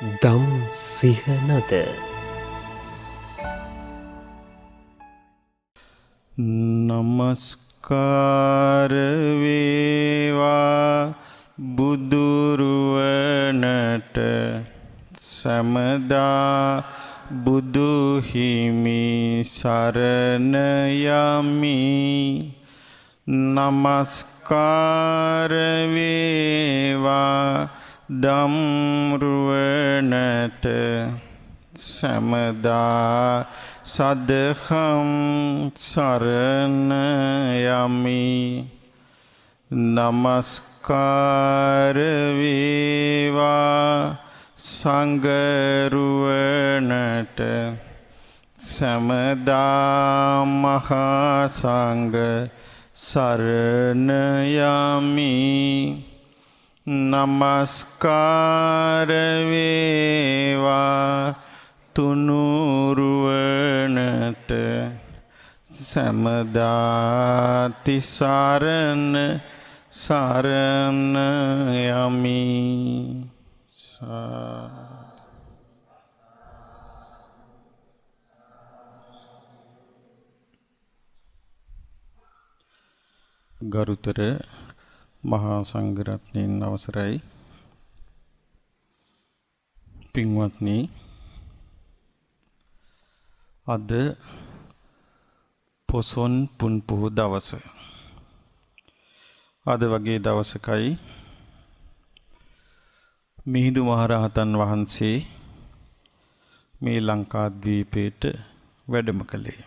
දම් සිහනද නමස්කාරවේවා බුදුරුවනට සැමදා බුදුහිමි සරණයමි නමස්කාරවේවා දම්රුව නැත සැමදා සදහම් සරණ යමි නමස්කාර වේවා සංගරුවනට සමදා මහා සංඝ සරණ යමි නමස්කාරවේවා තුනුරුවනට සැමදාතිසාරණ සරණ යමි ගරුතර මහා සංඝරත්නයන් අවසරයි පින්වත්නි අද පොසොන් පුන් පුහු දවස අද වගේ දවසකයි මිහිඳු මහරහතන් වහන්සේ මේ ලංකාද්වීපයට වැඩම කළේ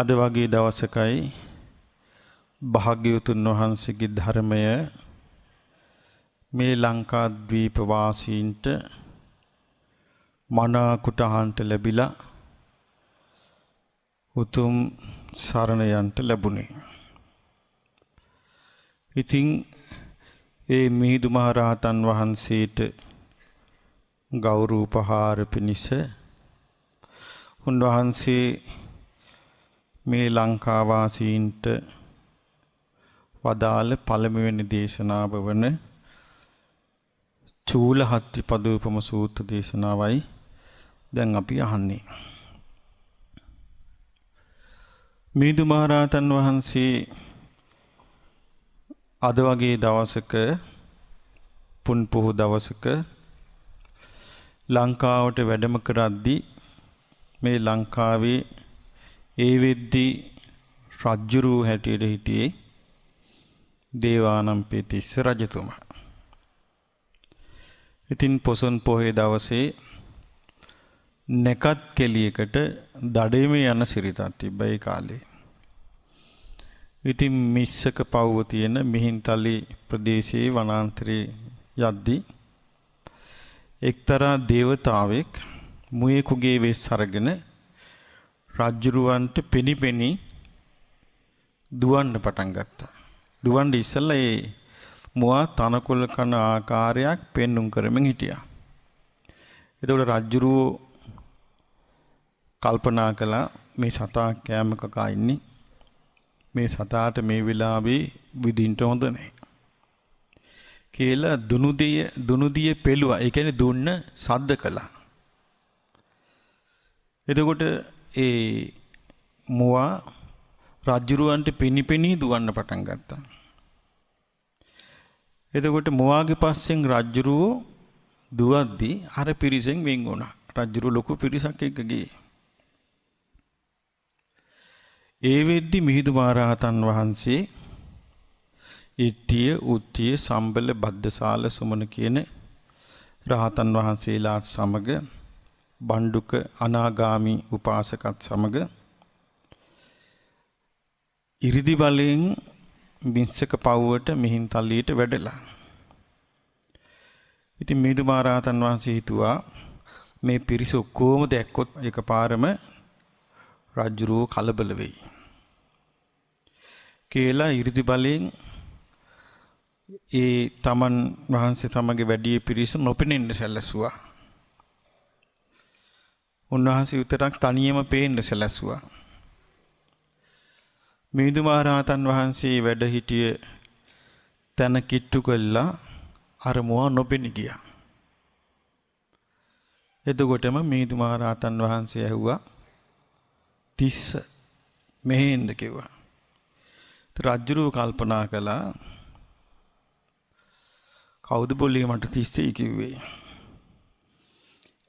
අද වගේ දවසකයි භාග්‍යවතුන් වහන්සේගේ ධර්මය මේ ලංකාද්වීප වාසීන්ට මනාකුට අහන්ට ලැබිලා උතුම් සරණයන්ට ලැබුණේ. ඉතින් ඒ මිහිඳු මහරහතන් වහන්සේට ගෞරූපහාර පිණිස උන්වහන්සේ මේ ලංකාවාසීන්ට වදාළ පළමුවෙනි දේශනාව වන චූලහත්ති පදූපම සූත්‍ර දේශනාවයි දැන් අපි අහන්නේ. මිහිඳු මහරහතන් වහන්සේ අද වගේ දවසක පුන් පුහු දවසක ලංකාවට වැඩම කරද්දී මේ ලංකාවේ ඒ වෙද්දී රජ්ජුරුව හැටියට හිටියේ දේවානම්පිය තිස්ස රජතුමා. ඉතින් පොසොන් පොහේ දවසේ නැකත් කෙලියකට දඩේම යන සිරිතක් තිබ්බයි කාලේ. ඉතින් මිස්සක පව්ව තියෙන මිහින්තලි ප්‍රදේශයේ වනාන්තරයේ යද්දී එක්තරා දේවතාවෙක් මුයෙකුගේ වෙස් අරගෙන රජුරවන්ට පෙනිපෙනී දුවන්න පටන් ගත්තා. දුවන්ඩ ඉස්සල්ලා ඒ මුවා තනකොළ කන ආකාරයක් පෙන්눔 කරමින් හිටියා. එතකොට රජ්ජුරුව කල්පනා කළා මේ සතා කෑම කකා ඉන්නේ. මේ සතාට මේ වෙලාවේ විදින්ට හොඳ නැහැ. කියලා දුනුදිය දුනුදිය පෙළුවා. ඒ කියන්නේ දුන්න සද්ද කළා. එතකොට ඒ මුවා රජ්ජුරුවන්ට පිනිපිනි දුවන්න පටන් ගත්තා. එතකොට මුවාගේ පස්සෙන් රජ්ජුරුව දුවද්දී අර පිරිසෙන් වෙන් වුණා. රජ්ජුරු ලොකු පිරිසක් එක්ක ගියේ. ඒ වෙද්දි මිහිඳු මහරහතන් වහන්සේ ඉට්ටිය උට්ටිය සම්බල බද්දසාල සුමන කියන රහතන් වහන්සේලා සමග බණ්ඩුක අනාගාමි උපාසකත් සමග ඉරිදි බලයෙන් බිංසක පව්වට මිහින්තල්ලියට වැඩලා. ඉතින් මිහිඳු මහරහතන් වහන්සේ හිතුවා මේ පිරිස ඔක්කොම දැක්කොත් එකපාරම රජුරෝ කලබල වෙයි. කියලා 이르දි බලෙන් ඒ තමන් වහන්සේ තමගේ වැඩිය පිරිස නොපෙනෙන්න සැලැසුවා. උන්වහන්සේ උතරක් තනියම පේන්න සැලැසුවා. මිහිඳු මහරහතන් වහන්සේ වැඩ හිටිය තැන කිට්ටු කළා අර මුවා නොපෙනී ගියා. එතකොටම මිහිඳු මහරහතන් වහන්සේ ඇහුවා තිස්ස මෙහෙ එන්න කිව්වා. රජුරුව කල්පනා කළා කවුද පොල්ලිය මට තිස්සයි කිව්වේ.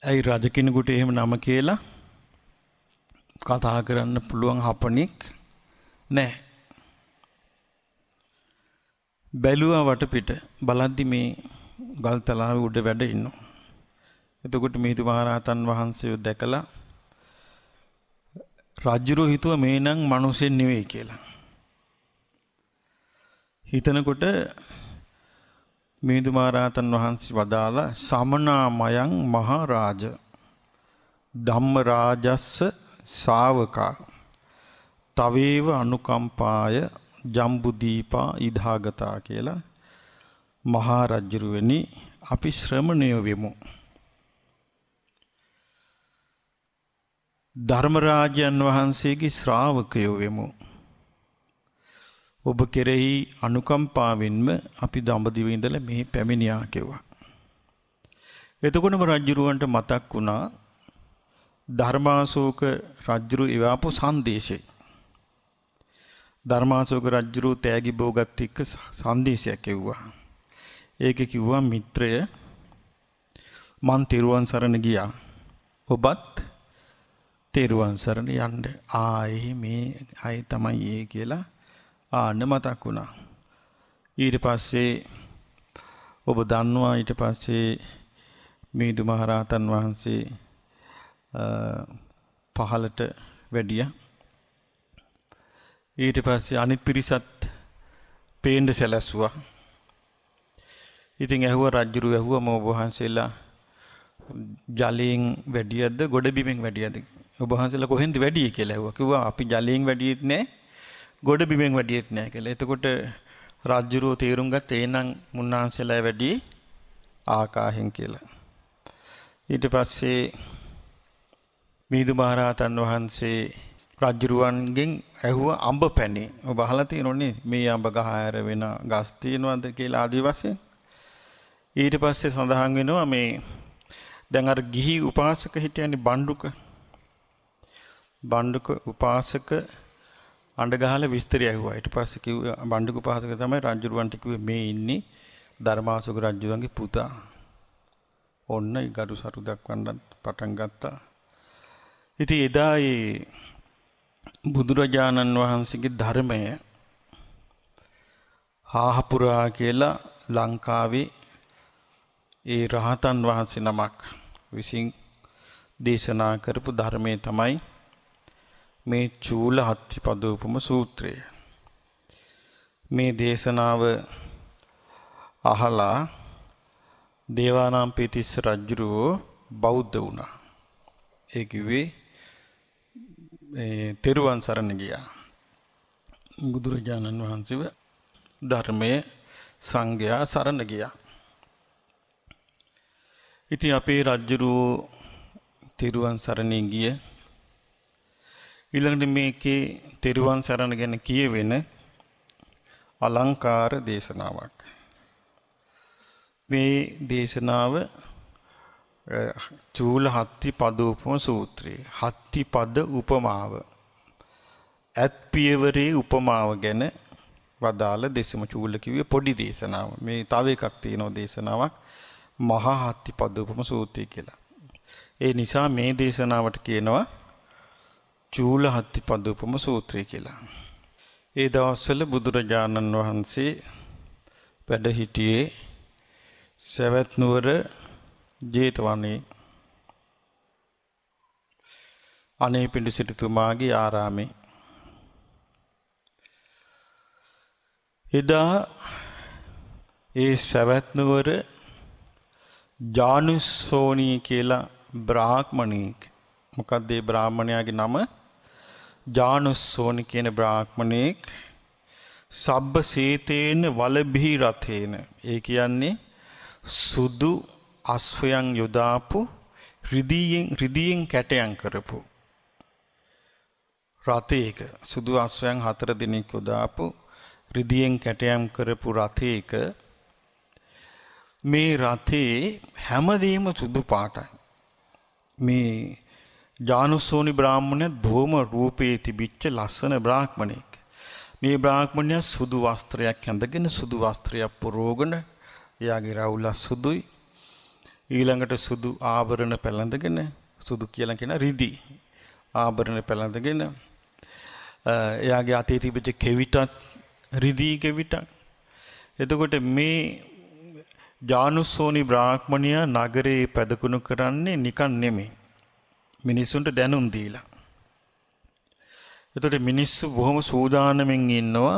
ඇයි රජ කෙනෙකුට එහෙම නම කියලා කතා කරන්න පුළුවන් හපණෙක් නැහැ. බැලුවා වටපිට බලද්දි මේ ගල් තලාව උඩ වැඩ ඉන්නවා. එතකොට මිහිඳු මහරහතන් වහන්සේව දැකලා රජුරු හිතුව මේ නම් මිනිසෙන් නෙවෙයි කියලා. හිතනකොට මිහිඳු මහරහතන් වහන්සේ වදාලා සමනාමයන් මහරජා ධම්ම රාජස්ස ශාවකා තවේව අනුකම්පාය ජම්බුදීපා ඉදාගතා කියලා මහා රජුරුවනි අපි ශ්‍රමණය වෙමු. ධර්මරාජයන් වහන්සේගේ ශ්‍රාවකයෝ වෙමු. ඔබ කෙරෙහි අනුකම්පාවෙන්ම අපි දඹදිව ඉඳලා මෙහි පැමිණියා කෙවුවා. එතකොටම රජුරවන්ට මතක් වුණා ධර්මාශෝක රජුරු ඉවාපු සංදේශේ. ධර්මාශෝක රජුරෝ තෑගි බෝගත් එක්ක සංදේශයක් එව්වා. ඒක කිව්වා මිත්‍රය මං තෙරුවන් සරණ ගියා. ඔබත් තෙරුවන් සරණ යන්න. ආ මේ අය තමයි ඒ කියලා ආන්න මතක් වුණා. ඊට පස්සේ ඔබ දන්නවා ඊට පස්සේ මිහිඳු මහරහතන් වහන්සේ පහලට වැඩියා ඊට පස්සේ අනිත් පිරිසත් පේන්න සැලැස්සුවා. ඉතින් ඇහුව රජුරු ඇහුව මොබ වහන්සේලා ජලයෙන් වැඩියද ගොඩ බිමෙන් වැඩියද ඔබ වහන්සේලා කොහෙන්ද වැඩිය කියලා ඇහුවා. කිව්වා අපි ජලයෙන් වැඩියෙත් නෑ ගොඩ බිමෙන් වැඩියෙත් නෑ කියලා. එතකොට රජුරු තීරුම් ගත්ත එහෙනම් මුන්නාන්සේලා වැඩි ආකාහෙන් කියලා. ඊට පස්සේ මිහිඳු මහරහතන් වහන්සේ රජුරුවන්ගෙන් ඇහුව අඹ පැණි. ඔබ අහලා තියෙනෝනේ මේ අඹ ගහ ඇර වෙන ගස් තියෙනවද කියලා ආදි වශයෙන්. ඊට පස්සේ සඳහන් වෙනවා මේ දැන් අර ගිහි උපාසක හිටියන්නේ බණ්ඩුක. බණ්ඩුක උපාසක අඬ ගහලා විස්තරය ඇහුවා. ඊට පස්සේ කිව්ව බණ්ඩුක උපාසක තමයි රජුරුවන්ට කිව්වේ මේ ඉන්නේ ධර්මාසුක රජුරුවන්ගේ පුතා. ඔන්න ඊගරු සරු දක්වන්නත් පටන් ගත්තා. ඉතින් එදා ඒ බුදුරජාණන් වහන්සේගේ ධර්මය ආහපුරා කියලා ලංකාවේ ඒ රහතන් වහන්සේ නමක් විසින් දේශනා කරපු ධර්මයේ තමයි මේ චූල හත්තිපදෝපම සූත්‍රය. මේ දේශනාව අහලා දේවානම් පිතිස්ස රජුරෝ බෞද්ධ වුණා. ඒ කිව්වේ තෙරුවන් සරණ ගියා. බුදුරජාණන් වහන්සේව ධර්මයේ සංඝයා සරණ ගියා. ඉතින් අපේ රජුරෝ තෙරුවන් සරණේ ගිය ඊළඟට මේකේ තෙරුවන් සරණ ගැන කියවෙන අලංකාර දේශනාවක්. මේ දේශනාව චූල හත්ති පදූපම සූත්‍රයේ හත්ති පද උපමාව ඇත් පියවරේ උපමාව ගැන වදාළ දෙසම චූල කිව්වේ පොඩි දේශනාව මේ තව එකක් තියෙනවා දේශනාවක් මහා හත්ති පදූපම සූත්‍රය කියලා ඒ නිසා මේ දේශනාවට කියනවා චූල හත්ති පදූපම සූත්‍රය කියලා ඒ දවස්වල බුදුරජාණන් වහන්සේ වැඩ හිටියේ සවැත් නුවර ජේතවනේ අනේ පිඬු සිටුතුමාගේ ආරාමේ එදා ඒ සවැත්නුවර ජානුස්සෝනී කියලා බ්‍රාහ්මණයෙක් මොකක්ද ඒ බ්‍රාහ්මණයාගේ නම ජානුස්සෝනි කියන බ්‍රාහ්මණයෙක් සබ්බ සීතේන වලභී රථේන ඒ කියන්නේ සුදු අස්වයන් යොදාපු රිදීයෙන් රිදීයෙන් කැටයන් කරපු රථයක සුදු අස්වයන් හතර දිනක් යොදාපු රිදීයෙන් කැටයම් කරපු රථයක මේ රථේ හැමදේම සුදු පාටයි මේ ජානුසෝනි බ්‍රාහ්මණය බොහොම රූපයේ තිබිච්ච ලස්සන බ්‍රාහ්මණයෙක්. මේ බ්‍රාහ්මණය සුදු වස්ත්‍රයක් ඇඳගෙන සුදු වස්ත්‍රයක් පරෝගන එයාගේ රවුල සුදුයි ඊළඟට සුදු ආභරණ පැළඳගෙන සුදු කියලා කියන රිදි ආභරණ පැළඳගෙන එයාගේ අතේ තිබිච්ච කෙවිතත් රිදී කෙවිතක් එතකොට මේ ජානුස්සෝනි බ්‍රාහ්මණයා නගරේ පැදකුණු කරන්නේ නිකන් නෙමෙයි මිනිස්සුන්ට දැනුම් දීලා එතකොට මිනිස්සු බොහොම සූදානමින් ඉන්නවා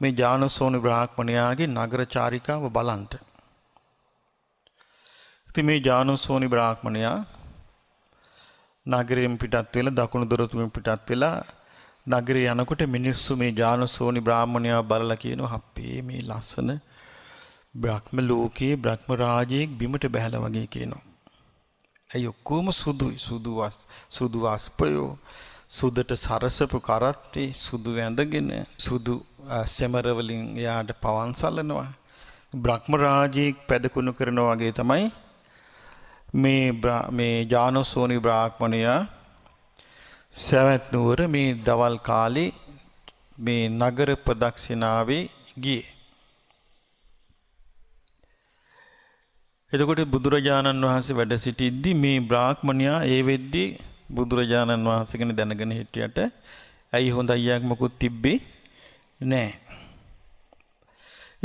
මේ ජානුස්සෝනි බ්‍රාහ්මණයාගේ නගර චාරිකාව බලන්ට ඉතින් මේ ජානුසෝනි බ්‍රාහ්මණයා නගරයෙන් පිටත් වෙලා දකුණු දොරතුමින් පිටත් වෙලා නගරේ යනකොට මිනිස්සු මේ ජානුසෝනි බ්‍රාහ්මණයා බලලා කියනවා අපේ මේ ලස්සන බ්‍රහ්ම ලෝකයේ බ්‍රහ්ම රාජයෙක් බිමට බැහැලා වගේ කියනවා. ඇයි ඔක්කොම සුදුයි සුදුවස් සුදු වස්පයෝ සුදට සරසපු කරත්තේ සුදු ඇඳගෙන සුදු සැමර වලින් එයාට පවන් සලනවා. බ්‍රහ්ම රාජයෙක් පැදකුණු කරනවා වගේ තමයි මේ මේ ජානසෝනි බ්‍රාහ්මණයා සැවැත් නුවර මේ දවල් කාලේ මේ නගර ප්‍රදක්ෂිනාවේ ගියේ. එතකොට බුදුරජාණන් වහන්සේ වැඩ සිටිද්දි මේ බ්‍රාහ්මණයා ඒ වෙද්දි බුදුරජාණන් වහන්සේ ගැන දැනගෙන හිටියට ඇයි හොඳ අයියක් මොකුත් තිබ්බේ නැහැ.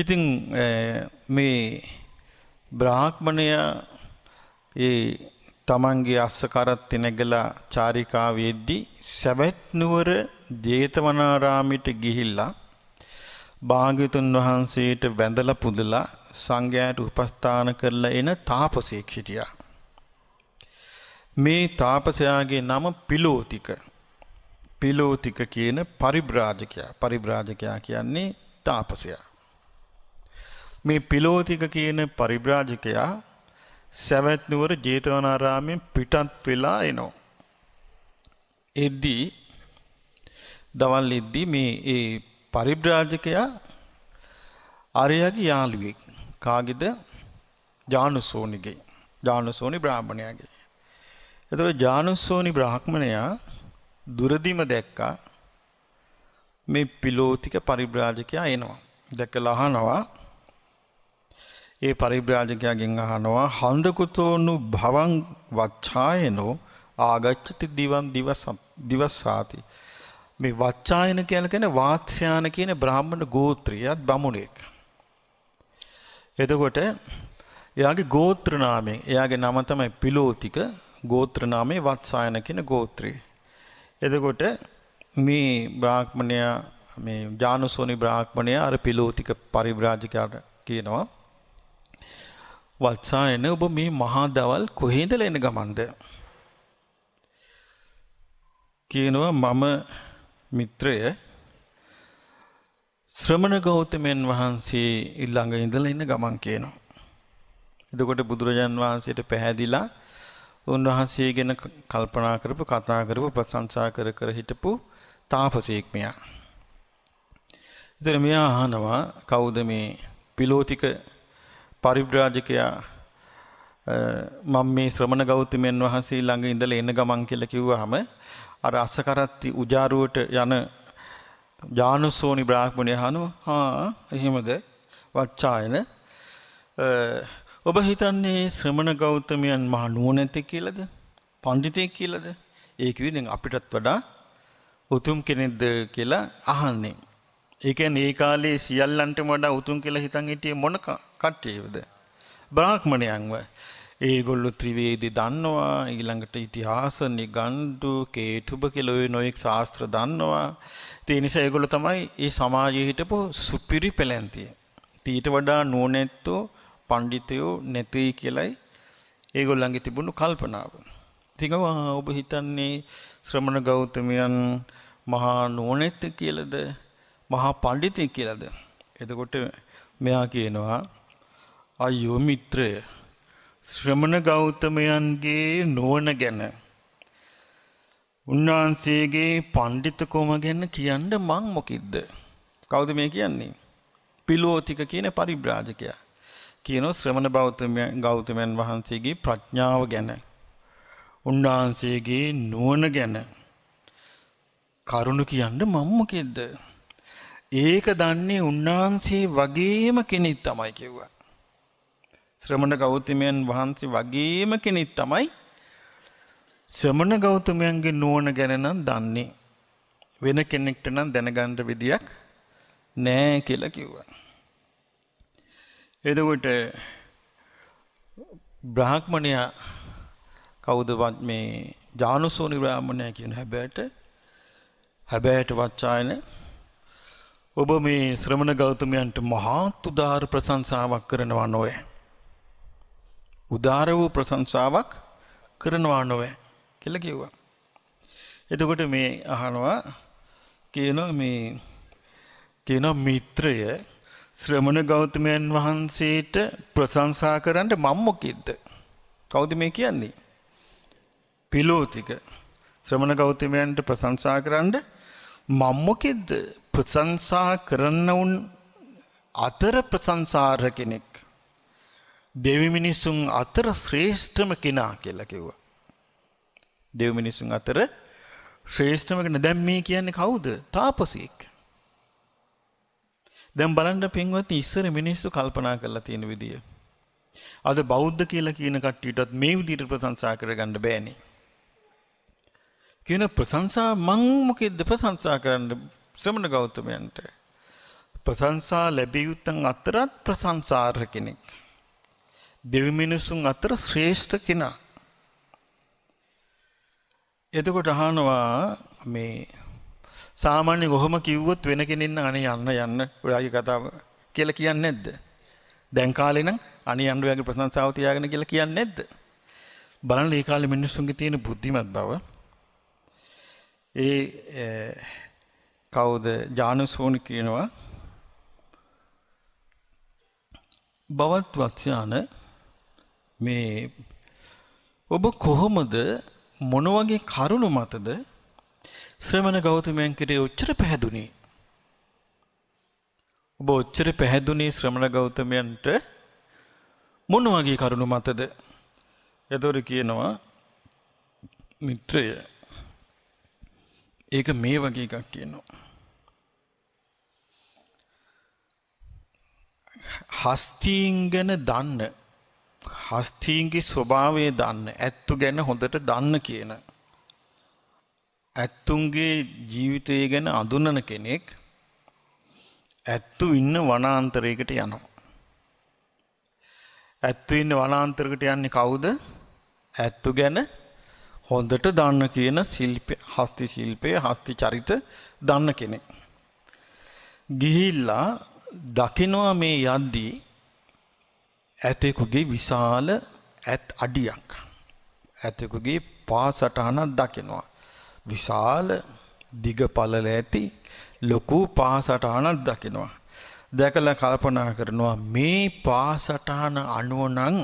ඉතින් මේ බ්‍රාහ්මණයා ඒ තමන්ගේ අස්සකරත් තෙනගලා චාරිකාවේද්දී සැවැත් නුවර ජේතවනාරාමයට ගිහිල්ලා භාග්‍යතුන් වහන්සේට වැඳලා පුදලා සංඝයාට උපස්ථාන කරලා එන තාපසයෙක් හිටියා. මේ තාපසයාගේ නම පිලෝතික. පිලෝතික කියන පරිබ්‍රාජකයා. පරිබ්‍රාජකයා කියන්නේ තාපසයා. මේ පිලෝතික කියන පරිබ්‍රාජකයා සැවැත් නුවර ජේතවනාරාමයෙන් පිටත් වෙලා එනවා. එද්දී දවල් එද්දී මේ ඒ පරිබ්‍රාජකයා අරයාගේ යාළුවෙක් කාගෙද ජානුසෝනිගේ ජානුසෝනි බ්‍රාහ්මණයාගේ. එතකොට ජානුසෝනි බ්‍රාහ්මණයා දුරදිම දැක්කා මේ පිලෝතික පරිබ්‍රාජකයා එනවා. දැකලා අහනවා ඒ පරිබ්‍රාජකයාගෙන් අහනවා හන්දකුතෝනු භවං වච්ඡායනෝ ආගච්ඡති දිවං දිවස්සාති මේ වච්ඡායන කියලා කියන්නේ වාත්ස්‍යාන කියන බ්‍රාහ්මණ ගෝත්‍රියත් බමුණෙක්. එතකොට එයාගේ ගෝත්‍ර නාමයෙන් එයාගේ නම තමයි පිලෝතික ගෝත්‍ර නාමයේ වත්සායන කියන ගෝත්‍රය. එතකොට මේ බ්‍රාහ්මණයා මේ ජානුසෝනි බ්‍රාහ්මණයා අර පිලෝතික පරිබ්‍රාජකයාට කියනවා වත්සායන ඔබ මේ මහා දවල් කොහේදල එන ගමන්ද. කියනවා මම මිත්‍රය ශ්‍රමණ ගෞතමයන් වහන්සේ ඉල්ළඟ ඉඳල ඉන්න ගමන් කියනවා. එදකොට බුදුරජාන් වහන්සේට පැහැදිලා උන්වහන්සේ ගැන කල්පනා කරපු කතා කරපු ප්‍රශංසා කර කර හිටපු තාපසයෙක් මෙයා. ඉතින් මෙයා අහනවා කවුද මේ පිලෝතික පරිබ්‍රාජකයා මම මේ ශ්‍රමණ ගෞතමයන් වහන්සේ ළඟ ඉඳලා එන ගමන් කියලා කිව්වහම අර අසකරත්ති උජාරුවට යන ජානුසෝනි බ්‍රාහ්මණය අහනවා හා එහෙමද වච්චායන ඔබ හිතන්නේ ශ්‍රමණ ගෞතමයන් මහා නුවණැති කියලාද පඬිතෙක් කියලාද ඒක විදිහෙන් අපිටත් වඩා උතුම් කෙනෙක්ද කියලා අහන්නේ ඒ කියන්නේ ඒ කාලේ සියල්ලන්ටම වඩා උතුම් කියලා හිතන් හිටියේ මොනකම් කට්ටියද. බ්‍රාහ්මණයන්ව ඒගොල්ලු ත්‍රිවේදි දන්නවා ඊළඟට ඉතිහාස නිගණ්ඩු කේටුබ කෙලොවේ නොයෙක් ශාස්ත්‍ර දන්නවා. ඒ නිසා ඒගොල්ලෝ තමයි ඒ සමාජයේ හිටපු සුපිරි පැලැන්තිය. ඊට වඩා නුවණැත්තෝ පඬිතයෝ නැtei කියලයි ඒගොල්ලන්ගේ තිබුණු කල්පනාව. ඉතින් ඔබ හිතන්නේ ශ්‍රමණ ගෞතමයන් මහා නුවණැත්ත කියලාද මහා පඬිතෙක් කියලාද? එතකොට මෙයා කියනවා අයියෝ මිත්‍රය ශ්‍රමණ ගෞතමයන්ගේ නුවණ ගැන උන්වහන්සේගේ පඬිතුකම ගැන කියන්න මං මොකිද්ද කවුද මේ කියන්නේ පිලෝතික කියන පරිබ්‍රාජකයා කියන ශ්‍රමණ බෞද්ධමයන් ගෞතමයන් වහන්සේගේ ප්‍රඥාව ගැන උන්වහන්සේගේ නුවණ ගැන කරුණ කියන්න මම මොකෙද්ද ඒක දන්නේ උන්වහන්සේ වගේම කෙනෙක් තමයි කිව්වා ශ්‍රමණ ගෞතමයන් වහන්සේ වගේම කෙනෙක් තමයි ශ්‍රමණ ගෞතමයන්ගේ නුවණ ගැන නම් දන්නේ. වෙන කෙනෙක්ට නම් දැනගන්න විදියක් නෑ කියලා කිව්වා. එතකොට බ්‍රාහ්මණයා කවුදවත් මේ ජානුසෝනි බ්‍රාහ්මණයා කියන හැබෑට හැබෑට වච්චායන ඔබ මේ ශ්‍රමණ ගෞතමයන්ට මහා උදාාර ප්‍රශංසාවක් කරනවා නොවේ. උදාර වූ ප්‍රශංසාවක් කරනවා නොවේ කියලා කිව්වා. එතකොට මේ අහනවා කියනවා මේ කියනවා මිත්‍රය ශ්‍රමණ ගෞතමයන් වහන්සේට ප්‍රශංසා කරන්න මම මොකෙද්ද? කවුද මේ කියන්නේ? පිලෝතික ශ්‍රමණ ගෞතමයන්ට ප්‍රශංසා කරන්න මම මොකෙද්ද? ප්‍රශංසා කරන්නවුන් අතර ප්‍රශංසාර කෙනෙක් දෙවි මිනිසුන් අතර ශ්‍රේෂ්ඨම කෙනා කියලා කිව්වා. දෙව් මිනිසුන් අතර ශ්‍රේෂ්ඨම කෙනා දැන් මේ කියන්නේ කවුද? තාපසයෙක්. දැන් බලන්න පින්වත්නි ඉස්සර මිනිස්සු කල්පනා කරලා තියෙන විදිය. අද බෞද්ධ කියලා කියන කට්ටියටත් මේ විදිහට ප්‍රශංසා කරගන්න බෑනේ. කියන ප්‍රශංසා මං මොකෙද්ද ප්‍රශංසා කරන්න ශ්‍රමණ ගෞතමයන්ට. ප්‍රශංසා ලැබිය යුත්තන් අතරත් ප්‍රශංසාර්හ කෙනෙක්. දෙවි මිනිසුන් අතර ශ්‍රේෂ්ඨ කෙනා. එතකොට අහනවා මේ සාමාන්‍ය කොහොම කිව්වොත් වෙන කෙනෙන්න අනේ යන්න යන්න ඔයාගේ කතාව කියලා කියන්නේ නැද්ද? දැන් කාලේ නම් අනේ යන්න ඔයාගේ ප්‍රශංසාව තියාගෙන කියලා කියන්නේ නැද්ද? බලන්න මේ කාලේ මිනිස්සුන්ගේ තියෙන බුද්ධිමත් බව ඒ කවුද ජානුසෝන් කියනවා බවත් වත්‍යාන මේ ඔබ කොහොමද මොන වගේ කරුණු මතද ශ්‍රමණ ගෞතමයන් කෙරේ ඔච්චර පැහැදුනේ? ඔබ ඔච්චර පැහැදුනේ ශ්‍රමණ ගෞතමයන්ට මොන වගේ කරුණු මතද? එතකොට කියනවා මිත්‍රය ඒක මේ වගේ එකක් කියනවා. හස්තීන් ගැන දන්න හස්තීන්ගේ ස්වභාවය දන්න ඇත්තු ගැන හොඳට දන්න කියන. ඇත්තුන්ගේ ජීවිතය ගැන අඳුන්නන කෙනෙක් ඇත්තු ඉන්න වනාන්තරයකට යනවා. ඇත්තු ඉන්න වනාන්තරකට යන්නේ කවුද? ඇත්තු ගැන හොඳට දන්න කියන ශිල්ප හස්ති ශිල්පය හස්ති චරිත දන්න කෙනෙක්. ගිහිල්ලා දකිනවා මේ යද්දී ඇතෙකුගේ විශාල ඇත් අඩියක් ඇතෙකුගේ පාසටහනක් දකිනවා විශාල දිග පළල ඇති ලොකු පාසටහනක් දකිනවා දැකලා කල්පනා කරනවා මේ පාසටහන අනුව නම්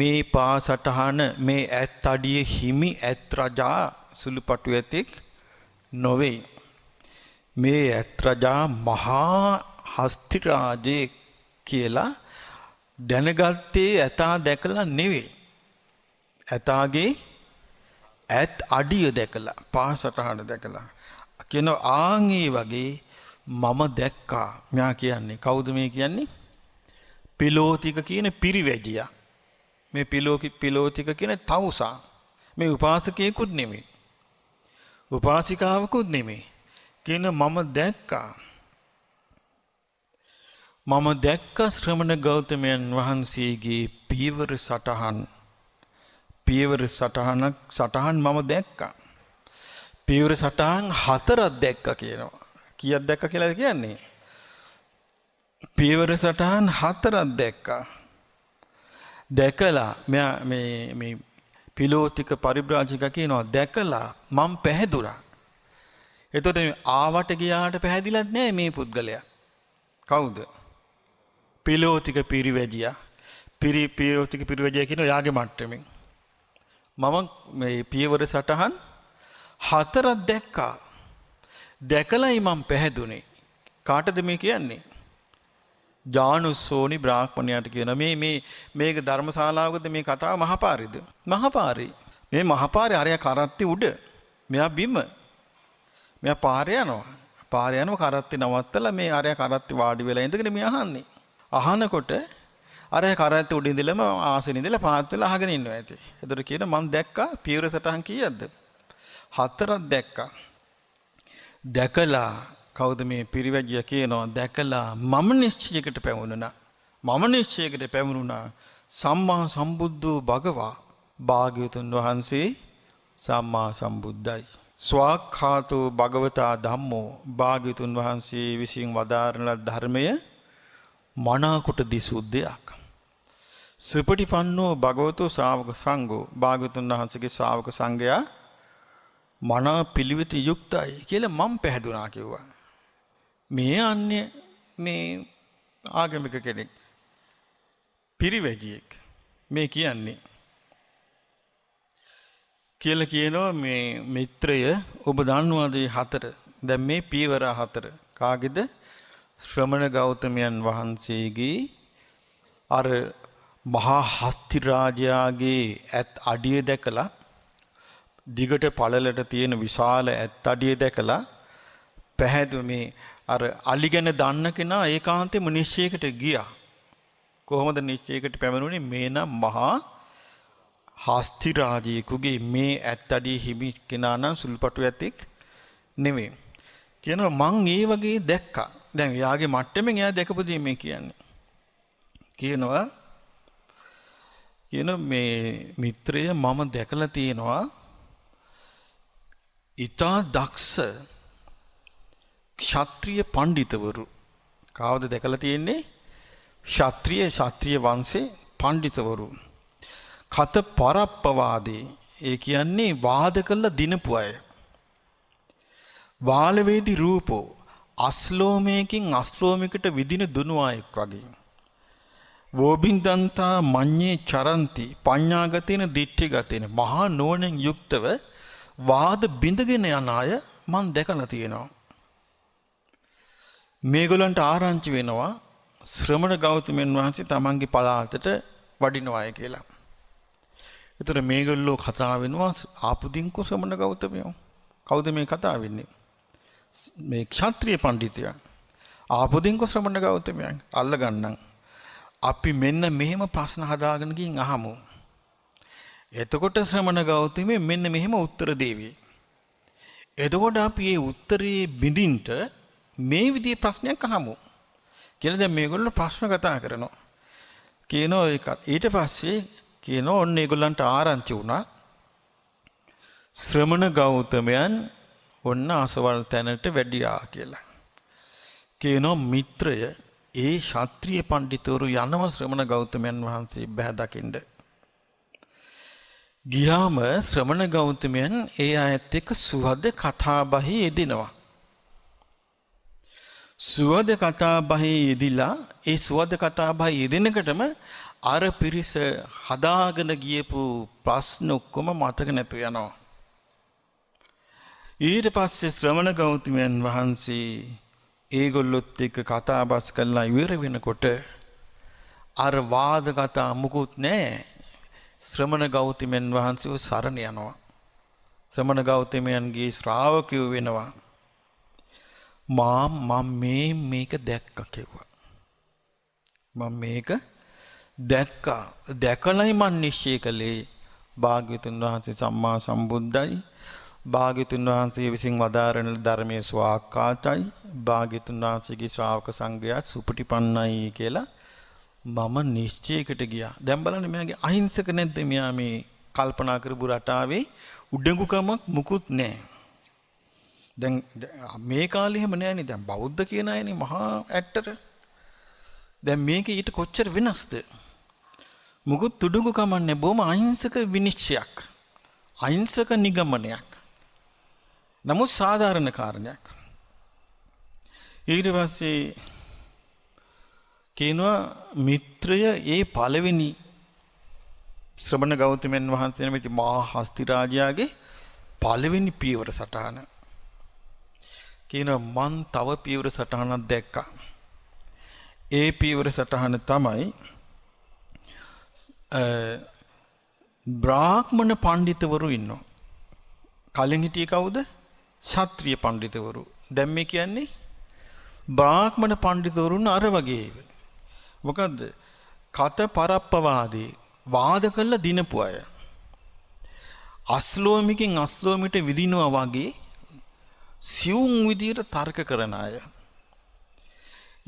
මේ පාසටහන මේ ඇත් අඩිය හිමි ඇත් රජා සුළුපටු ඇතෙක් නොවේ මේ ඇත් රජා මහා හස්ති රාජේ කියලා දැනගත්තේ ඇතා දැකලා නෙවේ. ඇතාගේ ඇත් අඩිය දැකලා පාසටහන දැකලා. කියන ආංගේ වගේ මම දැක්කා මෙයා කියන්නේ කවුද මේ කියන්නේ? පිලෝතික කියන පිරිවැජියා. මේ පිලෝතික කියන තවුසා. මේ උපාසකයෙකුත් නෙමෙයි. උපාසිකාවකුත් නෙමෙයි. කියන මම දැක්කා මම දැක්ක ශ්‍රමණ ගෞතමයන් වහන්සේගේ පීවර සටහන් පීවර සටහනක් සටහන් මම දැක්කා. පීවර සටහන් හතරක් දැක්ක කියනවා. කියක් දැක්ක කියලා කියන්නේ. පීවර සටහන් හතරක් දැක්කා. දැකලා මෙයා මේ මේ පිලෝතික පරිබ්‍රාජික කියනවා දැකලා මම පැහැදුනා. එතකොට ආවට ගියාට පැහැදිලත් නෑ මේ පුද්ගලයා. කවුද? පිලෝතික පිරිවැජියා පිරි පිලෝතික පිරිවැජියා කියන යාගේ මට්ටමින් මම මේ පියවර සටහන් හතරක් දැක්කා දැකලයි මම පැහැදුනේ කාටද මේ කියන්නේ ජානුස්සෝනි බ්‍රාහ්මණයාට කියන මේ මේ මේක ධර්මශාලාවකද මේ කතාව මහපාරිද මහපාරි මේ මහපාරේ අරයා කරත්ති උඩ මෙයා බිම මෙයා පාරේ යනවා පාරයනම කරත්ති නවත්තලා මේ ආරය කරත්ති වාඩි වෙලා ඉඳගෙන මෙයා අහන්නේ. අහනකොට අර කරත් උඩින් ඉඳලම ආසෙන් ඉඳලා පාත් වෙලා අහගෙන ඉන්නවා ඇති. ඒතර කියන මං දැක්කා පියවර සටහන් කීයක්ද? හතරක් දැක්කා. දැකලා කවුද මේ පිරිවැජිය කියනවා දැකලා මම නිශ්චයකට පැමුණුණා. මම නිශ්චයකට පැමුණුණා සම්මා සම්බුද්ධ භගවා භාග්‍යවතුන් වහන්සේ සම්මා සම්බුද්ධයි. ස්වාක්ඛාතෝ භගවතා ධම්මෝ භාග්‍යතුන් වහන්සේ විසින් වදාරන ධර්මය මනාකොට දිසූ දෙයක්. සුපටිපන්නෝ භගවතු ශාවක සංඝෝ භාගතුන් වහන්සේගේ ශාවක සංඝයා මනා පිළිවෙත යුක්තයි කියලා මම පැහැදුනා කිව්වා. මේ අන්‍ය මේ ආගමික කෙනෙක් පිරිවැජියෙක් මේ කියන්නේ කියලා කියනවා මේ මිත්‍රය ඔබ දන්නවාද හතර දැන් මේ පීවර හතර කාගේද ශ්‍රමණ ගෞතමයන් වහන්සේගේ අර මහා හස්ති රාජයාගේ ඇත් අඩිය දැකලා දිගට පළලට තියෙන විශාල ඇත් අඩිය දැකලා පැහැදිලි මේ අර අලි ගැන දන්න කෙනා ඒකාන්තයෙන්ම නිශ්චයකට ගියා. කොහොමද නිශ්චයකට පැමිණුනේ මේ නම් මහා හස්ති රාජයෙකුගේ මේ ඇත් අඩිය හිමි කෙනා නම් සුළුපටු ඇතෙක් නෙමෙයි. කියනවා මං ඒ වගේ දැක්කා. දැන් එයාගේ මට්ටමින් එයා දැකපු දේ මේ කියන්නේ. කියනවා කියන මේ මිත්‍රය මම දැකලා තියෙනවා ඊතා දක්ෂ ක්ෂත්‍රීය පඬිතවරු කාවද දැකලා තියෙන්නේ ක්ෂත්‍රීය ක්ෂත්‍රීය වංශේ පඬිතවරු කත පරප්පවාදී ඒ කියන්නේ වාද කළ දිනපු අය වාලවේදී රූපෝ අස්ලෝමයකින් අස්ලෝමිකට විදින දුනුවායෙක් වගේ. වෝබින්දන්තා මඤ්ඤේ චරಂತಿ පඤ්ඤාගතේන දිට්ඨිගතේන මහා නෝණෙන් යුක්තව වාද බිඳගෙන යන අය මම දැකලා තියෙනවා. මේගොල්ලන්ට ආරංචි වෙනවා ශ්‍රමණ ගෞතමයන් වහන්සේ තමන්ගේ පළාතට වඩිනවා කියලා. ඒතර මේගොල්ලෝ කතා වෙනවා ආපුදින්කෝ ශ්‍රමණ ගෞතමයෝ. කවුද මේ කතා වෙන්නේ? මේ ක්ෂත්‍රීය පඬිතුයන් ආපදින්ක ශ්‍රමණ ගෞතමයන් අල්ලගන්නම් අපි මෙන්න මෙහෙම ප්‍රශ්න හදාගෙන ගින් අහමු එතකොට ශ්‍රමණ ගෞතමී මෙන්න මෙහෙම උත්තර දෙවි එතකොට අපි මේ උත්තරේ බිඳින්ට මේ විදිහේ ප්‍රශ්නයක් අහමු කියලා දැන් මේගොල්ලෝ ප්‍රශ්න කතා කරනවා කියනවා ඒකත් ඊට පස්සේ කියනවා ඔන්න ඒගොල්ලන්ට ආරංචි වුණා ශ්‍රමණ ගෞතමයන් ඔන්න අසවල් තැනට වැඩියා කියලා. කියනවා මිත්‍රය ඒ ශාත්‍රීය පඬිතුරු යනව ශ්‍රමණ ගෞතමයන් වහන්සේ බැහැ දකින්ද. ගියාම ශ්‍රමණ ගෞතමයන් ඒ අයත් එක්ක සුහද කතාබහේ යෙදෙනවා. සුවද කතාබහේ යෙදිලා ඒ සුවද කතාබහේ යෙදෙනකටම අර පිරිස හදාගෙන ගියපු ප්‍රශ්න ඔක්කොම මතක නැතු යනවා. ඊට පස්සේ ශ්‍රමණ ගෞතමයන් වහන්සේ ඒගොල්ලොත් එක්ක කතාබස් කරලා ඉවර වෙනකොට අර වාද කතා මුකුත් නෑ ශ්‍රමණ ගෞතමයන් වහන්සේව සරණ යනවා ශ්‍රමණ ගෞතමයන්ගේ ශ්‍රාවකයෝ වෙනවා මා මම මේ මේක දැක්ක කිව්වා මම මේක දැක්කා දැකලයි මන් නිශ්චය කළේ භාග්‍යතුන් වහන්සේ සම්මා සම්බුද්ධයි භාග්‍යතුන් වහන්සේ විසින් වදාරන ධර්මයේ ස්වාක්කාතයි භාග්‍යතුන් වහන්සේගේ ශ්‍රාවක සංඝයා සුපටිපන්නයි කියලා මම නිශ්චයකට ගියා. දැන් බලන්න මෙයාගේ අහිංසක නැද්ද මෙයා මේ කල්පනා කරපු රටාවේ උඩඟුකමක් මුකුත් නැහැ. දැන් මේ කාලේ එහෙම නැහැනේ දැන් බෞද්ධ කියන අයනේ මහා ඇට්ටර. දැන් මේක ඊට කොච්චර වෙනස්ද? මුකුත් තුඩුඟු කමන්නේ බොහොම අහිංසක විනිශ්චයක්. අහිංසක නිගමනයක්. නමුත් සාධාරණ කාරණයක්. ඊට පස්සේ කියනවා මිත්‍රය ඒ පළවෙනි ශ්‍රමණ ගෞතමයන් වහන්සේ නමැති මහා හස්ති රාජයාගේ පළවෙනි පියවර සටහන. කියනවා මන් තව පියවර සටහනක් දැක්කා. ඒ පියවර සටහන තමයි බ්‍රාහ්මණ පඬිතවරු ඉන්නවා. කලින් හිටියේ කවුද? ශාත්‍රීය පඬිතවරු. දැන් මේ කියන්නේ බ්‍රාහ්මණ පඬිතවරුන් අර වගේ. මොකද්ද? කත පරප්පවාදී වාද කළ දිනපු අය. අස්ලෝමිකෙන් අස්ලෝමිට විදිනවා වගේ සියුම් විදියට තර්ක කරන අය.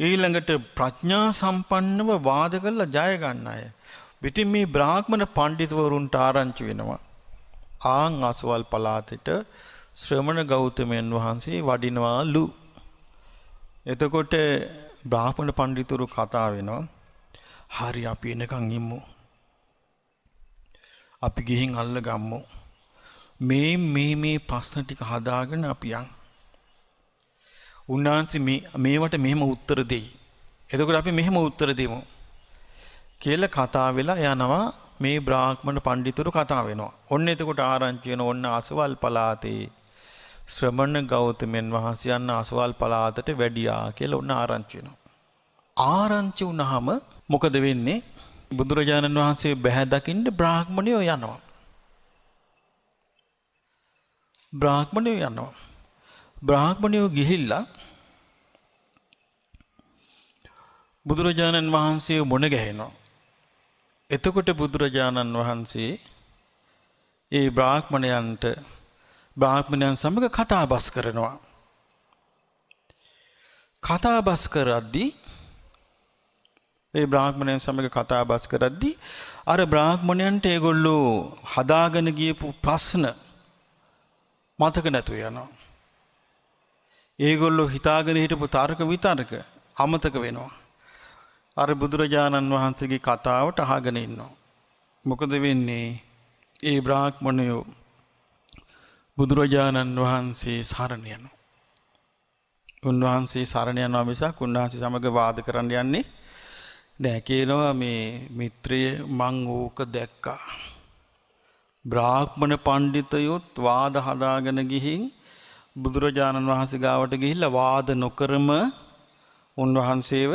ඊළඟට ප්‍රඥා සම්පන්නව වාද කරලා ජය ගන්න අය. විතින් මේ බ්‍රාහ්මණ පඬිතුවරුන්ට ආරංචි වෙනවා. ආන් අසවල් පලාතේට ශ්‍රමණ ගෞතමයන් වහන්සේ වඩිනවාලු. එතකොට බ්‍රාහ්මණ පඬිතුරු කතා වෙනවා. හරි අපි එනකන් ඉමු. අපි ගිහින් අල්ල ගම්මු. මේ මේ මේ ප්‍රශ්න ටික හදාගෙන අපි යන්. උන්වහන්සේ මේ මේවට මෙහෙම උත්තර දෙයි. එතකොට අපි මෙහෙම උත්තර දෙමු. කියලා කතා වෙලා යනවා මේ බ්‍රාහ්මණ පඬිතුරු කතා වෙනවා. ඔන්න එතකොට ආරංචි වෙන ඔන්න අසවල් පලාතේ ශ්‍රමණ ගෞතමයන් වහන්සේ යන අසවල් පළාතට වැඩියා කියලා උන්න ආරංචි වෙනවා. ආරංචි වුණාම මොකද වෙන්නේ? බුදුරජාණන් වහන්සේ බැහැ දකින්න බ්‍රාහ්මණයෝ යනවා. බ්‍රාහ්මණයෝ යනවා. බ්‍රාහ්මණයෝ ගිහිල්ලා බුදුරජාණන් වහන්සේ මුණ ගැහෙනවා. එතකොට බුදුරජාණන් වහන්සේ ඒ බ්‍රාහ්මණයන්ට බ්‍රාහ්මණයන් සමග කතාබස් කරනවා. කතාබස් කරද්දී ඒ බ්‍රාහ්මණයන් සමග කතාබස් කරද්දී අර බ්‍රාහ්මණයන්ට ඒගොල්ලෝ හදාගෙන ගියපු ප්‍රශ්න මතක නැතු යනවා. ඒගොල්ලෝ හිතාගෙන හිටපු තර්ක විතර්ක අමතක වෙනවා. අර බුදුරජාණන් වහන්සේගේ කතාවට අහගෙන ඉන්නවා. මොකද වෙන්නේ? ඒ බ්‍රාහ්මණයෝ බුදුරජාණන් වහන්සේ සරණ යනවා. උන්වහන්සේ සරණ යනවා මිසක් උන්වහන්සේ සමග වාද කරන්න යන්නේ නෑ කියනවා මේ මිත්‍රය මං ඕක දැක්කා. බ්‍රාහ්මණ පණ්ඩිතයොත් වාද හදාගෙන ගිහින් බුදුරජාණන් වහන්සේ ගාවට ගිහිල්ලා වාද නොකරම උන්වහන්සේව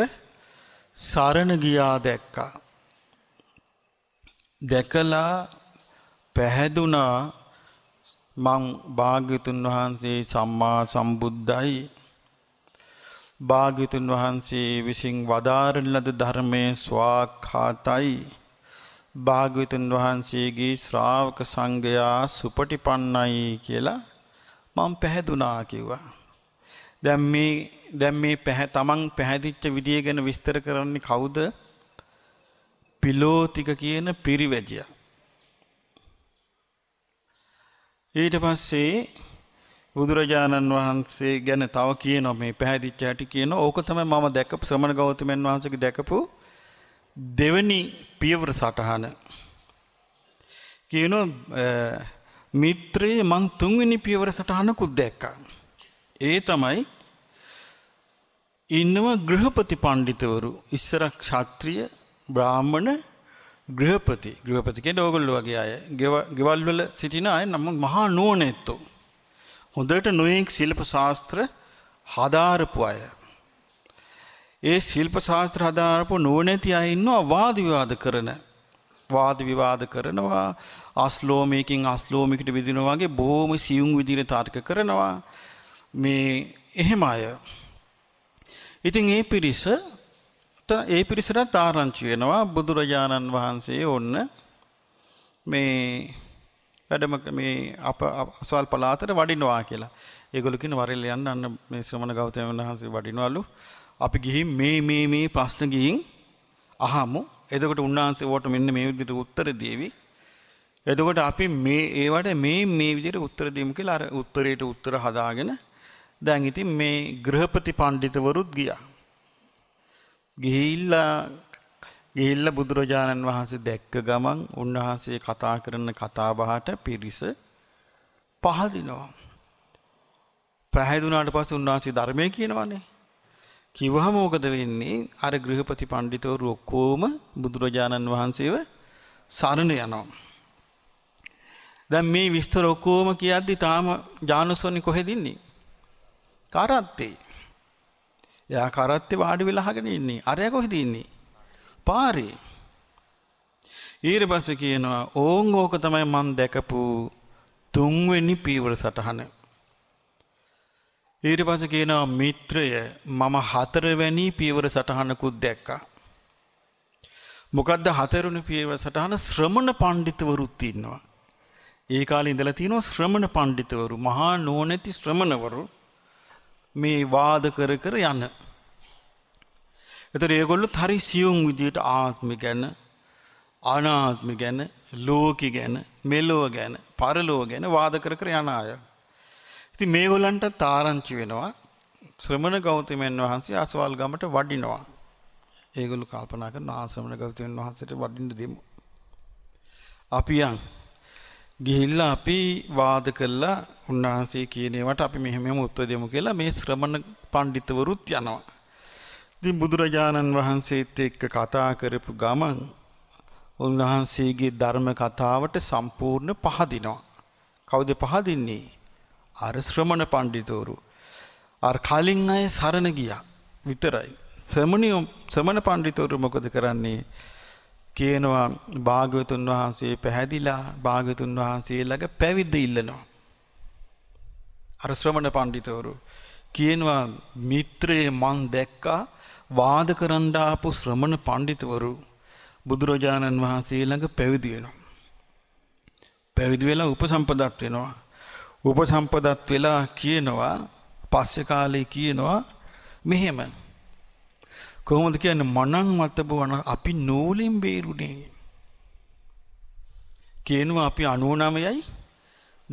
සරණ ගියා දැක්කා. දැකලා පැහැදුනා මං භාග්‍යතුන් වහන්සේ සම්මා සම්බුද්ධයි භාග්‍යතුන් වහන්සේ විසින් වදාරන ලද ධර්මය ස්වාක්ඛාතයි භාග්‍යතුන් වහන්සේගේ ශ්‍රාවක සංඝයා සුපටිපන්නයි කියලා මම පැහැදුනා කිව්වා. දැන් මේ දැන් මේ පැහැ තමන් පැහැදිච්ච විදිය ගැන විස්තර කරන්නේ කවුද? පිලෝතික කියන පිරිවැජියා. ඊට පස්සේ බුදුරජාණන් වහන්සේ ගැන තව කියනවා මේ පැහැදිච්ච හැටි කියනවා ඕක තමයි මම දැකපු ශ්‍රමණ ගෞතමයන් වහන්සේගේ දැකපු දෙවනි පියවර සටහන කියනවා මිත්‍රේ මං තුන්වෙනි පියවර සටහනකුත් දැක්කා ඒ තමයි ඉන්නවා ගෘහපති පණ්ඩිතවරු ඉස්සර ක්ෂත්‍රිය බ්‍රාහ්මණ ගෘහපති ගෘහපති කියන්නේ ඕගොල්ලෝ වගේ අය ගෙවල් වල සිටින අය නම් මහා නුවණැත්තෝ හොඳට නුවණින් ශිල්ප ශාස්ත්‍ර හදාරපු අය ඒ ශිල්ප ශාස්ත්‍ර හදාරපු නුවණැති අය ඉන්නවා වාද විවාද කරන වාද විවාද කරනවා ආස්ලෝමයකින් ආස්ලෝමිකට විදිනවා වගේ බොහොම සියුම් විදිහට තර්ක කරනවා මේ එහෙම අය ඉතින් ඒ පිරිස ඒ පිරිසටත් ආරංචි වෙනවා බුදුරජාණන් වහන්සේ ඔන්න මේ වැඩම මේ අප අසවල් පලාතට වඩිනවා කියලා. ඒගොල්ලෝ කියන වරෙල් යන්න අන්න මේ ශ්‍රමණ ගෞතම වහන්සේ වඩිනවලු. අපි ගිහින් මේ මේ මේ ප්‍රශ්න ගිහින් අහමු. එතකොට උන්වහන්සේ ඕට මෙන්න මේ විදිහට උත්තර දීවි. එතකොට අපි මේ ඒවට මේ මේ විදිහට උත්තර දෙමු කියලා අර උත්තරයට උත්තර හදාගෙන දැන් ඉතින් මේ ගෘහපති පඬිතවරුත් ගියා. ගිහිල්ලා ගිහිල්ලා බුදුරජාණන් වහන්සේ දැක්ක ගමන් උන්වහන්සේ කතා කරන කතාබහට පිරිස පහදිනවා. පැහැදුනාට පස්සේ උන්වහන්සේ ධර්මය කියනවානේ. කිව්වහම මොකද වෙන්නේ? අර ගෘහපති පඬිතුරු ඔක්කොම බුදුරජාණන් වහන්සේව සරණ යනවා. දැන් මේ විස්තර ඔක්කොම කියද්දි තාම ජානුසෝනි කොහෙද ඉන්නේ? කරත්තේ. එයා කරත්තේ වාඩි වෙලා අහගෙන ඉන්නේ. අරයා කොහෙද ඉන්නේ? පාරේ. ඊට පස්සේ කියනවා ඕන් ඕක තමයි මම දැකපු තුන්වෙනි පීවර සටහන. ඊට පස්සේ කියනවා මිත්‍රය මම හතරවැනි පීවර සටහනකුත් දැක්කා. මොකද්ද හතරුණු පීවර සටහන ශ්‍රමණ පඬිතුවරුත් ඉන්නවා. ඒ කාලේ ඉඳලා තියෙනවා ශ්‍රමණ පඬිතුවරු මහා නුවණැති ශ්‍රමණවරු මේ වාද කර කර යන්න. එතට ඒගොල්ලොත් හරි සියුම් විදියට ආත්මි ගැන අනාත්මි ගැන ලෝකි ගැන මෙල්ලෝ ගැන පරලෝ ගැන වාද කර කර යන අය. ඉති මේගොලන්ට තාරංචි වෙනවා ශ්‍රමණ ගෞතමයන් වහන්සේ අස්වල් ගමට වඩිනවා. ඒගොලු කල්පනා කරන ආසමන ගෞතමයන් වහන්සට වඩින්ට දෙමු. අපි යන්. ගිහිල්ලා අපි වාද කළා උන්වහන්සේ කියන ඒවට අපි මෙහෙම මෙහෙම උත්තර දෙමු කියලා මේ ශ්‍රමණ පඬිතුවරුත් යනවා. ඉතින් බුදුරජාණන් වහන්සේත් එක්ක කතා කරපු ගමන් උන්වහන්සේගේ ධර්ම කතාවට සම්පූර්ණ පහදිනවා. කවුද පහදින්නේ? අර ශ්‍රමණ පඬිතුවරු. අර කලින් අය සරණ ගියා විතරයි. ශ්‍රමණ ශ්‍රමණ පඬිතුවරු මොකද කරන්නේ? කියනවා භාගතුන් වහන්සේ පැහැදිලා භාගතුන් වහන්සේ ළඟ පැවිද්ද ඉල්ලනවා. අර ශ්‍රමණ පණ්ඩිතවරු කියනවා මිත්‍රයේ මං දැක්කා වාද කරන්න ආපු ශ්‍රමණ පණ්ඩිතවරු බුදුරජාණන් වහන්සේ ළඟ පැවිදි වෙනවා. පැවිදි වෙලා උපසම්පදත් වෙනවා. උපසම්පදත් වෙලා කියනවා පස්සේ කාලේ කියනවා මෙහෙම කොහොමද කියන්නේ මනං වතබවන අපි නූලෙන් බේරුණේ. කියනවා අපි 99යි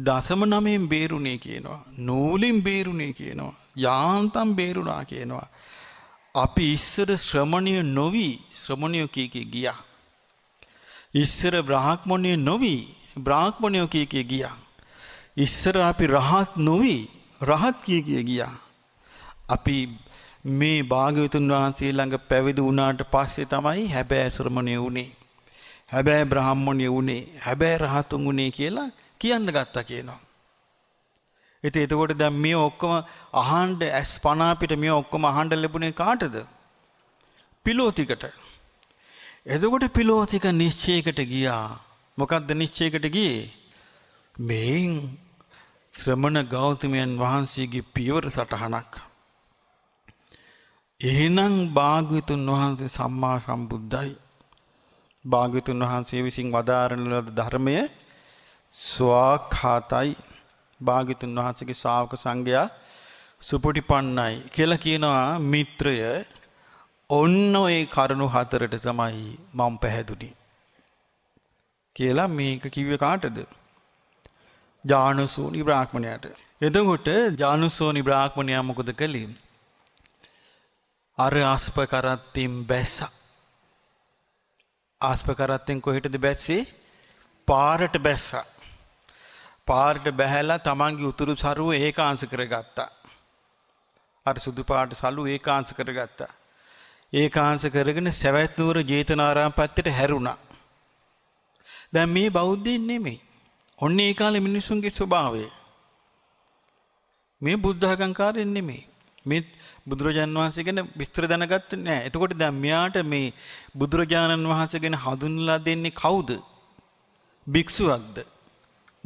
දශම 9න් බේරුණේ කියනවා. නූලෙන් බේරුණේ කියනවා. යාන්තම් බේරුණා කියනවා. අපි ඉස්සර ශ්‍රමණිය නොවි ශ්‍රමණිය කී කී ගියා. ඉස්සර බ්‍රාහ්මණිය නොවි බ්‍රාහ්මණිය කී කී ගියා. ඉස්සර අපි රහත් නොවි රහත් කී කී ගියා. අපි මේ භාග්‍යවතුන් වහන්සේ ළඟ පැවිදි වුණාට පස්සේ තමයි හැබෑ ශ්‍රමණය වුණේ. හැබෑ බ්‍රාහ්මණය වුණේ, හැබෑ රහතුන් වුණේ කියලා කියන්න ගත්තා කියනවා. ඉතින් එතකොට දැන් මේ ඔක්කොම අහන්න ඇස් පනා පිට මේ ඔක්කොම අහන්න ලැබුණේ කාටද? පිලෝතිකට. එතකොට පිලෝතික නිශ්චයකට ගියා. මොකක්ද නිශ්චයකට ගියේ? මේන් ශ්‍රමණ ගෞතමයන් වහන්සේගේ පියවර සටහනක්. එහෙනම් භාග්‍යතුන් වහන්සේ සම්මා සම්බුද්ධයි. භාග්‍යතුන් වහන්සේ විසින් වදාරන ලද ධර්මය ස්වාඛාතයි භාග්‍යතුන් වහන්සේගේ ශ්‍රාවක සංඝයා සුපටිපන්නයි කියලා කියනවා මිත්‍රය ඔන්න ඔය කරුණු හතරට තමයි මම පැහැදුනි කියලා මේක කිව්වේ කාටද? ජානුසෝනි බ්‍රාහ්මණයාට. එතකොට ජානුසෝනි බ්‍රාහ්මණයා මොකද කළේ? අර ආස්ප කරත්තෙන් බැස්ස. ආස්ප කරත්තෙන් කොහෙටද බැස්සේ පාරට බැස්ස. පාර්ට බැහැලා තමන්ගේ උතුරු සරුව ඒ කාංස කරගත්තා. අර සුදුපාට සල්ලු ඒ කාංස කරගත්තා. ඒ කාංස කරගෙන සැවැත්නුවර ජේතනාරාම් පත්තට හැරුණා. දැන් මේ බෞද්ධයෙන් නෙමෙයි. ඔන්න ඒ කාලේ මිනිසුන්ගේ ස්වභාවය. මේ බුද්ධඝංකාරයෙන් නෙමෙයි. මේ බුදුරජාණන් වහන්සේ ගැන විස්තර දැනගත්තේ නෑ. එතකොට දැන් මෙයාට මේ බුදුරජාණන් වහන්සේ ගැන හඳුන්ලා දෙන්නේ කවුද? භික්ෂුවක්ද?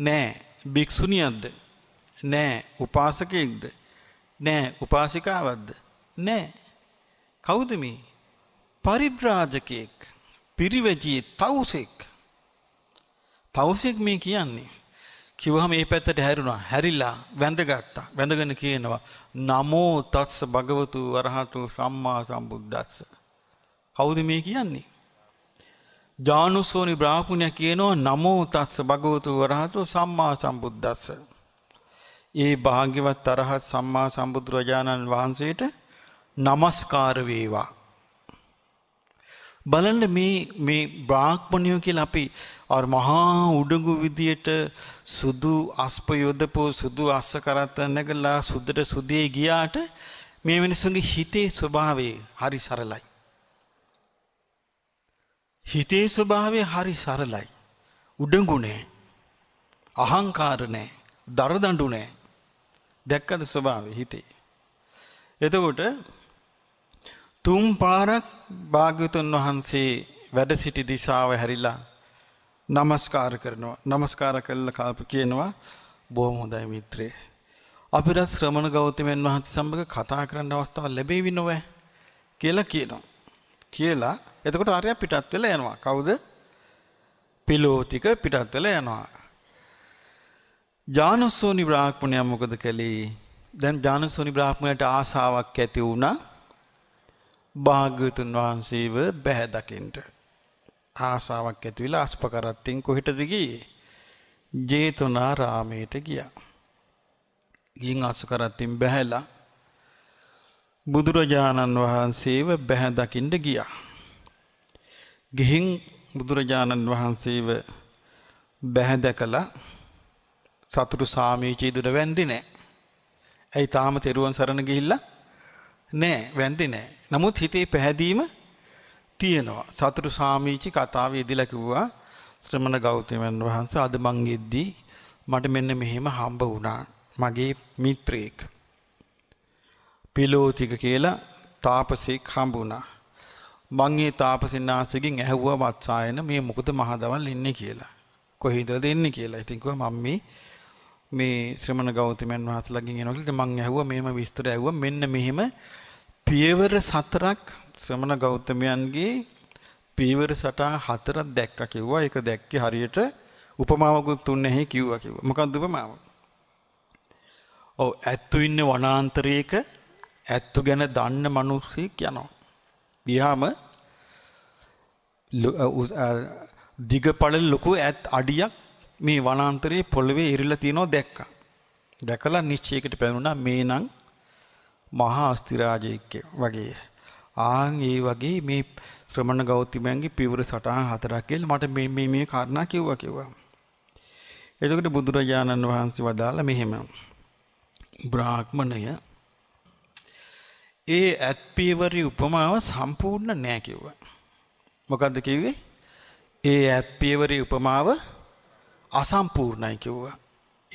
නෑ. භික්ෂුණියක්ද? නෑ. උපාසකයෙක්ද? නෑ. උපාසිකාවක්ද? නෑ. කවුද මේ? පරිබ්‍රාජකයෙක්. පිරිවැජියේ තවුසෙක්. තවුසෙක් මේ කියන්නේ. කිව්වහම මේ පැත්තට හැරුණා. හැරිලා වැඳගත්තා. වැඳගෙන කියනවා නමෝ තස්ස භගවතු වරහතු සම්මා සම්බුද්දස්ස. කවුද මේ කියන්නේ? ජානුසෝනි බ්‍රාහ්මණය කියනවා නමෝ තස්ස භගවතු වරහතු සම්මා සම්බුද්දස්ස. ඒ භාග්‍යවත් තරහ සම්මා සම්බුදුරජාණන් වහන්සේට নমස්කාර වේවා. බලන්න මේ මේ බ්‍රාහ්මණයෝ කියලා අපි අර මහා උඩඟු විදියට සුදු අස්ප යොදපෝ සුදු අස්ස කරත් නැගලා සුද්දට සුදේ ගියාට මේ මිනිසුන්ගේ හිතේ ස්වභාවය හරි සරලයි. හිතේ ස්වභාවය හරි සරලයි. උඩඟු නෑ. අහංකාර නෑ. දරදඬු නෑ. දැක්කද ස්වභාවය හිතේ. එතකොට තුන් පාරක් භාග්‍යතුන් වහන්සේ වැඩ සිටි දිශාව හැරිලා নমස්කාර කරනවා. নমස්කාර කළා කාප කියනවා බොහොම හොඳයි මිත්‍රේ. අපිට ශ්‍රමණ ගෞතමයන් වහන්සේ සමග කතා කරන්න අවස්ථාවක් ලැබෙවි නොවේ කියලා කියනවා. කියලා එතකොට ආර්ය පිටත් වෙලා යනවා. කවුද? පිලෝතික පිටත් වෙලා යනවා. ජානසෝනි බ්‍රාහ්මණයා මොකද කළේ? දැන් ජානසෝනි බ්‍රාහ්මණයට ආසාවක් ඇති වුණා. භාග්‍යතුන් වහන්සේව බැහැදකින්ට. ආසාවක් ඇතිවෙලා අස්පකරත්තෙන් කොහිටදගියේ. ජේතුනා රාමයට ගියා. ගින් අස්කරත්තින් බැහැලා බුදුරජාණන් වහන්සේව බැහැදකින්ට ගියා. ගිහින් බුදුරජාණන් වහන්සේව බැහැදැකලා සතුරු සාමීචීදුට වැන්දි නෑ. ඇයි තාම තෙරුවන් සරණ ගිහිල්ලා නෑ වැන්දි නෑ නමුත් හිතේ පැහැදීම තියෙනවා. සතුරු සාමීචි කතාවේ ඉදලා කිව්වා ශ්‍රමණ ගෞතමයන් වහන්සේ අද මං ඉද්දී මට මෙන්න මෙහෙම හම්බ වුණා. මගේ මිත්‍රයෙක්. පිලෝතික කියලා තාපසෙක් හම්බ වුණා. මං ඒ තාපසින්නාසගෙන් ඇහුවා වත්සායන මේ මොකද මහදවල් ඉන්නේ කියලා. කොහේදද එන්නේ කියලා. ඉතින් කිව්වා මම මේ මේ ශ්‍රමණ ගෞතමයන් වහන්සේලාගෙන් එනවා කියලා මං ඇහුවා මෙහෙම විස්තර ඇහුවා මෙන්න මෙහෙම පියවර සතරක් සමන ගෞතමයන්ගේ පීවර සටා හතරක් දැක්ක කිව්වා. ඒක දැක්කේ හරියට උපමාවකුත් තුන්නේ නැහැ කිව්වා කිව්වා. මොකක්ද උපමාව? ඔව් ඇත්තු ඉන්න වනාන්තරයක ඇත්තු ගැන දන්න මිනිස්සෙක් යනවා. ගියාම දිගපළ ලොකු ඇත් අඩියක් මේ වනාන්තරයේ පොළවේ ඉරිලා තියෙනවා දැක්කා. දැකලා නිශ්චයකට පැනුණා මේ නම් මහා අස්තිරාජයෙක් වගේ. ආන් ඒ වගේ මේ ශ්‍රමණ ගෞතමයන්ගේ පියවර සටහන් හතරක් කියලා මට මේ මේ මේ කාරණා කිව්වා කිව්වා. එතකොට බුදුරජාණන් වහන්සේ වදාළ මෙහෙම. බ්‍රාහ්මණය ඒ ඇත් පියවරේ උපමාව සම්පූර්ණ නෑ කිව්වා. මොකද්ද කිව්වේ? ඒ ඇත් පියවරේ උපමාව අසම්පූර්ණයි කිව්වා.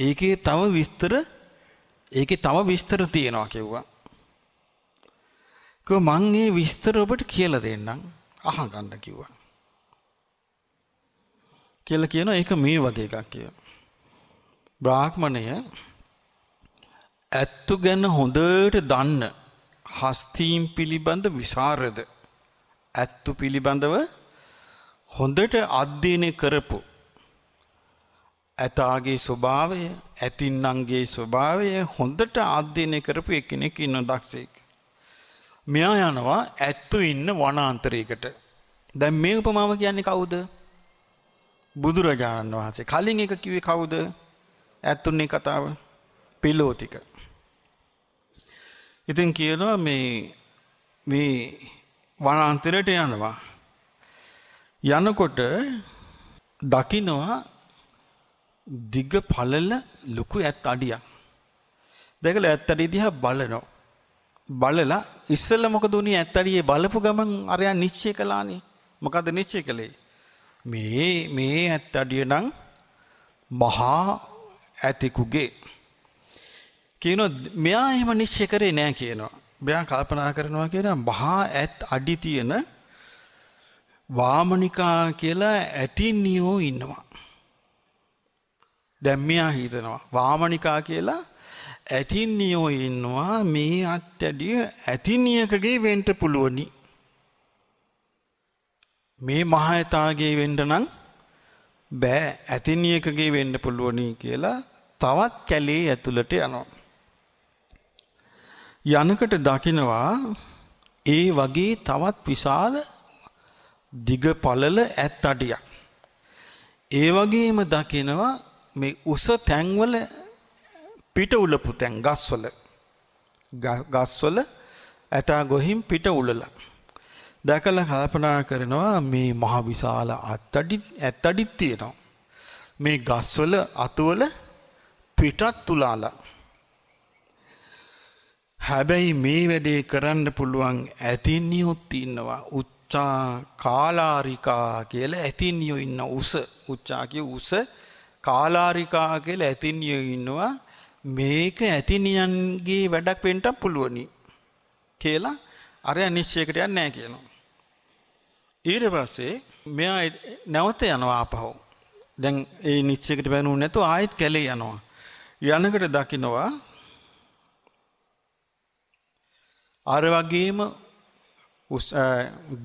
ඒකේ තව විස්තර ඒකේ තව විස්තර තියෙනවා කිව්වා. කිව්ව මං ඒ විස්තර ඔබට කියලා දෙන්නම් අහගන්න කිව්වා. කියලා කියනවා ඒක මේ වගේ එකක් කියලා. බ්‍රාහ්මණය ඇත්තු ගැන හොඳට දන්න හස්තීම් පිළිබඳ විසරද ඇත්තු පිළිබඳව හොඳට අධ්‍යයනය කරපු ඇතාගේ ස්වභාවය ඇතින්නන්ගේ ස්වභාවය හොඳට අධ්‍යයනය කරපු එකෙනෙක් ඉන්න දක්ෂේ මෙයා යනවා ඇත්තු ඉන්න වනාන්තරයකට. දැන් මේ උපමාව කියන්නේ කවුද? බුදුරජාණන් වහන්සේ. කලින් එක කිව්වේ කවුද? ඇත්තුන්නේ කතාව. පිලෝතික. ඉතින් කියනවා මේ මේ වනාන්තරයට යනවා. යනකොට දකින්නවා දිග පළල ලොකු ඇත් අඩියක්. දැකලා ඇත් අඩිය දිහා බලනවා. බලලා ඉස්සෙල්ල මොකද උනේ ඇත්තටියේ බලපු ගමන් අරයා නිශ්චය කළානේ. මොකද නිශ්චය කළේ? මේ මේ ඇත්තටිය නම් මහා ඇතිකුගේ කියනවා මෙයා එහෙම නිශ්චය කරේ නෑ කියනවා. මෙයා කල්පනා කරනවා කියනවා මහා ඇත් අඩි තියෙන වාමනිකා කියලා ඇතින්නියෝ ඉන්නවා. දැන් මෙයා හිතනවා වාමනිකා කියලා ඇතින්නියෝ ඉන්නවා මේ අත්ඇඩිය ඇතිනියකගේ වෙන්ට පුළුවනි. මේ මහයතාගේ වෙන්ඩ නම් බෑ ඇතිනියකගේ වෙන්ඩ පුළුවනි කියලා තවත් කැලේ ඇතුළට යනවා. යනකට දකිනවා ඒ වගේ තවත් විශාල දිග පලල ඇත් අඩියක්. ඒ වගේම දකිනවා මේ උස තැන්වල පිට උලපු තැන් ගස්වල ගස්වල ඇතා ගොහින් පිට උලලා. දැකල කල්පනා කරනවා මේ මහ විශාල අත්තඩි ඇත්තඩිත් තියෙනවා. මේ ගස්වල අතුවල පිටත් තුලාලා. හැබැයි මේ වැඩේ කරන්න පුළුවන් ඇතින්නියොත් ඉන්නවා උච්චා කාලාරිකා කියලා ඇතින්නියෝ ඉන්න උස උච්චා කිය උස කාලාරිකා කියලා ඇතින්නියෝ ඉන්නවා මේක ඇතිනියන්ගේ වැඩක් වෙන්නත් පුළුවනි කියලා අරය නිශ්චයකට යන්නේ නැහැ කියනවා. ඊට පස්සේ මෙයා නැවත යනවා ආපහු. දැන් ඒ නිශ්චයකට බැනුනේ නැතුව ආයෙත් කැලේ යනවා. යනකොට දකින්නවා අර වගේම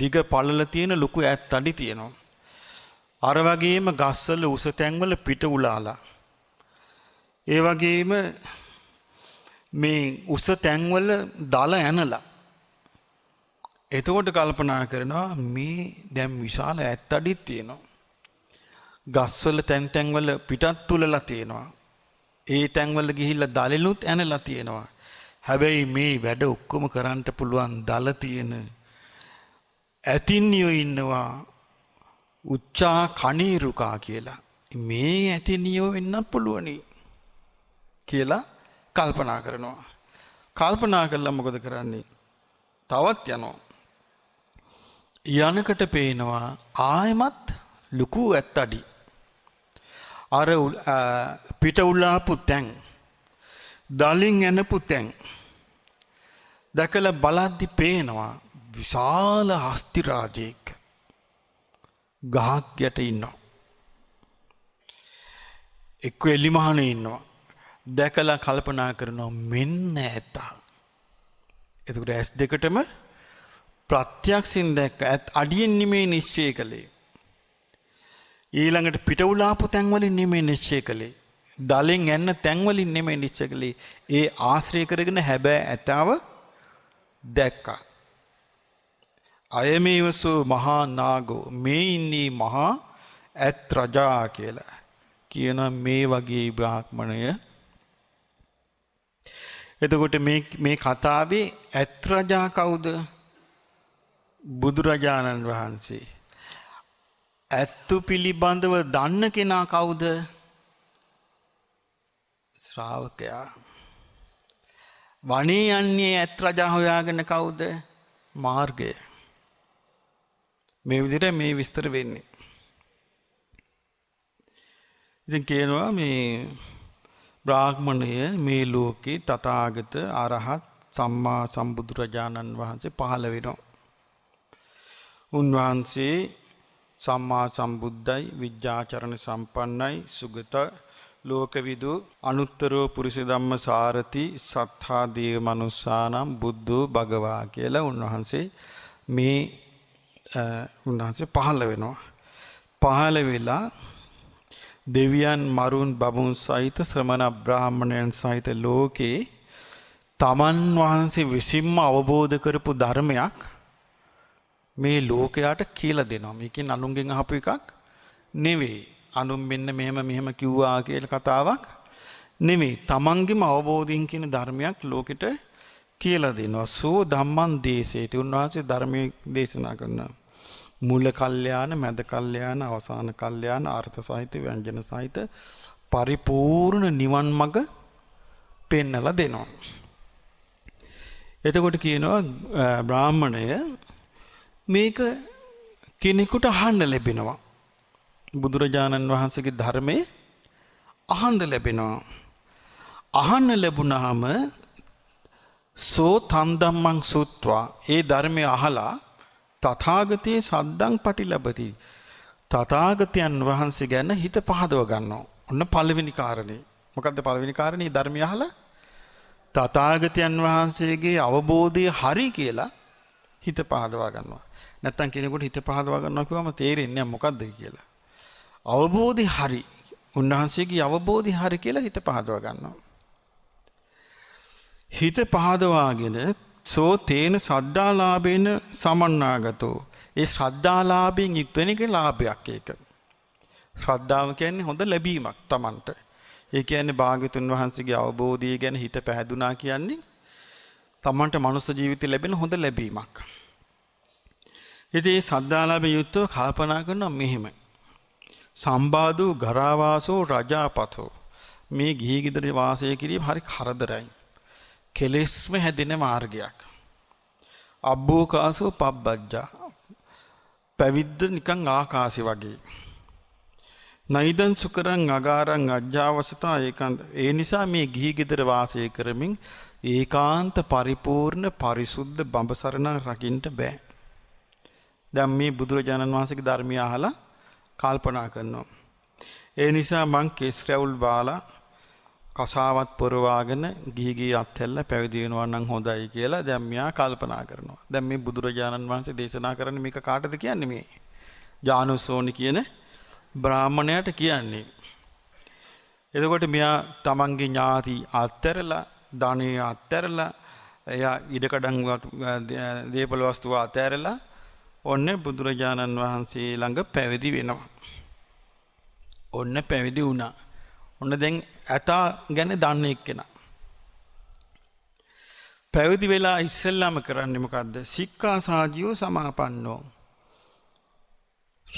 දිග පළල තියෙන ලොකු ඇත් අඩි තියෙනවා. අර වගේම ගස්වල උස තැන්වල පිට උලාලා ඒ වගේම මේ උස තැන්වල දල ඇනලා. එතකොට කල්පනා කරනවා මේ දැම් විශාල ඇත් අඩිත් තියෙනවා. ගස්වල තැන් තැන්වල පිටත් තුලලා තියෙනවා. ඒ තැන්වල ගිහිල්ලා දලෙලුත් ඇනලා තියෙනවා. හැබැයි මේ වැඩ ඔක්කොම කරන්න පුළුවන් දල තියෙන ඇතින්නියෝ ඉන්නවා උච්චා කණීරුකා කියලා. මේ ඇතිනියෝ වෙන්නත් පුළුවනි. කියලා කල්පනා කරනවා. කල්පනා කරලා මොකද කරන්නේ? තවත් යනවා. යනකට පේනවා ආයමත් ලুকু ඇත්තඩි. අර පිට උලාපු තැන් දලින් ඇනපු තැන් දැකලා බලද්දි පේනවා විශාල හස්ති රාජයෙක් ගහක් යට ඉන්නවා එක්ක එලිමහනේ ඉන්නවා දැකලා කල්පනා කරනවා මෙන්න ඇතා. එතකට ඇස් දෙකටම ප්‍රත්‍යක්සින් දැක්ක ඇත් අඩියෙන් නිමේ නිශ්චය කළේ. ඊළඟට පිටවුලාපු තැන්වලින් නෙමේ නිශ්චය කළේ. දලෙන් එන්න තැන්වලින් නෙමේ නිශ්චය කළේ. ඒ ආශ්‍රය කරගෙන හැබෑ ඇතාව දැක්කා. අයමේවසු මහා නාගෝ මේ ඉන්නේ මහා ඇත් රජා කියලා කියන මේ වගේ බ්‍රාහ්මණය එතකොට මේ කතාවේ ඇත් රජා කවුද? බුදුරජාණන් වහන්සේ. ඇත්තු පිළිබඳව දන්න කෙනා කවුද? ශ්‍රාවකයා. වනේ යන්නේ ඇත් රජා හොයාගෙන කවුද? මාර්ගය. මේ විදිහට මේ විස්තර වෙන්නේ. ඉතින් කියනවා මේ බ්‍රාහ්මණය මේ ලෝකේ තථාගත අරහත් සම්මා සම්බුදුරජාණන් වහන්සේ පහළ වෙනවා. උන්වහන්සේ සම්මා සම්බුද්ධයි විද්‍යාචරණ සම්පන්නයි සුගත ලෝකවිදු අනුත්තරෝ පුරිස ධම්ම සාරති සත්තා දේව මනුස්සානම් බුද්ධෝ භගවා කියලා උන්වහන්සේ මේ උන්වහන්සේ පහළ වෙනවා. පහළ වෙලා දෙවියන් මරුන් බමුන් සහිත ශ්‍රමණ බ්‍රාහ්මණයන් සහිත ලෝකේ තමන් වහන්සේ විසින්ම අවබෝධ කරපු ධර්මයක් මේ ලෝකයාට කියලා දෙනවා. මේකෙන් අනුන්ගෙන් අහපු එකක් නෙවෙයි. අනුන් මෙන්න මෙහෙම මෙහෙම කිව්වා කියලා කතාවක් නෙමෙයි. තමන්ගෙම අවබෝධයෙන් කියන ධර්මයක් ලෝකෙට කියලා දෙනවා. සෝ ධම්මං දේශේති. උන්වහන්සේ ධර්මයේ දේශනා කරනවා. මුල කල්යාණ මැද කල්යාණ අවසාන කල්යාණ අර්ථ සහිත ව්‍යංජන සහිත පරිපූර්ණ නිවන් මඟ පෙන්නලා දෙනවා. එතකොට කියනවා බ්‍රාහ්මණය මේක කෙනෙකුට අහන්න ලැබෙනවා. බුදුරජාණන් වහන්සේගේ ධර්මයේ අහන්න ලැබෙනවා. අහන්න ලැබුණාම සෝ තන්දම්මං සුත්වා ඒ ධර්මය අහලා තථාගතයේ සද්දං පටිලබති. තථාගතයන් වහන්සේ ගැන හිත පහදව ගන්නවා. ඔන්න පළවෙනි කාරණේ. මොකද්ද පළවෙනි කාරණේ? ධර්මය අහලා තථාගතයන් වහන්සේගේ අවබෝධය හරි කියලා හිත පහදවා ගන්නවා. නැත්තම් කෙනෙකුට හිත පහදවා ගන්නවා කිව්වම තේරෙන්නේ මොකද්ද කියලා. අවබෝධي හරි. උන්වහන්සේගේ අවබෝධي හරි කියලා හිත පහදවා ගන්නවා. හිත පහදවාගෙන සෝ තේන සද්ධාලාභේන සමන්නාගතෝ. ඒ ශ්‍රද්ධාලාභයෙන් යුක්ත වෙන එක ලාභයක් ඒක. ශ්‍රද්ධාව කියන්නේ හොඳ ලැබීමක් Tamanට. ඒ කියන්නේ භාග්‍යතුන් වහන්සේගේ අවබෝධය ගැන හිත පැහැදුනා කියන්නේ Tamanට මනුස්ස ජීවිතේ ලැබෙන හොඳ ලැබීමක්. ඉතින් මේ සද්ධාලාභ යුක්තව කල්පනා කරනවා මෙහෙම. සම්බාධු ගරාවාසෝ රජාපතෝ මේ ගිහි ගෙදර වාසය කිරීම හරි කරදරයි. කෙලෙස්ම හැදෙන මාර්ගයක්. අබ්බෝකාසෝ පබ්බජ්ජා. පැවිද්ද නිකං ආකාශය වගේ. නයිදන් සුකරං අගාරං අජ්ජාවසතා ඒකන්ත. ඒ නිසා මේ ගිහි ගෙදර වාසය කරමින් ඒකාන්ත පරිපූර්ණ පරිසුද්ධ බඹසරණ රකින්ට බෑ. දැන් මේ බුදුරජාණන් වහන්සේගේ ධර්මය අහලා කල්පනා කරනවා. ඒ නිසා මං කෙස් රැවුල් බාලා කසාවත් පොරවාගෙන ගිහි ගිහි අත්හැල්ලා පැවිදි වෙනවා නම් හොඳයි කියලා දැන් මෙයා කල්පනා කරනවා. දැන් මේ බුදුරජාණන් වහන්සේ දේශනා කරන්නේ මේක කාටද කියන්නේ මේ? ජානුසෝනි කියන බ්‍රාහමණයට කියන්නේ. එතකොට මෙයා තමන්ගේ ඥාති අත්හැරලා, ධනෙ අත්හැරලා, එයා ඉඩකඩම් දේපල වස්තුව අත්හැරලා ඔන්න බුදුරජාණන් වහන්සේ ළඟ පැවිදි වෙනවා. ඔන්න පැවිදි වුණා. ඔන්න දැන් ඇතා ගැන දන්න එක්කෙන. පැවිදි වෙලා ඉස්සල්ලාම කරන්නමකක්ද සික්කා සාජියෝ සමාපන්නෝ.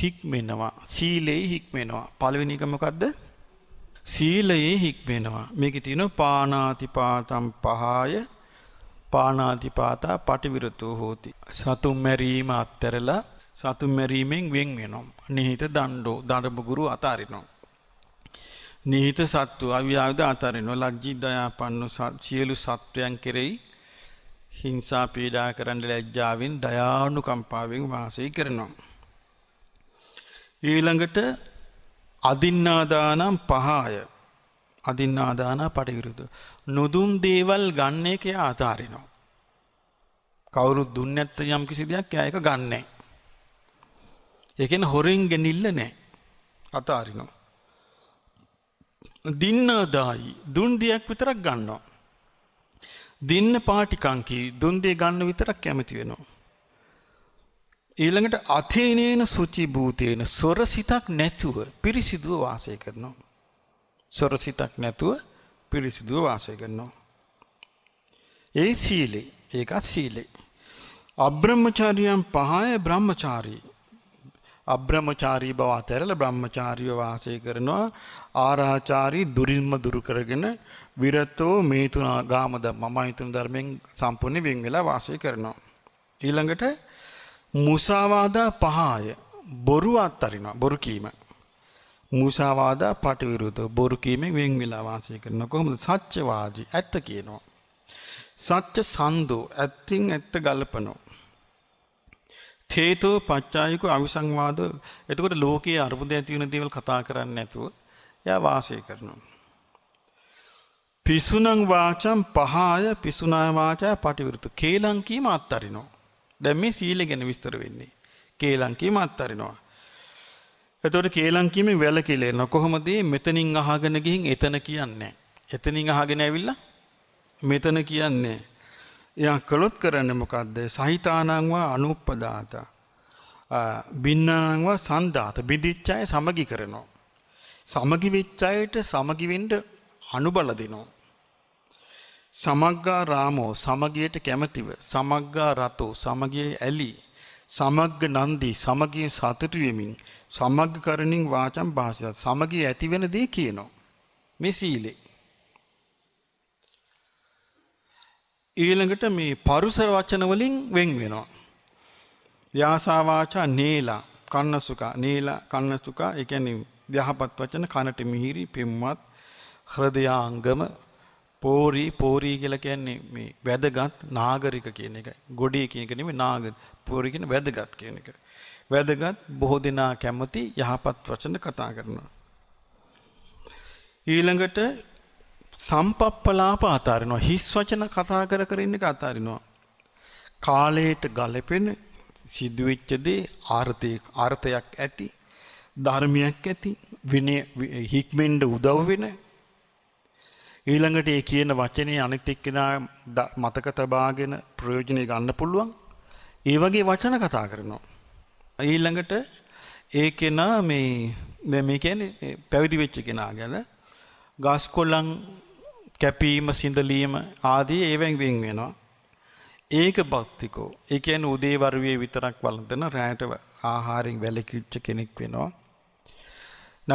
හික්මෙනවා සීලයේ හික්මෙනවා පළවෙනිකමකක්ද සීලයේ හික්මෙනවා මේක තියෙන පානාතිපාතම් පහාය පානාතිපාතා පටිවිරතෝ හෝති. සතුම් මැරීම අත්තරලා සතුම් මැරීමෙන් වෙන් වෙනම්. නිහිත දණ්ඩෝ දඩමගුරු අතාරිනම්. නිහිත සත්තු අව්‍යාවද අතරිනෝ ලජ්ජී දයාපන්නු සියලු සත්වයන් කෙරෙහි හිංසා පීඩා කරන්න ලැජ්ජාවෙන් දයානුකම්පාවෙන් වාසය කරනවා. ඊළඟට අදින්නාදානම් පහාය අදින්නාදාන පටිවිරුද්ධ නොදුන් දේවල් ගන්න එක එයා අතාරිනවා. කවුරුත් දුන්නේ නැත්ත යම් කිසි දෙයක් එයා ඒක ගන්නෑ. ඒ කියන්නේ හොරෙන් ගෙනිල්ල නැහැ. අතාරිනවා. දින්නදායි දුන්දියක් විතරක් ගන්නවා. දෙන්න පාටිකංකී දුන්දේ ගන්න විතරක් කැමති වෙනවා. ඊළඟට අතේනේන සුචි භූතේන සොර සිතක් නැතුව පිරිසිදුව වාසය කරනවා. සොර සිතක් නැතුව පිරිසිදුව වාසය කරනවා. ඒ සීලේ ඒකත් සීලේ. අබ්‍රහ්මචාරියන් පහය බ්‍රහ්මචාරී අබ්‍රහ්මචාරී බව අතහැරලා බ්‍රහ්මචාරීව වාසය කරනවා ආරාචාරී දුරින්ම දුරු කරගෙන විරතෝ මේතුන ගාමද මම හිතන ධර්මයෙන් සම්පූර්ණ වෙන් වෙලා වාසය කරනවා ඊළඟට මුසාවාදා පහය බොරු අත්තරිනවා බොරු කීම මුසාවාදා පටවිරුත බොරු කීමෙන් වෙන් වෙලා වාසය කරන කොහොමද සත්‍යවාදී ඇත්ත කියනවා සත්‍ය සන්දෝ ඇත්තින් ඇත්ත ගල්පනවා තේතෝ පච්චායික අවිසංවාද එතකොට ලෝකයේ අරුබුද ඇති වෙන දේවල් කතා කරන්නේ නැතුව එයා වාසය කරනවා පිසුනං වාචං පහාය පිසුනා වාචා පටිවිරුතු කේලං කීම අත්තරිනවා දැන් මේ සීල ගැන විස්තර වෙන්නේ කේලං කීම අත්තරිනවා එතකොට කේලං කීමෙන් වැළකීලේන කොහොමද මෙතනින් අහගෙන ගිහින් එතන කියන්නේ එතනින් අහගෙන ඇවිල්ලා මෙතන කියන්නේ එයා කළොත් කරන්න මොකක්ද සහිතානංවා අනුප්පදාත බින්නාංවා සන්ධාත බිදිච්චාය සමගි කරනවා. සමගි වෙච්චායට සමගිවෙන්ට අනුබල දෙනවා. සමග්ගා රාමෝ සමගියට කැමැතිව සමග්ගා රතෝ සමගියේ ඇලි සමග්ග නන්දි සමගිය සතුටු වෙමින් සමග්ගකරණින් වාචම් භාෂිත සමගිය ඇති වෙන දේ කියනවා මේ සීලේ ඊළඟට මේ පරුස වචන වලින් වෙන් වෙනවා. ව්‍යාසා වාචා නීලා කන්නසුකා නීලා කන්නසුකා ඒ කියන්නේ යහපත් වචන කනට මිහිරි පෙම්වත් හෘදයාංගම පෝරි පෝරි කියලා කියන්නේ මේ වැදගත් නාගරික කියන එකයි. ගොඩේ කියන එක නෙමෙයි නාගර. පෝරි කියන්නේ වැදගත් කියන එක. වැදගත් බොහෝ දෙනා කැමති යහපත් වචන කතා කරනවා. ඊළඟට සම්පප්පලාප අතාරිනවා. හිස් වචන කතා කර කර ඉන්න එක අතාරිනවා. කාලයට ගලපෙන සිදුවෙච්ච දේ ආර්ථික අර්ථයක් ඇති ධර්මයක් ඇති විනය හික්මෙන්ඩ උදව් වෙන ඊළඟට ඒ කියන වචනේ අනිත් එක්කෙනා මතක තබාගෙන ප්‍රයෝජනෙ ගන්න පුළුවන් ඒ වගේ වචන කතා කරනවා ඊළඟට ඒ කෙනා මේ මේ කියන්නේ පැවිදි වෙච්ච කෙනා ගැන ගස්කොලන් කැපීම සිඳලීම ආදී ඒවෙන් වෙන් වෙනවා. ඒක භක්තිකෝ. ඒ කියන්නේ උදේ වරුවේ විතරක් වළඳන රැයට ආහාරයෙන් වැළකීච්ච කෙනෙක් වෙනවා.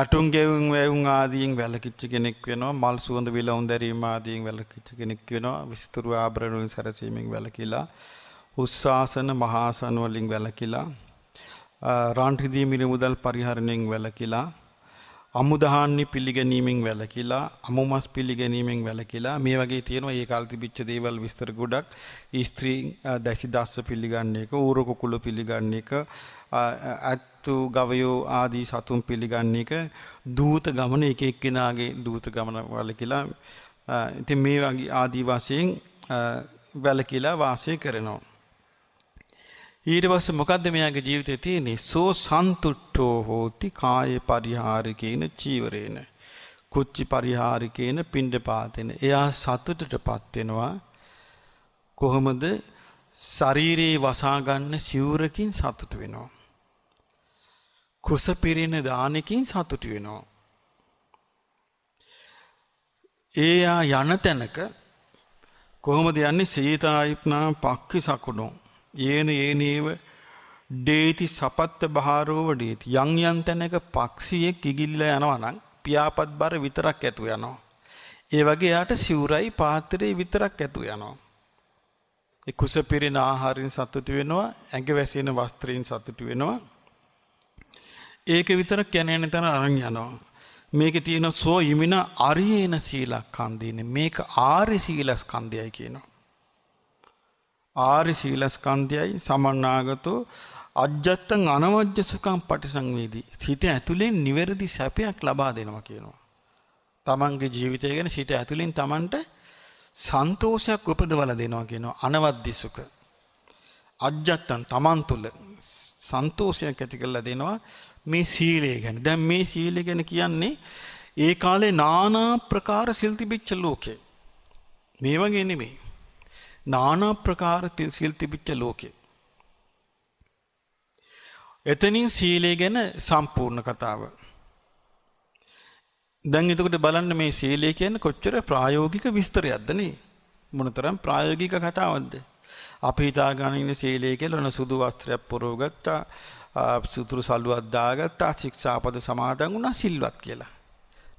නටුන් ගෙවුම් වැවුම් ආදීන් වැළකීච්ච කෙනෙක් වෙනවා. මල් සුවඳ විලවුන් දැරීම ආදීන් වැළකීච්ච කෙනෙක් වෙනවා. විසිතුරු ආභරණ වලින් සැරසීමෙන් වැළකීලා උස්සාසන මහාසන වලින් වැළකීලා රාන්තිදී මිරිමුදල් පරිහරණයෙන් වැළකීලා අමුදහාන්නි පිළිගැනීමෙන් වැළකීලා අමුමස් පිළිගැනීමෙන් වැළකීලා මේ වගේ තියෙනවා ඒ කාලේ තිබිච්ච දේවල් විස්තර ගොඩක් ස්ත්‍රී දැසිදස්ස පිළිගන්න එක ඌර කුකුල පිළිගන්න එක අත්තු ගවයෝ ආදී සතුන් පිළිගන්න එක දූත ගමන එක එක්කෙනාගේ දූත ගමන වැළකීලා ඉතින් මේ වගේ ආදී වශයෙන් වැළකීලා වාසය කරනවා ඊට පස්ස මොකක්ද මෙයාගේ ජීවිතය තියෙන්නේ සෝ සන්තුට්ටෝ හෝති කාය පරිහාරිකේන චීවරේන. කුච්චි පරිහාරිකේන පිණ්ඩ පාතෙන. එයා සතුටට පත්වෙනවා කොහොමද ශරීරයේ වසාගන්න සිවුරකින් සතුට වෙනවා. කුස පිරෙන දානකින් සතුට වෙනවා. ඒයා යන තැනක කොහොමද යන්නේ සීතායිප්නා පක්කි සකුණෝ ඒන ඒනේව ඩේති සපත්ත භාරෝව ඩේති යං යන් තැනක පක්ෂියෙක් ඉගිල්ල යනවනම් පියාපත් බර විතරක් ඇතු යනවා. ඒ වගේ යාට සිවුරයි පාත්‍රේ විතරක් ඇතු යනවා. ඒ කුස පිරෙන ආහාරයෙන් සතුටු වෙනවා, ඇඟ වැසෙන වස්ත්‍රයෙන් සතුටු වෙනවා. ඒක විතරක් කැනේන තන අරන් යනවා. මේක තියෙන සෝ හිමින අරියේන සීලක් කන්දීන මේක ආරි සීලස් කන්දයයි කියනවා. ආරි සීලස්කන්ධයයි සමන්නාගතෝ අජ්ජත්තං අනවජ්‍ය සුඛං පටිසංවේදී. සිත ඇතුලෙන් නිවැරදි සැපයක් ලබා දෙනවා කියනවා. තමන්ගේ ජීවිතය ගැන සිත ඇතුලෙන් තමන්ට සන්තෝෂයක් උපදවලා දෙනවා කියනවා අනවද්‍ය සුඛ. අජ්ජත්තං තමන් තුල සන්තෝෂයක් ඇති කරලා දෙනවා මේ සීලය ගැන. දැන් මේ සීලය ගැන කියන්නේ ඒ කාලේ নানা ප්‍රකාර සිල් තිබිච්ච ලෝකේ. මේ වගේ නෙමෙයි. নানা ප්‍රකාර තිල්සිල් තිබිච්ච ලෝකේ. එතනින් සීලේ ගැන සම්පූර්ණ කතාව. දැන් එතකොට බලන්න මේ සීලය කියන්නේ කොච්චර ප්‍රායෝගික විස්තරයක්ද නේ? මොනතරම් ප්‍රායෝගික කතාවක්ද? අපි හිතාගෙන ඉන්න සීලය කියලා ඔන සුදු වස්ත්‍රයක් පොරවගත්තා, සුතුරු සල්ුවක් දාගත්තා, ශික්ෂාපද සමාදන් වුණා සිල්වත් කියලා.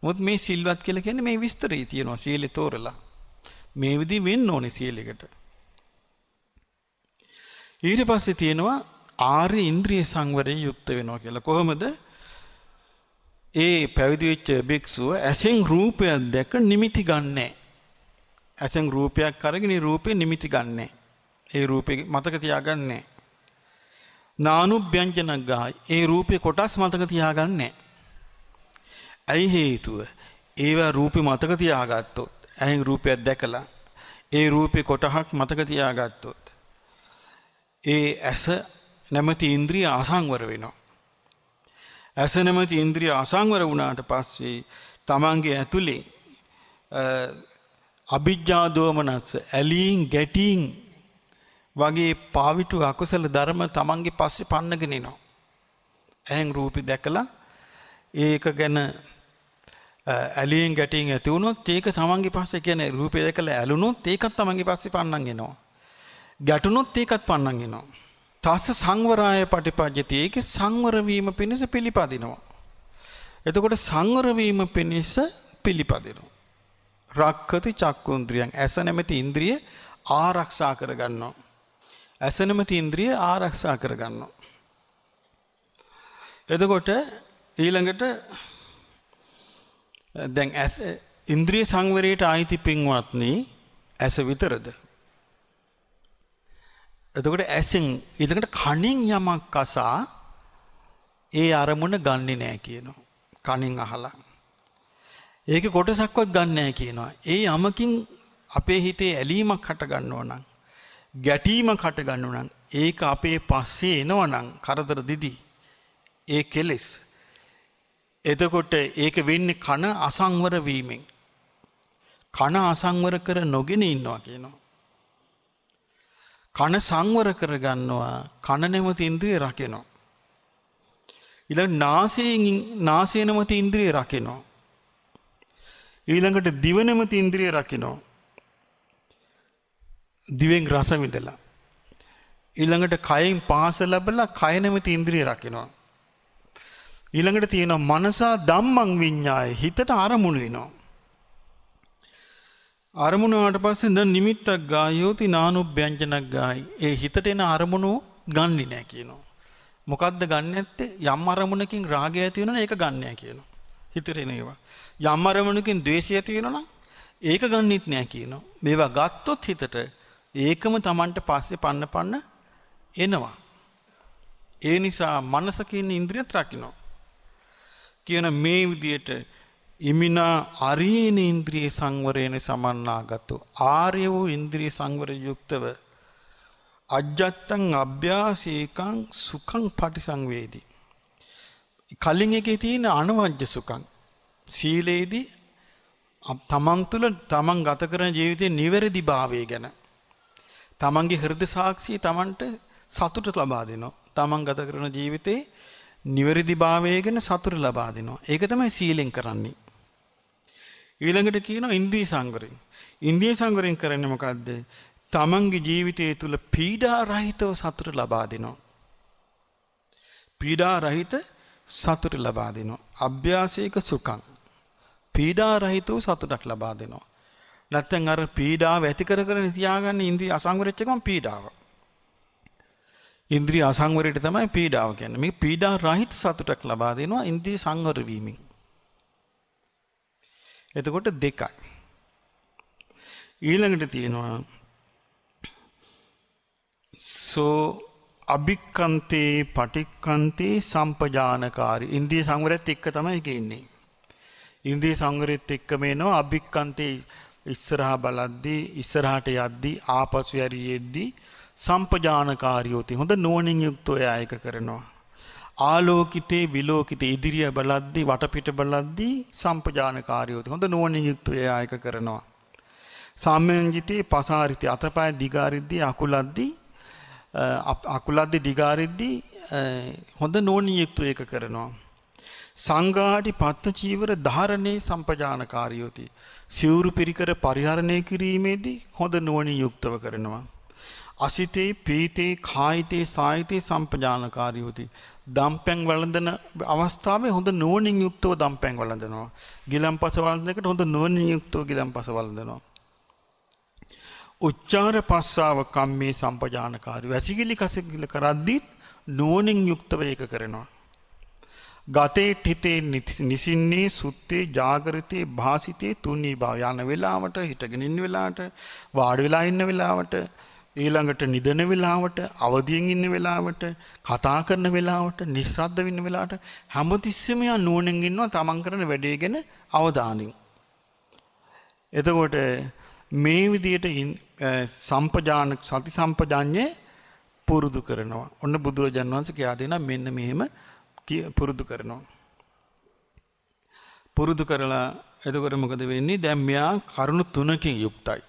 මොකද මේ සිල්වත් කියලා කියන්නේ මේ විස්තරය තියෙනවා සීලේ තෝරලා. මේ විදි වෙන්න ඕනේ සියලෙකට. ඊට පස්සේ තියෙනවා ආර්ය ඉන්ද්‍රිය සංවරයෙන් යුක්ත වෙනවා කියලා. කොහොමද? ඒ පැවිදි වෙච්ච භික්ෂුව ඇසෙන් රූපයක් දැක නිමිති ගන්නෑ. ඇසෙන් රූපයක් අරගෙන ඒ රූපේ නිමිති ගන්නෑ. ඒ රූපේ මතක තියාගන්නේ නානුභ්‍යංජනක් ගහයි. ඒ රූපේ කොටස් මතක තියාගන්නේ ඇයි හේතුව? ඒවා රූපේ මතක තියාගත්තොත් ඇහෙන් රූපයක් දැකලා ඒ රූපේ කොටහක් මතක තියාගත්තොත් ඒ ඇස නැමැති ඉන්ද්‍රිය අසංවර වෙනවා. ඇස නැමැති ඉන්ද්‍රිය අසංවර වුණාට පස්සේ තමන්ගේ ඇතුලේ අභිජ්ජා දෝමනස්ස ඇලීන් ගැටීන් වගේ පාවිතු අකුසල ධර්ම තමන්ගේ පස්සේ පන්නගෙන එනවා. ඇහෙන් රූපි දැකලා ඒක ගැන ඇලීම් ගැටීම් ඇති වුණොත් ඒක තමන්ගේ පස්සේ කියන්නේ රූපය දැකලා ඇලුනොත් ඒකත් තමන්ගේ පස්සේ පන්නන් එනවා. ගැටුනොත් ඒකත් පන්නන් එනවා. තස්ස සංවරාය පටිපජ්ජති ඒකේ සංවර වීම පිණිස පිළිපදිනවා. එතකොට සංවර වීම පිණිස පිළිපදිනවා. රක්කති චක්කුන්ද්‍රියන් ඇස නැමැති ඉන්ද්‍රිය ආරක්ෂා කරගන්නවා. ඇස නැමැති ඉන්ද්‍රිය ආරක්ෂා කරගන්නවා. එතකොට ඊළඟට දැන් ඇස ඉන්ද්‍රිය සංවරයට ආйти පින්වත්නි ඇස විතරද? එතකොට ඇසෙන් ඊළඟට කණින් යමක් අසා ඒ අරමුණ ගන්නෙ නෑ කියනවා. කණින් අහලා. ඒකේ කොටසක්වත් ගන්න නෑ කියනවා. ඒ යමකින් අපේ හිතේ ඇලීමක් හට ගන්නව නම් ගැටීමක් හට ගන්නව නම් ඒක අපේ පස්සේ එනව නම් කරදර දිදී ඒ කෙලෙස් එතකොට ඒක වෙන්නේ කන අසංවර වීමෙන්. කන අසංවර කර නොගෙන ඉන්නවා කියනවා. කන සංවර කරගන්නවා කන නැමති ඉන්ද්‍රිය රකිනවා. ඊළඟ නාසයෙන් නාසය නැමති ඉන්ද්‍රිය රකිනවා. ඊළඟට දිව නැමති ඉන්ද්‍රිය රකිනවා. දිවෙන් රස විඳලා ඊළඟට කයෙන් පහස ලැබලා කය නැමති ඉන්ද්‍රිය රකිනවා. ඊළඟට තියෙන මනසා ධම්මං විඤ්ඤාය හිතට අරමුණු වෙනවා. අරමුණ වුණාට පස්සේ දැන් නිමිත්තක් ගායෝති නානුභ්‍යංජනක් ගායි. ඒ හිතට එන අරමුණු ගන්නෙ නෑ කියනවා. මොකද්ද ගන්න ඇත්තේ යම් අරමුණකින් රාගය ඇති වෙනවනම් ඒක ගන්නෑ කියනවා. හිතරෙන ඒවා. යම් අරමුණකින් ද්වේෂය ඇති වෙනවනම් ඒක ගන්නෙත් නෑ කියනවා. මේවා ගත්තොත් හිතට ඒකම Tamanට පස්සේ පන්න පන්න එනවා. ඒ නිසා මනස කියන ඉන්ද්‍රියත් රකින්නවා. කියන මේ විදියට ඉමිනා අරියන ඉන්ද්‍රිය සංවරයන සමන්නාගත්තු. ආර්ය වූ ඉන්ද්‍රී සංවර යුක්තව. අජ්ජත්තන් අභ්‍යාසේකං සුකං පටි සංවේදී. කලින් එක තියෙන අනවජ්‍ය සුකං. සීලේදී තමන් තුළ තමන් ගත කරන ජීවිතය නිවැරදි භාවය ගැන. තමන්ගේ හෘද සාක්ෂී තමන්ට සතුට ලබා දෙනවා. තමන් ගත කරන ජීවිතේ නිවැරදි භාවය ගැන සතුට ලබා දෙනවා. ඒක තමයි සීලෙන් කරන්නේ. ඊළඟට කියනවා ඉන්ද්‍රිය සංවරය. ඉන්ද්‍රිය සංවරයෙන් කරන්නේ මොකද්ද? තමන්ගේ ජීවිතය තුළ පීඩා රහිතව සතුට ලබා දෙනවා. පීඩා රහිත සතුට ලබා දෙනවා. අභ්‍යාසයක සුඛං. පීඩා රහිතව සතුටක් ලබා දෙනවා. නැත්නම් අර පීඩාව ඇති කර කර තියාගන්න ඉන්ද්‍රිය අසංවරච්චකම පීඩාව. ඉන්ද්‍රිය අසංවරයට තමයි පීඩාව කියන්නේ. මේ පීඩා රහිත සතුටක් ලබා දෙනවා ඉන්ද්‍රිය සංවර වීමෙන්. එතකොට දෙකයි. ඊළඟට තියෙනවා සෝ අභික්කන්තේ පටික්කන්තේ සම්පජානකාරී. ඉන්ද්‍රිය සංවරයත් එක්ක තමයි ඒක ඉන්නේ. ඉන්ද්‍රිය සංවරයත් එක්කම එනවා අභික්කන්තේ ඉස්සරහා බලද්දී ඉස්සරහට යද්දී ආපසු යරියෙද්දී සම්පජානකාරයෝති හොඳ නුවණින් යුක්තව එයා ඒක කරනවා. ආලෝකිතේ විලෝකිතේ ඉදිරිය බලද්දී වටපිට බලද්දී සම්පජානකාරයෝති හොඳ නුවණින් යුක්තව එයා ඒක කරනවා. සාමයන්ජිතේ පසාරිතේ අතපය දිගාරිද්දී අකුලද්දී අකුලද්දී දිගාරිද්දී හොඳ නුවණින් යුක්තව ඒක කරනවා. සංඝාටි පත්ත චීවර ධාරණේ සම්පජානකාරියෝති සිවුරු පිරිකර පරිහරණය කිරීමේදී හොඳ නුවණින් යුක්තව කරනවා අසිතේ පීතේ කායිතේ සාහිතයේ සම්පජානකාරීවති. දම්පැන් වලඳන අවස්ථාවේ හොඳ නුවණින් යුක්තව දම්පැන් වලඳනවා. ගිලම්පස වලඳන එකට හොඳ නුවණින් යුක්තව ගිලම්පස වලඳනවා. උච්චාර පස්සාව කම්මේ සම්පජානකාරී වැසිකිලි කසිකිලි කරද්දී නුවණින් යුක්තව ඒක කරනවා. ගතේ හිතේ නිසින්නේ සුත්තේ ජාගරිතේ භාසිතේ තුනී භාව යන වෙලාවට හිටගෙන ඉන්න වෙලාවට වාඩි වෙලා ඉන්න වෙලාවට ඊළඟට නිදන වෙලාවට අවදියෙන් ඉන්න වෙලාවට කතා කරන වෙලාවට නිස්සද්ද වෙන්න වෙලාවට හැමතිස්සෙම යා නුවණින් ඉන්නවා තමන් කරන වැඩේ ගැන අවධානයෙන්. එතකොට මේ විදියට සම්පජාන සති සම්පජාඤ්ඤේ පුරුදු කරනවා. ඔන්න බුදුරජාන් වහන්සේ කියා දෙනා මෙන්න මෙහෙම පුරුදු කරනවා. පුරුදු කරලා එතකොට මොකද වෙන්නේ? දැන් මෙයා කරුණු තුනකින් යුක්තයි.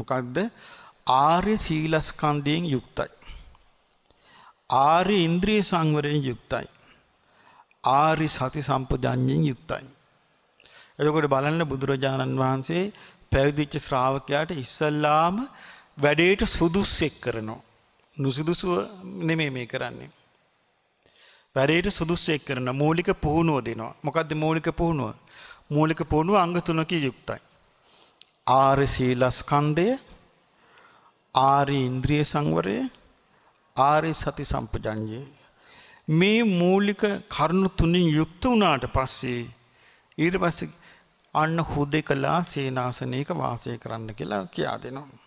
මොකක්ද? ආර්ය සීලස්කන්ධයෙන් යුක්තයි. ආර්ය ඉන්ද්‍රිය සංවරයෙන් යුක්තයි. ආරි සති සම්පජඤ්ඤයෙන් යුක්තයි. එතකොට බලන්න බුදුරජාණන් වහන්සේ පැවිදිච්ච ශ්‍රාවකයාට ඉස්සල්ලාම වැඩේට සුදුස්සෙක් කරනවා. නුසුදුසුව නෙමෙයි මේ කරන්නේ. වැඩේට සුදුස්සෙක් කරන මූලික පුහුණුව දෙනවා. මොකද්ද මූලික පුහුණුව? මූලික පුහුණුව අංග තුනකින් යුක්තයි. ආර්ය සීලස්කන්ධය ආරි ඉන්ද්‍රිය සංවරය ආරි සති සම්පජන්ජය. මේ මූලික කරුණු තුනින් යුක්ත වනාට පස්සේ ඊට පස්ස අන්න හුදෙ කලා සේනාසනයක වාසය කරන්න කියලා කියා දෙනවා.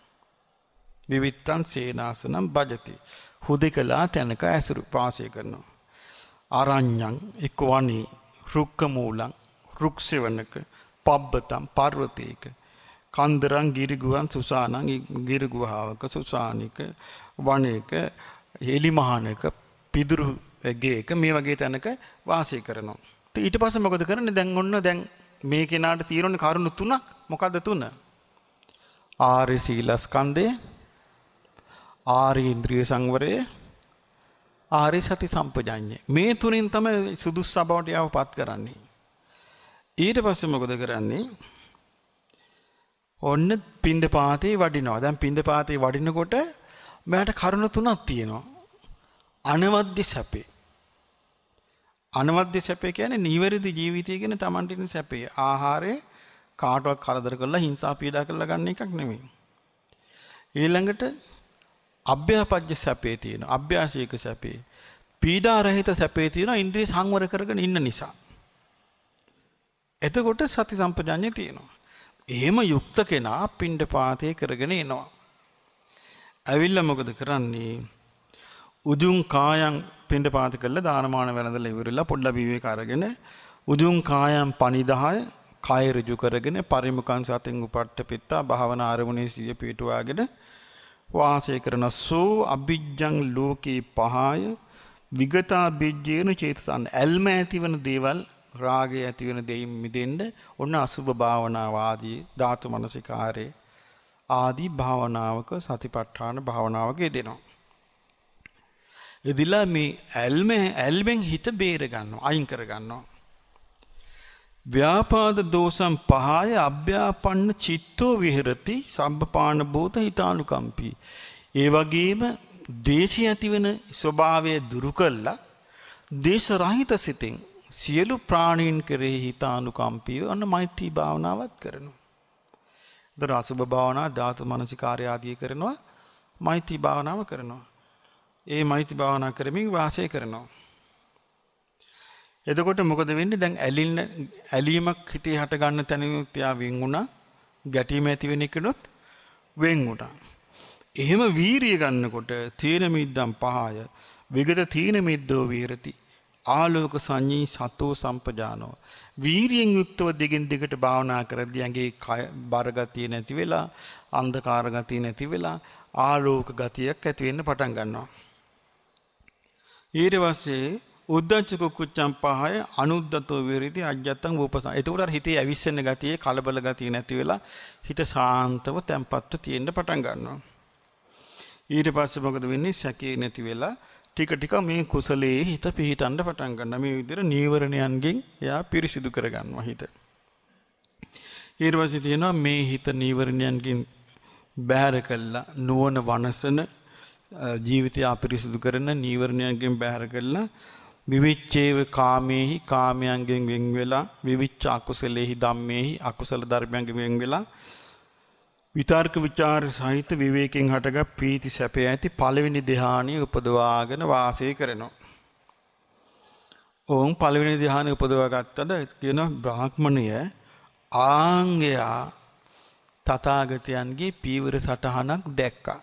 විවිත්තන් සේනාසනම් බජති. හුදෙ කලා තැනක ඇසුරු පාසය කරනවා. අරං්ඥං එක් වනේ රුක්කමූලං රුක්ෂවනක පබ්බතම් පර්වතයක කන්දරං ගිරිගුවන් සුසානං ගිරිගුහාාවක සුසානික වනයක හෙලිමහනක පිදුරු ගේක මේ වගේ තැනක වාසය කරනවා. ඊට පස මොකද කරන දැන් ඔන්න දැන් මේ කෙනාට තීරණ කරුණු තුනක් මොකද තුන. ආරි සීලස්කන්දය ආරි ඉන්ද්‍රිය සංවරය ආරි සති සම්පජඥය. මේ තුනින් තම සුදුස් සබවට යාව පත් කරන්නේ. ඊට පස්ස මොකද කරන්නේ ඔන්න පින්ඩ පාතේ වඩිනවා. දැන් පින්ඩ පාතේ වඩිනකොට මට කරුණ තුනක් තියෙනවා. අනවද්‍ය සැපේ. අනවද්‍ය සැපේ කියන්නේ නිවැරදි ජීවිතය ගැන Tamanට ඉන්න සැපේ. ආහාරය කාටවත් කරදර කරලා හිංසා පීඩා කරලා ගන්න එකක් නෙමෙයි. ඊළඟට අභ්‍යාපජ්‍ය සැපේ තියෙනවා. අභ්‍යාසයක සැපේ. පීඩා රහිත සැපේ තියෙනවා ඉන්ද්‍රිය සංවර කරගෙන ඉන්න නිසා. එතකොට සති සම්පජාඤ්ඤය තියෙනවා. එහෙම යුක්ත කෙනා පින්ඩ පාතය කරගෙන එනවා. ඇවිල්ල මොකද කරන්නේ උදුම් කායන් පින්ඩ පාති කරලා දානමාන වැළඳලා ඉවරලා පොඩ්ඩක් විවේක අරගෙන උදුම් කායන් පණිදාය කය ඍජු කරගෙන පරිමුඛං සතෙන් උපට්ඨ පිට්ටා භාවනා අරමුණේ සිය පිටුවාගෙන වාසය කරන සෝ අභිජ්ජං ලෝකේ පහය විගතා බිජ්ජේන චේතසන් ඇල්ම ඇතිවන දේවල් රාගය ඇති වෙන දෙයින් මිදෙන්න ඔන්න අසුභ භාවනාව ආදී ධාතු මනසිකාරේ ආදී භාවනාවක සතිපට්ඨාන භාවනාවක යෙදෙනවා. එදිලා මේ ඇල්ම ඇල්මෙන් හිත බේර ගන්නවා අයින් කර ගන්නවා. ව්‍යාපාද දෝසම් පහය අභ්‍යාපන්න චිත්තෝ විහෙරති සම්පපාන භූත හිතානුකම්පී. ඒ වගේම දේශය ඇතිවෙන ස්වභාවය දුරු කළා දේශ රහිත සිතින් සියලු ප්‍රාණීන් කරේ හිතානුකම්පිය ඔන්න මෛත්‍රී භාවනාවත් කරනවා. දර අසුභ භාවනා ධාතු මනසිකාර්ය ආදී කරනවා මෛත්‍රී භාවනාව කරනවා. ඒ මෛත්‍රී භාවනා කරමින් වාසය කරනවා. එතකොට මොකද වෙන්නේ දැන් ඇලින්න ඇලීමක් හිතේ හට ගන්න තැනුත් යා වෙන් වුණා ගැටීම ඇති වෙන එකනොත් වෙන් වුණා. එහෙම වීරිය ගන්නකොට තීන මිද්දම් පහය විගත තීන මිද්දෝ විහෙරති ආලෝක සංඥී සතෝ සම්පජානෝ. වීරියෙන් යුක්තව දෙගෙන් දෙකට භාවනා කරද්දී ඇගේ බරගතිය නැති වෙලා අන්ධකාර ගතිය නැති වෙලා ආලෝක ගතියක් ඇති වෙන්න පටන් ගන්නවා. ඊට පස්සේ උද්දච්ච කුච්චම් පහය අනුද්දතෝ විරති අජ්ජත්තං උපසං. එතකොට හිතේ ඇවිස්සෙන ගතිය, කලබල ගතිය නැති වෙලා හිත සාන්තව තැම්පත්ව තියෙන්න පටන් ගන්නවා. ඊට පස්සේ මොකද වෙන්නේ? සැකේ නැති වෙලා ටික ටික මේ කුසලයේ හිත පිහිටන්න පටන් ගන්නවා. මේ විදිහට නීවරණයන්ගෙන් එයා පිරිසිදු කරගන්නවා හිත. ඊර්වසි තියෙනවා මේ හිත නීවරණයන්ගෙන් බැහැර කළා නුවණ වනසන ජීවිතය අපිරිසිදු කරන නීවරණයන්ගෙන් බැහැර කළා විවිච්චේව කාමේහි කාමයන්ගෙන් වෙන් වෙලා විවිච්ච අකුසලෙහි ධම්මේහි අකුසල ධර්මයන්ගෙන් වෙන් වෙලා විතර්ක ਵਿਚාර සහිත විවේකයෙන් හටගත් ප්‍රීති සැපය ඇති පළවෙනි ධ්‍යානිය උපදවාගෙන වාසය කරනවා. ඔවුන් පළවෙනි ධ්‍යානිය උපදවාගත්තද කියන බ්‍රාහ්මණය ආංගයා තථාගතයන්ගේ පීවර සටහනක් දැක්කා.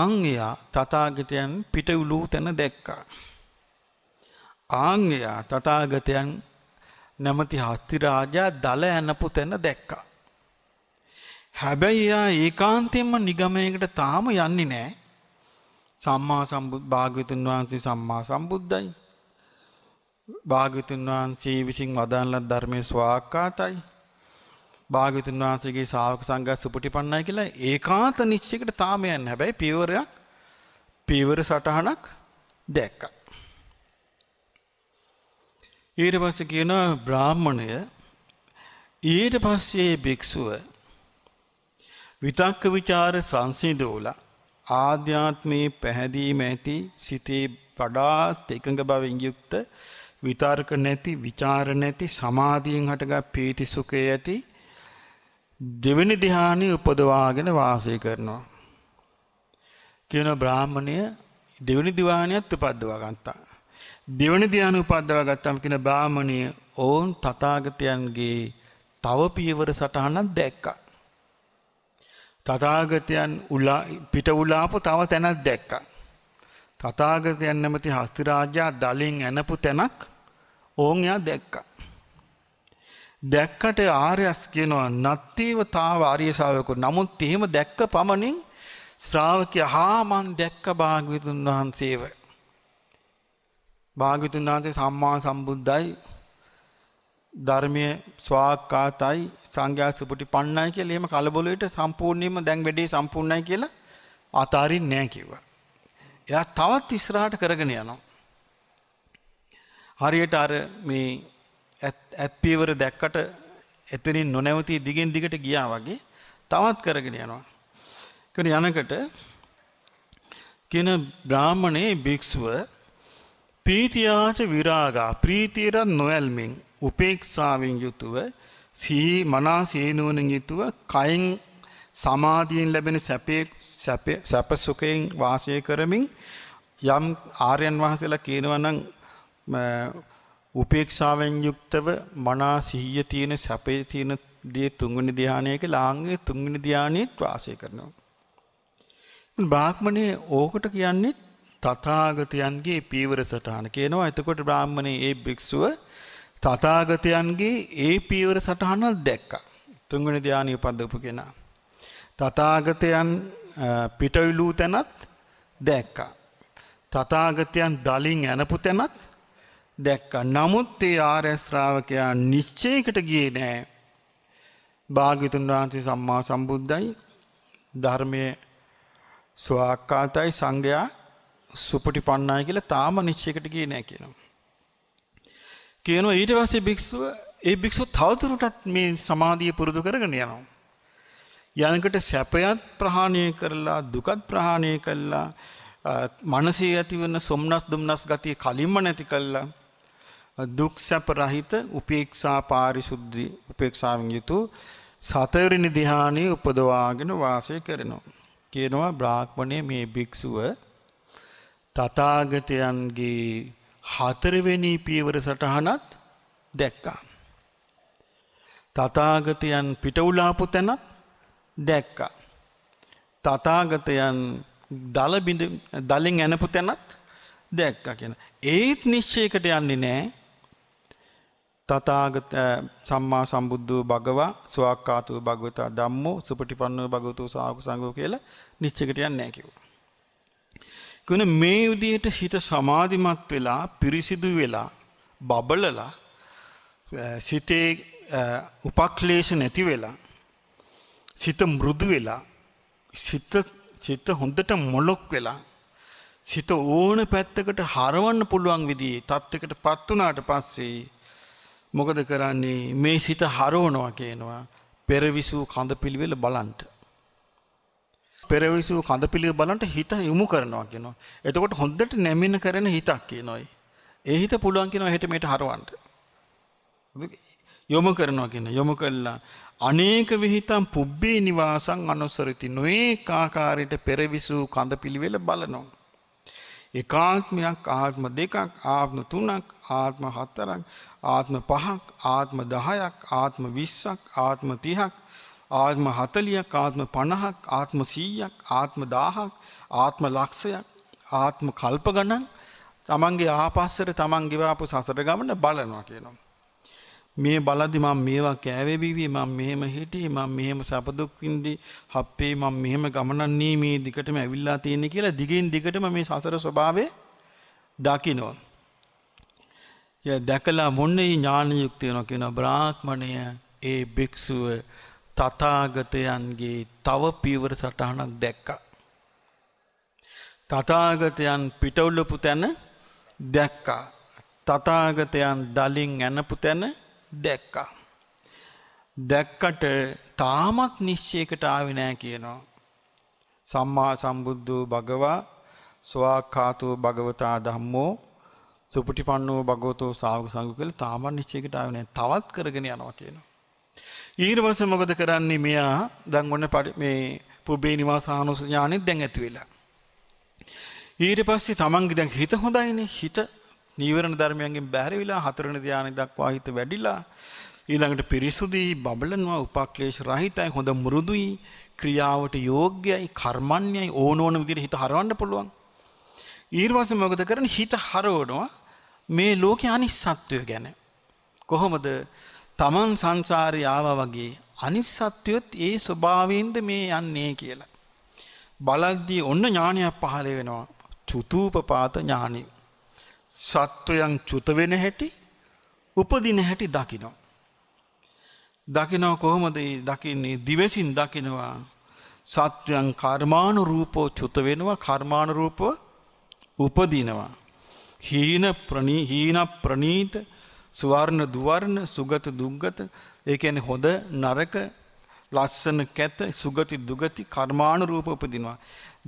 ආංගයා තථාගතයන් පිට උළූ තැන දැක්කා. ආංගයා තථාගතයන් නැමති හස්ති රාජා දල ඇනපු තැන දැක්කා. හැබැයි එයා ඒකාන්තයෙන්ම නිගමනයකට තාම යන්නේ නැහැ. සම්මා සම්බුත් භාග්‍යතුන් වහන්සේ සම්මා සම්බුද්දයි. භාග්‍යතුන් වහන්සේ විසින් වදාළා ධර්මයේ ස්වාක්කාතයි. භාග්‍යතුන් වහන්සේගේ ශ්‍රාවක සංඝයා සුපටිපන්නයි කියලා ඒකාන්ත නිශ්චයකට තාම යන්නේ. හැබැයි පියවරයක් පියවර සටහනක් දැක්කා. ඊට පස්සේ කියනවා බ්‍රාහ්මණය ඊට පස්සේ භික්ෂුව විතක්ක ਵਿਚාර සංසිඳෝලා ආධ්‍යාත්මයේ පැහැදීම ඇති සිතේ වඩාත් එකඟ බවින් යුක්ත විතර්ක නැති ਵਿਚාර නැති සමාධියෙන් හටගත් පීති සුඛය ඇති දෙවෙනි ධ්‍යානෙ උපදවාගෙන වාසය කරනවා කියන බ්‍රාහමණය දෙවෙනි ධ්‍යානියත් උපද්දවා ගන්නවා දෙවනි ධ්‍යාන උපද්දව ගත්තම කියන බ්‍රාහමණය ඔවුන් තථාගතයන්ගේ තව පියවර සටහනක් දැක්කා. තථාගතයන් උලා පිට උලාපු තව තැනක් දැක්කා. තථාගතයන් නැමැති හස්ති රාජා දලින් ඇනපු තැනක් ඕන් එයා දැක්කා. දැක්කට ආර්යස් කියනවා නත්තේව තාව ආර්ය ශාවකෝ. නමුත් එහෙම දැක්ක පමණින් ශ්‍රාවකයා හා මන් දැක්ක භාග්‍යවතුන් වහන්සේව. භාග්‍යතුන් වහන්සේ සම්මා සම්බුද්ධයි ධර්මයේ ස්වාක්කාතයි සංඝයා සුපටි පන්නයි කියලා එහෙම කලබලෙට සම්පූර්ණයෙන්ම දැන් වැඩේ සම්පූර්ණයි කියලා අතාරින්නේ නැහැ කිව්වා. එයා තවත් ඉස්සරහට කරගෙන යනවා. හරියට අර මේ ඇත් පියවර දැක්කට එතනින් නොනැවතී දිගින් දිගට ගියා වගේ තවත් කරගෙන යනවා. කරන යනකට කියන බ්‍රාහමණේ භික්ෂුව පීතියාච විරාගා ප්‍රීතියට නොඇල්මෙන් උපේක්ෂාවෙන් යුතුව සිහි මනා සේනුවනින් යුතුව කයින් සමාධියෙන් ලැබෙන සැපේ සැප සුඛයෙන් වාසය කරමින් යම් ආර්යයන් වහන්සේලා කියනවා නම් උපේක්ෂාවෙන් යුක්තව මනා සිහිය තියෙන සැපේ තියෙන දේ තුන්වෙනි ධානයක ලාංගික තුන්වෙනි ධානයේ වාසය කරනවා. බ්‍රාහ්මණයේ ඕකට කියන්නේ තථාගතයන්ගේ පීවර සටහන කියනවා. එතකොට බ්‍රාහ්මණේ ඒ භික්ෂුව තථාගතයන්ගේ ඒ පීවර සටහනක් දැක්කා. තුන්වෙනි ධානය උපදවපු කෙනා. තථාගතයන් පිටවිලූ තැනත් දැක්කා. තථාගතයන් දලින් ඇනපු තැනත් දැක්කා. නමුත් ඒ ආර්ය ශ්‍රාවකයා නිශ්චයකට ගියේ නෑ. භාග්‍යතුන් වහන්සේ සම්මා සම්බුද්ධයි ධර්මයේ ස්වාක්කාතයි සංඝයා සුපටිපන්නයි කියලා තාම නිශ්චයකට ගියේ නැහැ කියනවා. කියනවා ඊට පස්සේ භික්ෂුව ඒ භික්ෂුව තවදුරටත් මේ සමාධිය පුරුදු කරගෙන යනවා. යනකට සැපයත් ප්‍රහාණය කරලා දුකත් ප්‍රහාණය කළා මනසේ ඇතිවන සොම්නස් දුම්නස් ගතිය කලින්ම නැති කළා දුක් සැප රහිත උපේක්ෂා පාරිශුද්ධි උපේක්ෂාවෙන් යුතු සතරවෙනි ධ්‍යානයේ උපදවාගෙන වාසය කරනවා කියනවා බ්‍රාහ්මණය මේ භික්ෂුව තථාගතයන්ගේ හතරවෙනි පියවර සටහනත් දැක්කා. තථාගතයන් පිටවුලාපු තැනත් දැක්කා. තථාගතයන් දලබිඳ දලෙන් ඇනපු තැනත් දැක්කා කියන. ඒත් නිශ්චයකට යන්නේ නෑ. තථාගත සම්මා සම්බුද්ධ භගවා ස්වාක්කාතෝ භගවතා ධම්මෝ සුපටිපන්නෝ භගවතෝ සාවක සංඝෝ කියලා නිශ්චයකට යන්නේ නෑ කිව්වා. කොන මේ විදිහට හිත සමාධිමත් වෙලා පිරිසිදු වෙලා බබලලා සිතේ උපක්ලේශ නැති වෙලා සිත මෘදු වෙලා සිත සිත හොඳට මොලොක් වෙලා සිත ඕන පැත්තකට හරවන්න පුළුවන් විදිහේ තත්යකට පත් වුණාට පස්සේ මොකද කරන්නේ මේ සිත හරවනවා කියනවා පෙරවිසූ කඳ පිළිවෙල බලන්ට පෙරවිසූ කඳ පිළිව බලන්ට හිත යොමු කරනවා කියනවා. එතකොට හොඳට නැමින කරන හිතක් කියනොයි. ඒ හිත පුළුවන් කියනවා හෙට මෙට හරවන්ට. යොමු කරනවා කියන යොමු කළා අනේක විහිතම් පුබ්බේ නිවාසං අනුසරිති නොඒක ආකාරයට පෙරවිසූ කඳ පිළිවෙල බලනවා. එකාත්මයක් ආත්ම දෙකක් ආත්ම තුනක් ආත්ම හතරක් ආත්ම පහක් ආත්ම දහයක් ආත්ම විස්සක් ආත්ම තිහක් ආත්ම හතලියක් ආත්ම පණහක් ආත්ම සීයක් ආත්ම දාහක් ආත්ම ලක්ෂයක් ආත්ම කල්ප ගණන් තමන්ගේ ආපස්සර තමන් ගෙවාපු සසර ගමන බලනවා කියනවා. මේ බලදි මම මේවා කෑවෙබීවී මම මෙහෙම හිටියේ මම මෙහෙම සැප දුක් විඳි හප්පේ මම මෙහෙම ගමනක් නී මේ දිගටම ඇවිල්ලා තියෙන්නේ කියලා දිගින් දිගටම මේ සසර ස්වභාවය දකිනවා. ය දැකලා මොන්නේ ඥාන යුක්තිය වෙනවා කියන බ්‍රාහ්මණය ඒ භික්ෂුව තථාගතයන්ගේ තව පීවර සටහනක් දැක්කා. තථාගතයන් පිටවුලපු තැන දැක්කා. තථාගතයන් දලින් ඇනපු තැන දැක්කා. දැක්කට තාමත් නිශ්චයකට ආවේ නෑ කියනවා. සම්මා සම්බුද්ධ භගවා ස්වාක්ඛාතෝ භගවතා ධම්මෝ සුපටිපන්නෝ භගවතෝ ශා වක සංඝ කියලා තාමත් නිශ්චයකට ආවේ නෑ. තවත් කරගෙන යනවා කියනවා. ඊර්වස මොකද කරන්නේ මෙයා දැන් ඔන්න මේ පුබ්බේ නිවාසානුස ඥානෙත් දැන් ඇති වෙලා. ඊට පස්සේ තමන්ගේ දැන් හිත හොඳයිනේ හිත නීවරණ ධර්මයන්ගෙන් බැහැර වෙලා හතරවෙනි ධානය දක්වා හිත වැඩිලා ඊළඟට පිරිසුදුයි බබලනවා උපක්ලේශ රහිතයි හොඳ මෘදුයි ක්‍රියාවට යෝග්‍යයි කර්මන්‍යයි ඕන ඕන විදිහට හිත හරවන්න පුළුවන්. ඊර්වස මොකද කරන්නේ හිත හරවනවා මේ ලෝකේ අනිස්සත්වය ගැන. කොහොමද තමන් සංසාරය ආවා වගේ අනිත් සත්‍යොත් ඒ ස්වභාවයෙන්ද මේ යන්නේ කියලා. බලද්දී ඔන්න ඥානයක් පහළ වෙනවා. චුතූපපාත ඥානෙ. සත්වයන් චුත වෙන හැටි උපදින හැටි දකිනවා. දකිනව කොහොමද දකින්නේ දිවසින් දකිනවා සත්වයන් කර්මාණු රූපෝ චුත වෙනවා කර්මාණු රූපව උපදිනවා. හීන ප්‍රනී හීන ප්‍රනීත සුවර්ණ දුවර්ණ සුගත දුග්ගත ඒ කියන්නේ හොඳ නරක ලස්සන කැත සුගති දුගති කර්මානුරූප උපදිනවා.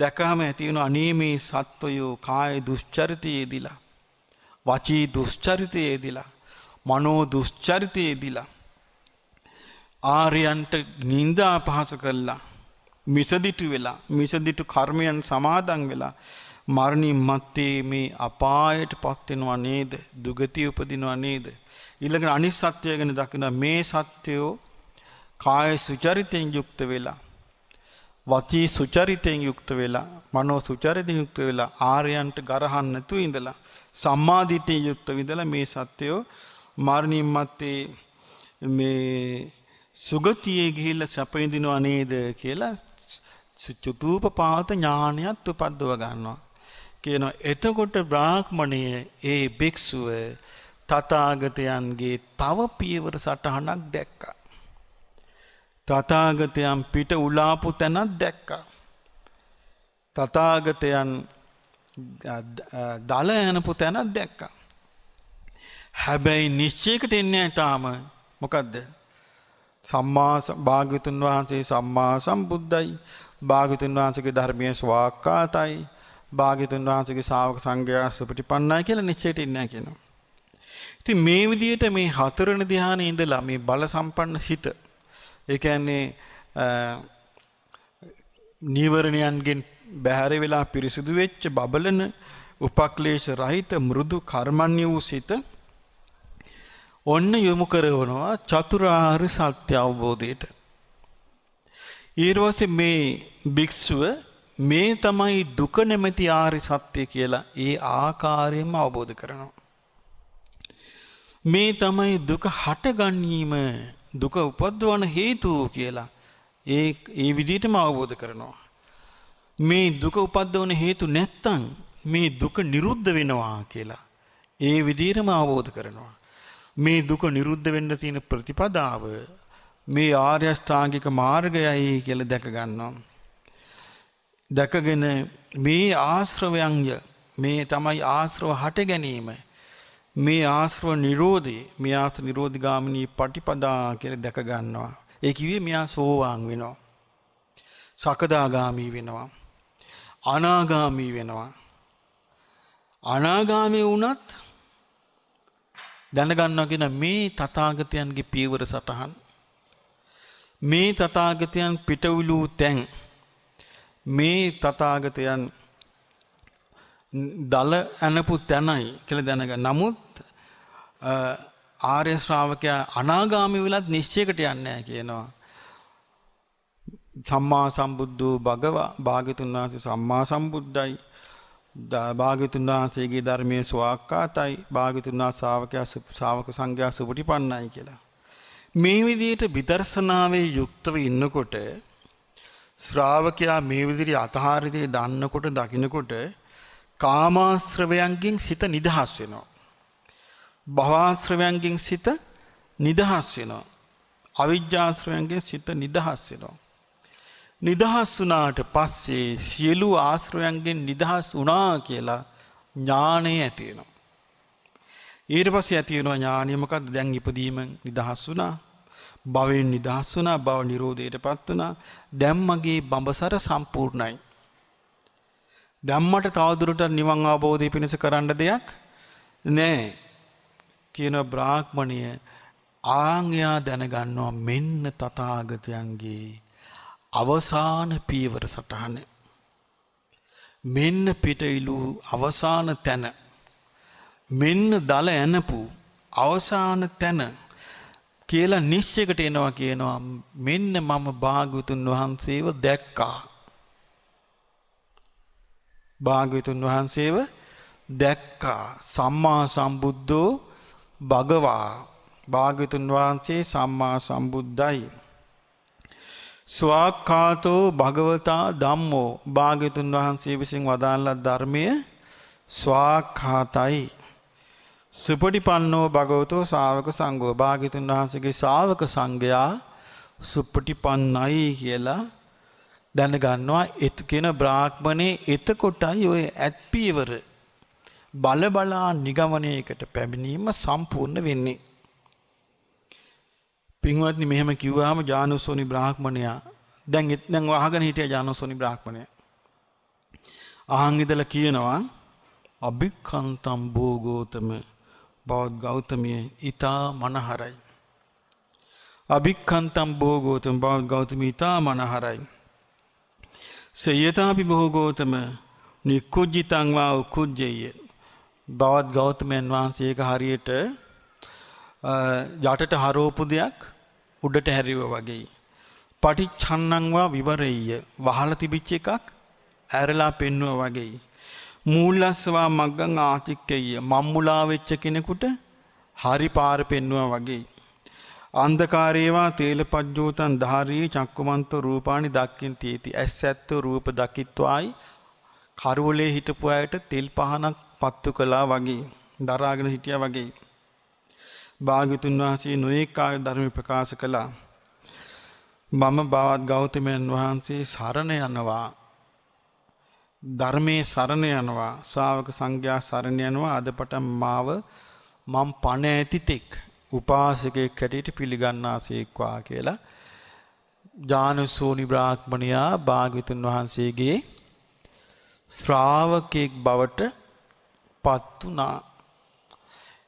දැකහම ඇති වෙන අනේ මේ සත්වයෝ කාය දුෂ්චරිතයේදීලා වචී දුෂ්චරිතයේදීලා මනෝ දුෂ්චරිතයේදීලා ආර්යයන්ට නිඳා අපහාස කළා මිසදිටු වෙලා මිසදිටු කර්මයන් සමාදන් වෙලා මරණින් මත්තේ මේ අපායට පත්වෙනවා නේද දුගතිය උපදිනවා නේද. ඉල්ලගෙන අනි සත්‍යය ගැන දකින මේ සත්‍යයෝ කාය සුචරිතයෙන් යුක්ත වෙලා. වචී සුචරිතයෙන් යුක්ත වෙලා මනෝ සුචරිත යුක්ත වෙලා ආරයන්ට ගරහන්නතු ඉඳලා. සම්මාධිතය යුක්ත විදල මේ සත්‍යයෝ මරණින් මත්තේ මේ සුගතියේ ගිහිල්ල සැපයිඳිනවා නේද කියලා චුතූප පාත ඥානයත් උපද්දව ගන්නවා. කියන එතකොට බ්‍රාහ්මණය ඒ භික්‍ෂුව තතාගතයන්ගේ තව පියවර සටහනක් දැක්කා. තතාගතයන් පිට උලාපු තැනත් දැක්කා. තතාගතයන් දල යනපු තැනත් දැක්කා. හැබැයි නිශ්චයකට එන්නේ තාම මොකදද. සම්මා භාගිතුන් වහන්සේ සම්මා සම්බුද්ධයි භාගිතුන් වහන්සගේ ධර්මය ස්වාක්කාතයි භාග්‍යතුන් වහන්සේගේ ශ්‍රාවක සංඝයා සුපටිපන්නයි කියලා නිශ්චයට ඉන්නේ කියනවා. ඉතින් මේ විදිහට මේ හතරන ධානයේ ඉඳලා මේ බල සම්පන්න සිත ඒ කියන්නේ නීවරණයන්ගෙන් බැහැර වෙලා පිරිසිදු වෙච්ච බබලන උපක්ලේශ රහිත මෘදු කර්මන්‍ය වූ සිත ඔන්න යොමු කරවනවා චතුරාර්ය සත්‍ය අවබෝධයට. ඊට පස්සේ මේ භික්ෂුව මේ තමයි දුක නැමැති ආරි සත්‍යය කියලා ඒ ආකාරයෙන්ම අවබෝධ කරනවා. මේ තමයි දුක හටගන්නීම දුක උපද්වන හේතුව කියලා ඒ ඒ විදිහටම අවබෝධ කරනවා. මේ දුක උපද්දවන හේතු නැත්තං මේ දුක නිරුද්ධ වෙනවා කියලා. ඒ විදිහටම අවබෝධ කරනවා. මේ දුක නිරුද්ධ වෙන්න තියෙන ප්‍රතිපදාව මේ ආර්ය ශ්‍රාංගික මාර්ගයයි කියලා දැක ගන්නවා. දැකගෙන මේ ආශ්‍රවයන්ය මේ තමයි ආශ්‍රව හට ගැනීම මේ ආශ්‍රව නිරෝධේ මේ ආශ්‍ර නිරෝධගාමිනී පටිපදා කියලා දැක ගන්නවා. ඒ කිව්වේ මෙයා සෝවාන් වෙනවා. සකදාගාමි වෙනවා. අනාගාමි වෙනවා. අනාගාමී වුණත් දැනගන්නවා කියන මේ තථාගතයන්ගේ පීවර සටහන් මේ තථාගතයන් පිටවිලූ තැන් මේ තථාගතයන් දල ඇනපු තැනයි කියලා දැනග. නමුත් ආර්ය ශ්‍රාවකයා අනාගාමී වෙලත් නිශ්චයකට යන්නේ නැහැ කියනවා. සම්මා සම්බුද්ධ වූ භගවා භාග්‍යතුන් වහන්සේ සම්මා සම්බුද්ධයි භාග්‍යතුන් වහන්සේගේ ධර්මයේ සුවාක්කාතයි භාග්‍යතුන් වහන්සේ ශාවකයා ශාවක සංඝයා සුපටිපන්නයි කියලා. මේ විදිහට විදර්ශනාවේ යුක්තව ඉන්නකොට ශ්‍රාවකයා මේ විදිහට අතහරිතේ දන්නකොට දකින්නකොට කාමාශ්‍රවයන්ගෙන් සිත නිදහස් වෙනවා. භවආශ්‍රවයන්ගෙන් සිත නිදහස් වෙනවා. අවිජ්ජාශ්‍රවයන්ගෙන් සිත නිදහස් වෙනවා. නිදහස් වුණාට පස්සේ සියලු ආශ්‍රවයන්ගෙන් නිදහස් වුණා කියලා ඥාණය ඇති වෙනවා. ඊට පස්සේ ඇති වෙනවා ඥාණය මොකද්ද දැන් ඉදීම නිදහස් වුණා. භවෙන් නිදහස් වුණා භව නිරෝධයට පත් වුණා දැන් මගේ බඹසර සම්පූර්ණයි දැම්මට තවදුරට නිවන් අවබෝධය පිණිස කරන්න දෙයක් නෑ කියන බ්‍රාහ්මණය ආංයා දැනගන්නවා මෙන්න තථාගතයන්ගේ අවසාන පීවර සටහන මෙන්න පිටයිලු අවසාන තැන මෙන්න දල ඇනපු අවසාන තැන කියලා නිශ්චයකට එනවා කියනවා මෙන්න මම භාග්‍යතුන් වහන්සේව දැක්කා. භාග්‍යතුන් වහන්සේව දැක්කා සම්මා සම්බුද්ධෝ භගවා භාග්‍යතුන් වහන්සේ සම්මා සම්බුද්ධයි. ස්වාක්කාතෝ භගවතා ධම්මෝ භාග්‍යතුන් වහන්සේ විසින් වදාළා ධර්මය ස්වාක්ඛාතයි සුපටිපන්නෝ භගවතෝ ශාවක සංඝෝ භාග්‍යතුන් වහන්සේගේ ශාවක සංඝයා සුපටිපන්නයි කියලා දැනගන්නවා එතු කියන බ්‍රාහ්මණේ එතකොටයි ඔය ඇත්පීවර බලබලා නිගමනයකට පැමිණීම සම්පූර්ණ වෙන්නේ. පින්වත්නි මෙහෙම කිව්වාම ජානුසෝනි බ්‍රාහ්මණයා දැන් දැන් වහගෙන හිටිය ජානුසෝනි බ්‍රාහ්මණය. අහන් ඉඳලා කියනවා අභික්ඛන්තම් භෝගෝතම බවත් ගෞතමිය ඉතා මනහරයි. අභික්කන්තම් බෝගෝතම බවත් ගෞතම ඉතා මනහරයි. සයතාපි බොහෝගෝතම නිකුජ්ජිතංවා උකුද්ජෙය බවත් ගෞතමයන් වහන්සේක හරියට යටට හරෝපු දෙයක් උඩට හැරිව වගේ. පටිච්චන්නංවා විවරෙය වහල තිබිච්ච එකක් ඇරලා පෙන්නුව වගේ. මූල්ලස්වා මක්ගං ආතික්කය මම්මුලා වෙච්ච කෙනෙකුට හරි පාර පෙන්වා වගේ. අන්දකාරේවා තේල පජ්ජෝතන් ධාරී චක්කුමන්ත රූපාණි දක්කින් තියති ඇස් ඇත්ත රූප දකිත්වායි කරුවලේ හිටපු අයට තෙල් පහනක් පත්තු කළා වගේ දරාගෙන හිටිය වගේ. භාගතුන් වහන්සේ නොඒකාය ධර්ම ප්‍රකාශ කළා. මම බවත් ගෞතමයන් වහන්සේ සරණ යනවා ධර්මයේ සරණ යනවා ශ්‍රාවක සංඝයා සරණ යනවා අදපට මාව මම් පණ ඇතිතෙක් උපාසකෙක් හැටියට පිළිගන්නාසේක්වා කියලා ජානුසෝනි බ්‍රාහ්මණයා භාග්‍යතුන් වහන්සේගේ ශ්‍රාවකෙක් බවට පත් වුණා.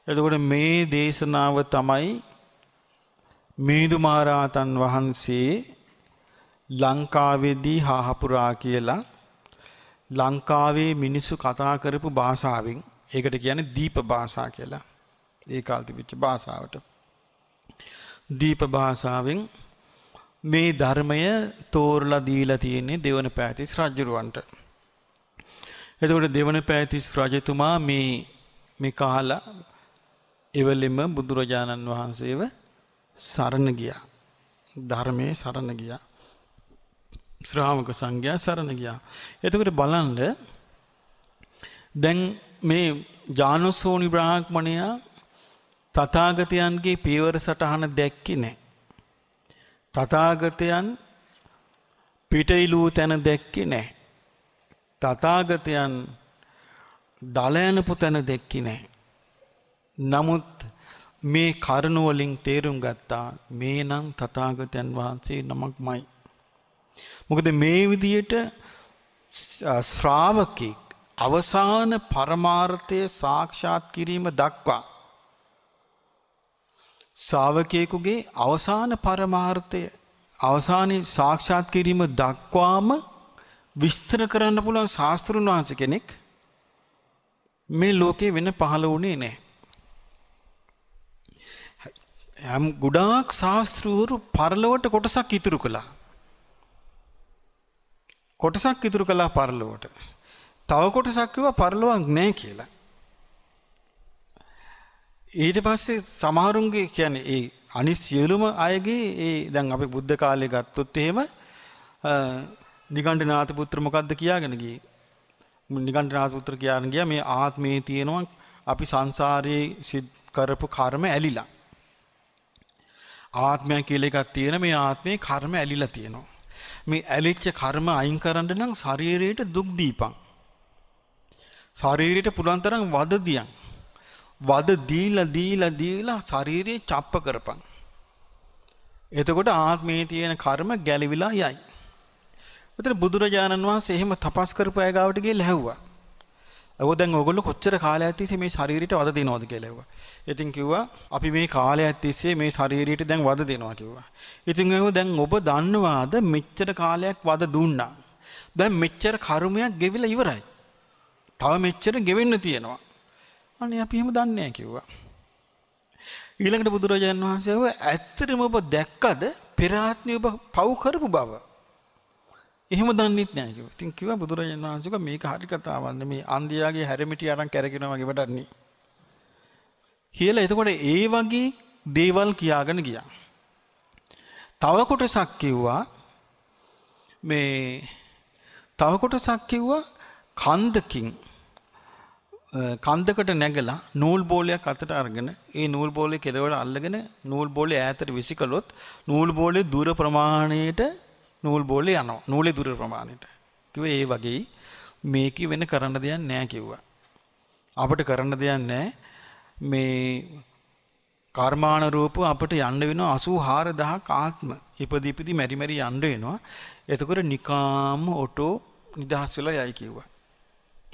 එතකොට මේ දේශනාව තමයි මේදුමාරාතන් වහන්සේ ලංකාවේදී හාහපුරා කියලා ලංකාවේ මිනිස්සු කතා කරපු භාෂාවෙන් ඒකට කියන්නේ දීප භාෂා කියලා. ඒ කාල්තිපිච්ච භාෂාවට. දීප භාෂාවෙන් මේ ධර්මය තෝරලා දීලා තියෙන්නේ දෙවන පෑතිස් රජුරවන්ට. එතකොට දෙවන පෑතිස් රජතුමා මේ මේ කාලා එවලෙම බුදුරජාණන් වහන්සේව සරණ ගියා. ධර්මයේ සරණ ගියා. ශ්‍රාවක සංඝයා සරණ ගියා. එතකොට බලන්න දැන් මේ ජානුසෝනි බ්‍රාහ්මණයා තථාගතයන්ගේ පියවර සටහන දැක්කේ නැහැ. තථාගතයන් පිටයිලූ තැන දැක්කේ නැහැ. තථාගතයන් දලයන්පු තැන දැක්කේ නැහැ. නමුත් මේ කරුණ වලින් තේරුම් ගත්තා මේනම් තථාගතයන් වහන්සේ නමක්මයි. මොකද මේ විදියට ශ්‍රාවකෙක් අවසාන පරමාර්ථය සාක්ෂාත් කිරීම දක්වා ශාවකයෙකුගේ අවසාන පරමාර්ථය අවසානය සාක්ෂාත් කිරීම දක්වාම විස්තර කරන්න පුළුවන් ශාස්තෘන් වහන්ස කෙනෙක් මේ ලෝකේ වෙන පහළ වුණේ නෑ. හැම් ගුඩාක් ශාස්තෘවරු පරලවට කොටසක් ඉතුරු කළා. කොටසක් ඉතුරු කළා පරලොවට. තව කොටසක් කිව්වා පරලොවක් නැහැ කියලා. ඊට පස්සේ සමහරුන්ගේ කියන්නේ ඒ අනිත් සියලුම අයගේ ඒ දැන් අපි බුද්ධ කාලේ ගත්තොත් එහෙම නිගණ්ඨනාත පුත්‍ර මොකද්ද කියාගෙන ගියේ. නිගණ්ඨනාත පුත්‍ර කියන ගියා මේ ආත්මේ තියෙනවා අපි සංසාරයේ කරපු කර්ම ඇලිලා. ආත්මය කියලා එකක් තියෙන මේ ආත්මේ කර්ම ඇලිලා තියෙනවා. මේ ඇලෙච්ච කර්ම අයින් කරන්න නම් ශරීරයට දුක් දීපන්. ශරීරයට පුළුවන් තරම් වද දියන්. වද දීලා දීලා දීලා ශරීරය චප්ප කරපන්. එතකොට ආත්මයේ තියෙන කර්ම ගැලවිලා යයි. උතර බුදුරජාණන් වහන්සේ එහෙම තපස් කරපු අය ගාවට ගිහිල්ලා ඇහුවා. ඔව් දැන් ඕගොල්ලෝ කොච්චර කාලයක් තිස්සේ මේ ශරීරයට වද දෙනවද කියලා ඇහුවා. ඉතින් කිව්වා අපි මේ කාලයක් තිස්සේ මේ ශරීරයට දැන් වද දෙනවා කිව්වා. ඉතින් ඇහුවා දැන් ඔබ දන්නවාද මෙච්චර කාලයක් වද දුන්නා. දැන් මෙච්චර කර්මයක් ගෙවිලා ඉවරයි. තව මෙච්චර ගෙවෙන්න තියෙනවා. අනේ අපි එහෙම දන්නේ නැහැ කිව්වා. ඊළඟට බුදුරජාණන් වහන්සේ ඇහුවා ඇත්තටම ඔබ දැක්කද පෙර ආත්මේ ඔබ පව් කරපු බව? එහෙම දන්නෙත් නෑ කිව්වා. ඉතින් කිව්වා බුදුරජාණන් වහන්සේ මේක හරි කතාවක් නෙමේ. අන්දියාගේ හැරමිටි අරන් කැරකිනවා වගේ වැඩක් නේ. කියලා එතකොට ඒ වගේ දේවල් කියාගෙන ගියා. තව කොටසක් කිව්වා මේ තව කොටසක් කිව්වා කන්දකින් කන්දකට නැගලා නූල් බෝලයක් අතට අරගෙන ඒ නූල් බෝලේ කෙළවර අල්ලගෙන නූල් බෝලේ ඈතට විසිකලොත් නූල් බෝලේ දුර ප්‍රමාණයට නූල් බෝලේ යනවා. නූලේ දුර ප්‍රමාණයට. කිව්වේ ඒ වගේ මේකේ වෙන කරන්න දෙයක් නෑ කිව්වා. අපිට කරන්න දෙයක් නෑ. මේ කර්මාන රූප අපිට යන්න වෙනවා 84000ක් ආත්ම. ඉපදි ඉපදි මෙරි මෙරි යන්න වෙනවා. එතකොට නිකාම් ඔටෝ නිදහස් වෙලා යයි කිව්වා.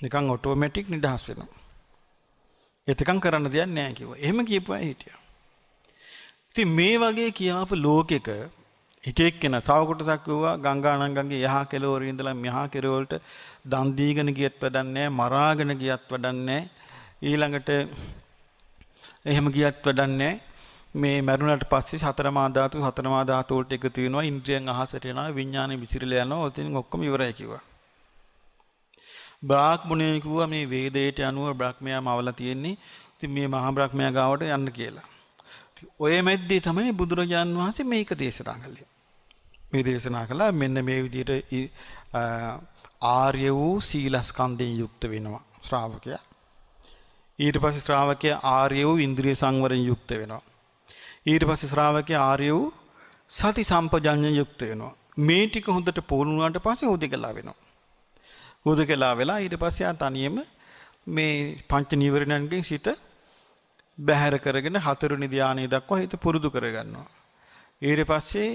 නිකන් ඔටෝමැටික් නිදහස් වෙනවා. එතකන් කරන්න දෙයක් නෑ කිව්වා. එහෙම කියපුවා හිටියා. ඉතින් මේ වගේ කියාපු ලෝකෙක එක එක්කෙන සවකොටසක් වූවා ගංගානංගගේ යහ කෙලවර ඉඳලා මෙහා කෙරවලට දන් දීගෙන ගියත් වැඩන්නේ මරාගෙන ගියත් වැඩන්නේ ඊළඟට එහෙම ගියත් වැඩන්නේ මේ මැරුණට පස්සේ සතර මා ධාතු සතර මා ධාතු වලට එකතු වෙනවා ඉන්ද්‍රියන් අහසට යනවා විඥානෙ විසිරලා යනවා ඔතින් ඔක්කොම ඉවරයි කිව්වා බ්‍රාහ්මණයෙකු මේ වේදයට අනුව බ්‍රහ්මයාම අවලා තියෙන්නේ ඉතින් මේ මහා බ්‍රහ්මයා ගාවට යන්න කියලා ඔය මැද්දේ තමයි බුදුරජාන් වහන්සේ මේක දේශනා කළේ. මේ දේශනා කළා මෙන්න මේ විදිහට ආර්ය වූ සීලස්කන්ධයෙන් යුක්ත වෙනවා ශ්‍රාවකයා. ඊට පස්සේ ශ්‍රාවකයා ආර්ය වූ ඉන්ද්‍රිය සංවරයෙන් යුක්ත වෙනවා. ඊට පස්සේ ශ්‍රාවකයා ආර්ය වූ සති සම්පජඤ්ඤයෙන් යුක්ත වෙනවා. මේ ටික හොඳට පුහුණු වුණාට පස්සේ උදකලා වෙනවා. උදකලා වෙලා ඊට පස්සේ ආ තනියම මේ පංච නීවරණයන්ගෙන් සිත බැහැර කරගෙන හතරුනි ධානයේ දක්වා හිත පුරුදු කරගන්නවා. ඊට පස්සේ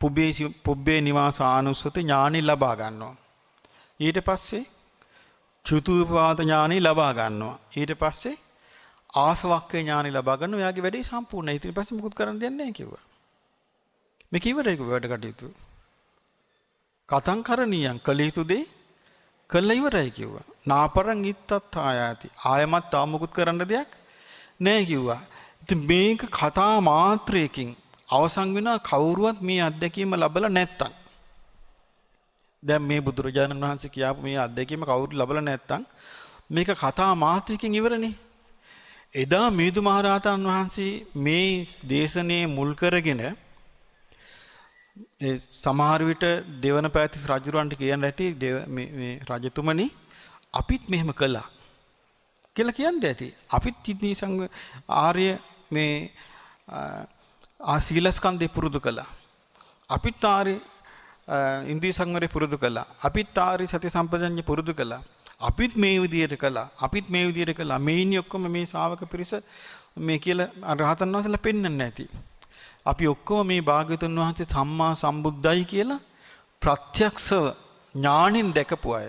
පුබ්බේ පුබ්බේ නිවාස ආනුස්සති ඥානෙ ලබා ගන්නවා. ඊට පස්සේ චුතුපවාත ඥානෙ ලබා ගන්නවා. ඊට පස්සේ ආසවක්ඛේ ඥානෙ ලබා ගන්න ඔයාගේ වැඩේ සම්පූර්ණයි. ඊට පස්සේ මොකුත් කරන්න දෙන්නේ නැහැ කිව්වා. මේක ඉවරයි කිව්වා වැඩ කටයුතු. කතං කරණීයං කළ යුතු දේ කළ ඉවරයි කිව්වා. නාපරං ඉත්තත් ආයාති. ආයමත් ආමුකුත් කරන්න දෙයක් නෑ කිව්වා. ඉතින් මේක කතා මාත්‍රයකින් අවසන් වෙන කවුරුවත් මේ අත්දැකීම ලබලා නැත්තම් දැන් මේ බුදුරජාණන් වහන්සේ කියාපු මේ අත්දැකීම කවුරු ලබලා නැත්තම් මේක කතා මාත්‍රයකින් ඉවරනේ. එදා මිහිඳු මහරහතන් වහන්සේ මේ දේශනේ මුල් කරගෙන සමහර විට දෙවන පැතිස් රජුරන්ට කියන ඇති මේ රජතුමනි අපිත් මෙහෙම කළා කියලා කියන්න ඇති. අපිත් ඉතින් සංග ආර්ය මේ ආසීලස්කන්ධය පුරුදු කළා. අපිත් ආර්ය ඉන්ද්‍රිය සංවරය පුරුදු කළා. අපිත් ආර්ය සති සම්පජඤ්ඤය පුරුදු කළා. අපිත් මේ විදියට කළා. අපිත් මේ විදියට කළා. මේනි ඔක්කොම මේ ශාවක පිරිස මේ කියලා රහතන් වහන්සේලා පෙන්වන්න ඇති. අපි ඔක්කොම මේ භාග්‍යතුන් වහන්සේ සම්මා සම්බුද්ධයි කියලා ප්‍රත්‍යක්ෂව ඥාණයෙන් දැකපු අය.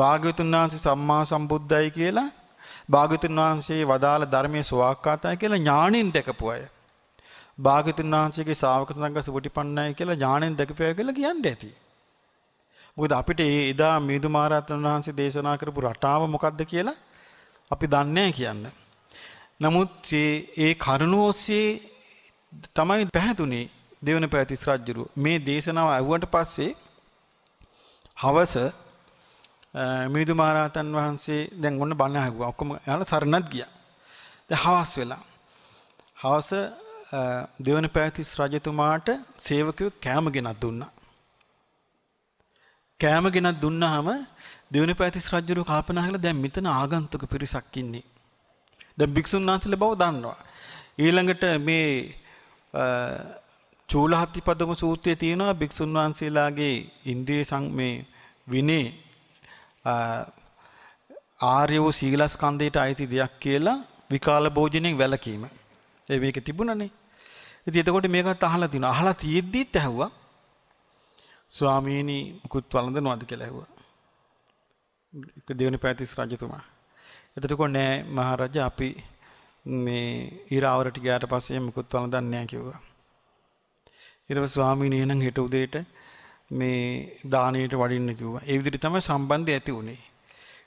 භාග්‍යවතුන් වහන්සේ සම්මා සම්බුද්ධයි කියලා භාග්‍යවතුන් වහන්සේ වදාළ ධර්මයේ සුවාක්කාතයි කියලා ඥාණයෙන් දැකපු අය. භාග්‍යවතුන් වහන්සේගේ ශා วก සංඝ සුපටිපන්නයි කියලා ඥාණයෙන් දැකපු අය කියලා කියන්නේ ඇති. මොකද අපිට එදා මිහිඳු මහරහතන් වහන්සේ දේශනා කරපු රටාව මොකක්ද කියලා අපි දන්නේ කියන්න. නමුත් ඒ කරුණ ඔස්සේ තමයි පැහැදුනේ දෙවන පැවතිස් රජුරුව. මේ දේශනාව ඇහුවට පස්සේ හවස මිහිඳු මහරහතන් වහන්සේ දැන් ඔන්න බණ ඇහුවා. ඔක්කොම යාලා සරණත් ගියා. දැන් හවස් වෙලා. හවස දෙවන පැතිස් රජතුමාට සේවකයෝ කෑම ගෙනත් දුන්නා. කෑම ගෙනත් දුන්නාම දෙවන පැතිස් රජුරු කල්පනා කළා දැන් මෙතන ආගන්තුක පිරිසක් ඉන්නේ. දැන් භික්ෂුන් වහන්සේලා බව දන්නවා. ඊළඟට මේ චූලහත්තිපදම සූත්‍රයේ තියෙනවා භික්ෂුන් වහන්සේලාගේ ඉන්ද්‍රිය සං මේ විනේ ආර්ය වූ සීලස්කන්ධයට අයිති දෙයක් කියලා විකාල භෝජනයෙන් වැළකීම. ඒ මේක තිබුණනේ. ඉතින් එතකොට මේකත් අහලා තිනවා. අහලා තියෙද්දිත් ඇහුවා. ස්වාමීනි මුකුත් වළඳනවද කියලා ඇහුවා. ඒක දෙවෙනි පැතිස් රජතුමා. එතකොට නෑ මහරජා අපි මේ ඊරාවරට ගියාට පස්සේ මුකුත් වළඳන්නේ නෑ කිව්වා. ඊට පස්සේ ස්වාමීනි එහෙනම් හෙට උදේට මේ දානයට වඩින්න කිව්වා. ඒ විදිහට තමයි සම්බන්ධය ඇති වුනේ.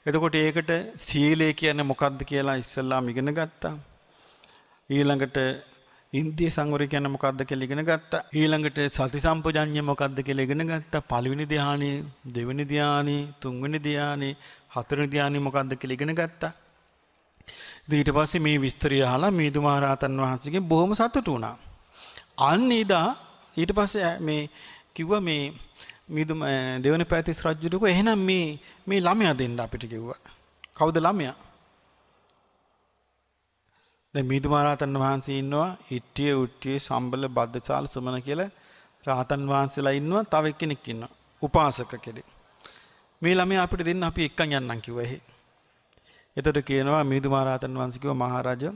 එතකොට ඒකට සීලය කියන්නේ මොකක්ද කියලා ඉස්සල්ලාම ඉගෙන ගත්තා. ඊළඟට ඉන්දිය සංවරය කියන්නේ මොකක්ද කියලා ඉගෙන ගත්තා. ඊළඟට සති සම්පජඤ්ඤය මොකක්ද කියලා ඉගෙන ගත්තා. පළවෙනි ධානය, දෙවෙනි ධානය, තුන්වෙනි ධානය, හතරවෙනි ධානය මොකක්ද කියලා ඉගෙන ගත්තා. ඊට පස්සේ මේ විස්තරය අහලා මීදු මහරහතන් වහන්සේගෙන් බොහොම සතුටු වුණා. අන්න එදා ඊට පස්සේ මේ කිව්වා මේ මිදුම දෙවන පැතිස් රජුට කිව්වා එහෙනම් මේ මේ ළමයා දෙන්න අපිට කිව්වා. කවුද ළමයා? දැන් මිදුම රහතන් වහන්සේ ඉන්නවා ඉට්ටිය උට්ටිය සම්බල බද්දචාල සුමන කියලා රහතන් වහන්සේලා ඉන්නවා තව එක්කෙනෙක් ඉන්නවා උපාසක කෙනෙක්. මේ ළමයා අපිට දෙන්න අපි එක්කන් යන්නම් කිව්වා එහේ. එතකොට කියනවා මිදුම රහතන් වහන්සේ කිව්වා මහරජා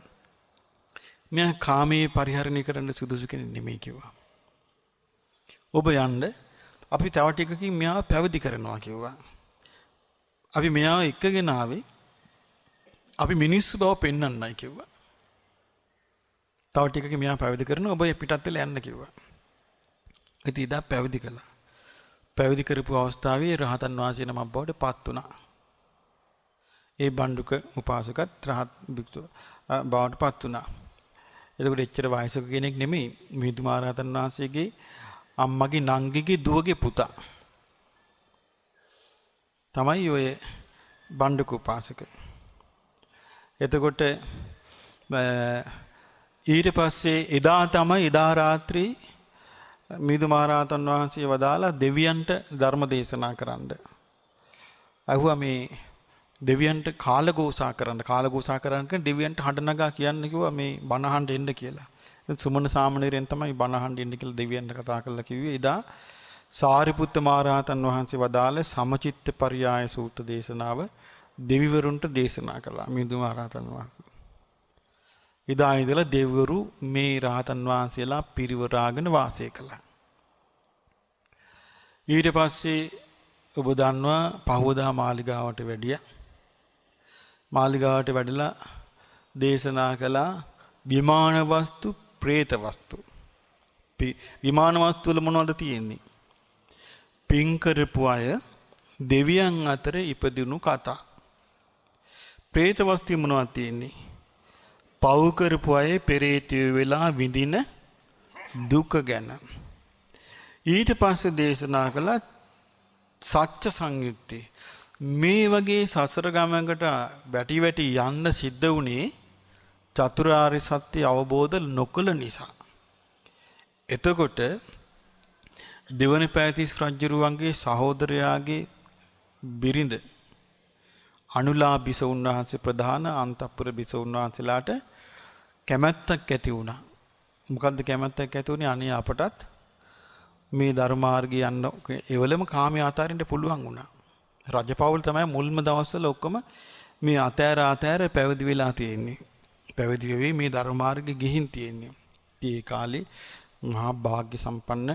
මෙයා කාමයේ පරිහරණය කරන්න සුදුසු කෙනෙක් නෙමෙයි කිව්වා. ඔබ යන්න අපි තව ටිකකින් මෙයාව පැවිදි කරනවා කිව්වා. අපි මෙයාව එක්කගෙන ආවේ අපි මිනිස්සු බව පෙන්වන්නයි කිව්වා. තව ටිකකින් මෙයා පැවිදි කරනවා ඔබ පිටත් වෙලා යන්න කිව්වා. ඉතින් ඉදා පැවිදි කළා. පැවිදි කරපු අවස්ථාවේ රහතන් වහන්සේ නමක් බවට පත් වුණා. ඒ බණ්ඩුක උපාසකත් රහත් භික්ෂුව බවට පත් වුණා. එතකොට එච්චර වයසක කෙනෙක් නෙමෙයි මිහිඳු මහ රහතන් වහන්සේගේ අම්මගේ නංගිගේ දුවගේ පුතා. තමයි ඔය බණ්ඩුක උපාසක. එතකොට ඊට පස්සේ එදා තමයි එදා රාත්‍රී මිදු මහරහතන් වහන්සේ වදාලා දෙවියන්ට ධර්ම දේශනා කරන්න. අහුවා මේ දෙවියන්ට කාලගෝසා කරන්න කාලගෝසා කරන්න කියන දෙවියන්ට හඬ නගා කියන්න කිව්වා මේ බණහඬ එන්න කියලා. සුමන සාමණේරයන් තමයි බණහන් දෙන්න කියලා දෙවියන්ට කතා කරලා කිව්වේ. එදා සාරිපුත්ත මහරහතන් වහන්සේ වදාළ සමචිත්ත පරියාය සූත්‍ර දේශනාව දෙවිවරුන්ට දේශනා කළා. මිදුම රහතන් වහන්සේ. එදා ඉඳලා දෙවිවරු මේ රහතන් වහන්සේලා පිරිවරාගෙන වාසය කළා. ඊට පස්සේ ඔබ දන්නවා පහවදා මාලිගාවට වැඩියා. මාලිගාවට වැඩලා දේශනා කළා විමාන වස්තු പ്രേත වස්තු. විමාන වස්තු වල මොනවද තියෙන්නේ? පින් කරපු අය දෙවියන් අතර ඉපදිනු කතා. പ്രേත වස්තු මොනවද තියෙන්නේ? පව් කරපු අය පෙරේතය වෙලා විඳින දුක ගැන. ඊට පස්සේ දේශනා කළ සත්‍ය සංයුත්තේ මේ වගේ සසර ගමකට වැටි වැටි යන්න සිද්ධ වුණේ චතුරාරි සත්‍ය අවබෝධ නොකළ නිසා. එතකොට දෙවන පැතිස් රජ්ජරුවන්ගේ සහෝදරයාගේ බිරිඳ අනුලා බිස උන්වහන්සේ ප්‍රධාන අන්තපුර බිස උන්වහන්සේලාට කැමැත්තක් ඇති වුණා. මොකද්ද කැමැත්තක් ඇති වුණේ? අනේ අපටත් මේ ධර්මාර්ගය යන්න එවලම කාමී ආතාරින්න පුළුවන් වුණා. රජපෞල් තමයි මුල්ම දවස්වල ඔක්කොම මේ අතෑර අතෑර පැවිදි වෙලා තියෙන්නේ. පැවිදි වෙවි මේ ධර්ම මාර්ගෙ ගිහින් තියෙන්නේ. ඒ කාලේ මහා වාග්ය සම්පන්න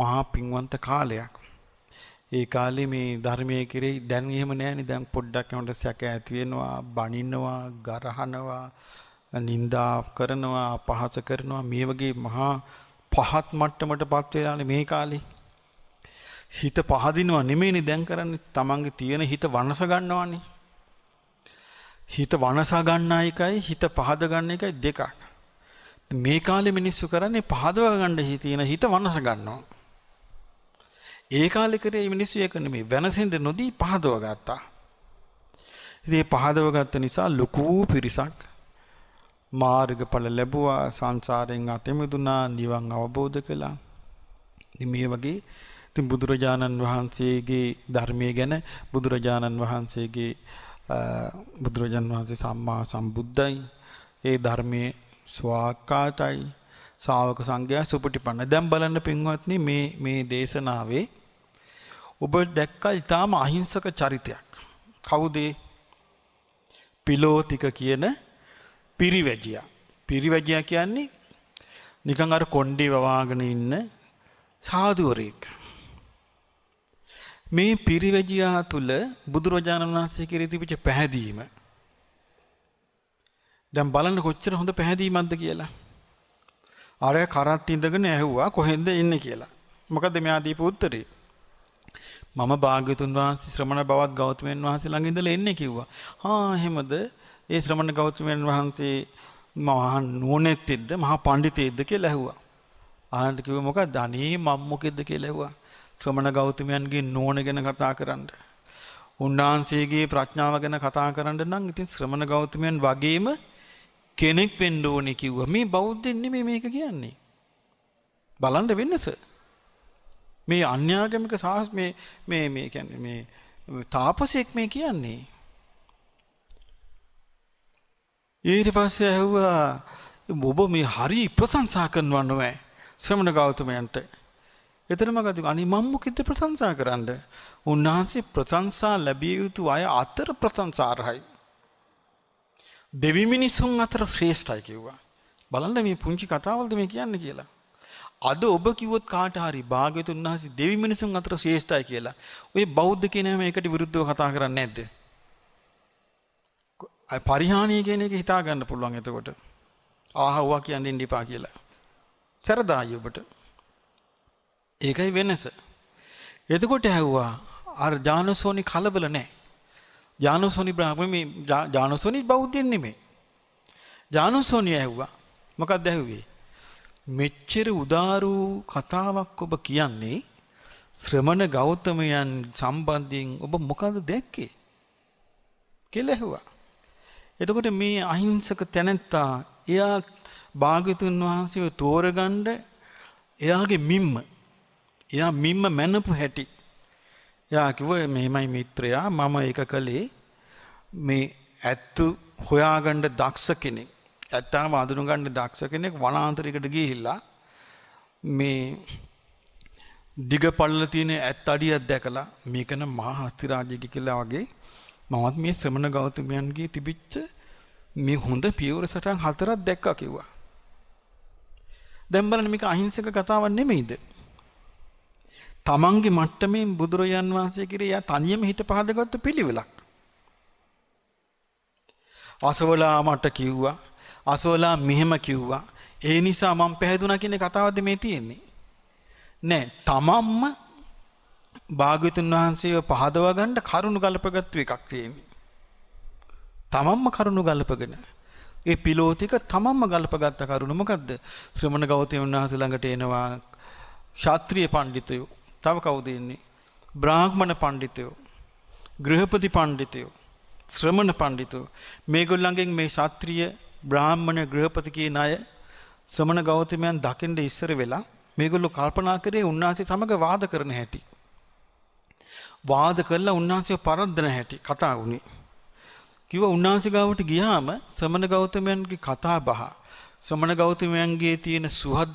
මහා පින්වන්ත කාලයක්. ඒ කාලේ මේ ධර්මයේ කෙරෙහි දැන් එහෙම නැහැනේ දැන් පොඩ්ඩක් යනට සැක ඇති වෙනවා බනිනවා ගරහනවා නින්දා කරනවා අපහාස කරනවා මේ වගේ මහා පහත් මට්ටමටපත් වෙලානේ මේ කාලේ හිත පහදිනවා නෙමෙයිනේ දැන් කරන්නේ තමන්ගේ තියෙන හිත වනස ගන්නවානේ හිත වනසා ගන්න එකයි හිත පහද ගන්න එකයි දෙකක්. මේ කාලේ මිනිස්සු කරන්නේ පහදව ගන්න තියෙන හිත වනස ගන්නවා. ඒ කාලේ කරේ මිනිස්සු ඒක නෙමෙයි වෙනසෙන්ද නොදී පහදව ගත්තා. ඉතින් පහදව ගත්ත නිසා ලොකු පිරිසක් මාර්ගඵල ලැබුවා සංසාරයෙන් අතෙමිදුනා නිවන් අවබෝධ කළා. ඉතින් මේ වගේ ඉතින් බුදුරජාණන් වහන්සේගේ ධර්මයේ ගැන බුදුරජාණන් වහන්සේගේ බුදුරජාන් වහන්සේ සම්මා සම්බුද්ධයි. ඒ ධර්මයේ ස්වාක්කාතයි. ශාවක සංඝයා සුපටිපන්න. දැන් බලන්න පින්වත්නි මේ මේ දේශනාවේ ඔබ දැක්කා ඊටාම අහිංසක චරිතයක්. කවුද? පිලෝතික කියන පිරිවැජියා. පිරිවැජියා කියන්නේ නිකන් අර කොණ්ඩේ වවාගෙන ඉන්න සාධුවරයෙක්. මේ පිරිවැජියා තුල බුදුරජාණන් වහන්සේ කෙරෙහි තිබිච්ච පැහැදීම දැන් බලන්න කොච්චර හොඳ පැහැදීමක්ද කියලා. ආරය කරත් ඉඳගෙන ඇහුවා කොහෙන්ද එන්නේ කියලා. මොකද මෙයා දීපු උත්තරේ. මම භාග්‍යතුන් වහන්සේ ශ්‍රමණ බවත් ගෞතමයන් වහන්සේ ළඟ ඉඳලා එන්නේ කිව්වා. හා එහෙමද? ඒ ශ්‍රමණ ගෞතමයන් වහන්සේ මහා නුවණැත්තේද මහා පඬිතේද කියලා ඇහුවා. ආනන්ද කිව්වා මොකක්ද? අනේ මම් මොකෙද්ද කියලා ඇහුවා. ශ්‍රමණ ගෞතමයන්ගේ නෝන ගැන කතා කරන්න. උන්වහන්සේගේ ප්‍රඥාව ගැන කතා කරන්න නම් ඉතින් ශ්‍රමණ ගෞතමයන් වගේම කෙනෙක් වෙන්න ඕනේ කිව්වා. මේ බෞද්ධෙන් නෙමෙයි මේක කියන්නේ. බලන්න වෙනස. මේ අන්‍යාගමික සාස් මේ මේ මේ කියන්නේ මේ තාපසෙක් මේ කියන්නේ. ඊට පස්සේ ඇහුවා ඔබ මේ හරි ප්‍රශංසා කරනවා නෝ ශ්‍රමණ ගෞතමයන්ට එතරම ගතු අනි මං මොකෙද්ද ප්‍රශංසා කරන්න. උන්වහන්සේ ප්‍රශංසා ලැබිය යුතු අය අතර ප්‍රශංසාර්හයි. දෙවි මිනිසුන් අතර ශ්‍රේෂ්ඨයි කිව්වා. බලන්න මේ පුංචි කතාවල්ද මේ කියන්නේ කියලා. අද ඔබ කිව්වොත් කාට හරි භාග්‍යතුන් වහන්සේ දෙවි මිනිසුන් අතර ශ්‍රේෂ්ඨයි කියලා. ඔය බෞද්ධ කියන මේකට විරුද්ධව කතා කරන්නේ නැද්ද? අය පරිහානිය කියන එක හිතා ගන්න පුළුවන් එතකොට. ආහුවා කියන්නේ ඉන්න එපා කියලා. සරදායි ඔබට. ඒකයි වෙනස. එතකොට ඇහුවා අර ජානසෝනි කලබල නැහැ. ජානසෝනි බ්‍රාහ්මණ මේ ජානසෝනි බෞද්ධින් නෙමෙයි. ජානසෝනි ඇහුවා මොකක්ද ඇහුවේ? මෙච්චර උදාරු කතාවක් ඔබ කියන්නේ ශ්‍රමණ ගෞතමයන් සම්බන්ධයෙන් ඔබ මොකද දැක්කේ? කියලා ඇහුවා. එතකොට මේ අහිංසක තැනැත්තා එයා භාග්‍යතුන් වහන්සේව තෝරගන්න එයාගේ මිම්ම එයා මිම්ම මැනපු හැටි. එයා කිව්ව මෙහෙමයි මිත්‍රයා මම ඒක කළේ මේ ඇත්තු හොයාගන්න දක්ෂ කෙනෙක්. ඇත්තාම අඳුනගන්න දක්ෂ කෙනෙක් වනාන්තරයකට ගිහිල්ලා මේ දිග පල්ල තියෙන ඇත් අඩියක් දැකලා මේකන මහා හස්තිරාජයක කියලා වගේ මමත් මේ ශ්‍රමණ ගෞතමයන්ගේ තිබිච්ච මේ හොඳ පියවර සටන් හතරක් දැක්කා කිව්වා. දැන් බලන්න මේක අහිංසක කතාවක් නෙමෙයිද? තමන්ගේ මට්ටමින් බුදුරජාන් වහන්සේ කිරේ යා තනියම හිත පහදගත්ත පිළිවෙලක්. අසවලා මට කිව්වා අසවලා මෙහෙම කිව්වා ඒ නිසා මම පැහැදුනා කියන කතාවද මේ තියෙන්නේ. නෑ තමන්ම භාග්‍යතුන් වහන්සේව පහදවා ගන්න කරුණු ගලපගත්තු එකක් තියෙන්නේ. තමන්ම කරුණු ගලපගෙන ඒ පිලෝතික තමන්ම ගලපගත්ත කරුණ මොකද්ද? ශ්‍රමණ ගෞතම වහන්සේ ළඟට එනවා ශාත්‍රීය පඬිතුයෝ තව කවුද ඉන්නේ? බ්‍රාහ්මණ පඬිතුයෝ, ගෘහපති පඬිතුයෝ, ශ්‍රමණ පඬිතුයෝ මේගොල්ලන්ගෙන් මේ ශාත්‍රීය බ්‍රාහ්මණ ගෘහපති කියන අය ශ්‍රමණ ගෞතමයන් දකින්න ඉස්සර වෙලා මේගොල්ලෝ කල්පනා කරේ උන්වහන්සේ සමග වාද කරන හැටි. වාද කළා උන්වහන්සේ පරද්දන හැටි කතා වුණේ. කිව්වා උන්වහන්සේ ගාවට ගියාම ශ්‍රමණ ගෞතමයන්ගේ කතා බහ ශ්‍රමණ ගෞතමයන්ගේ තියෙන සුහද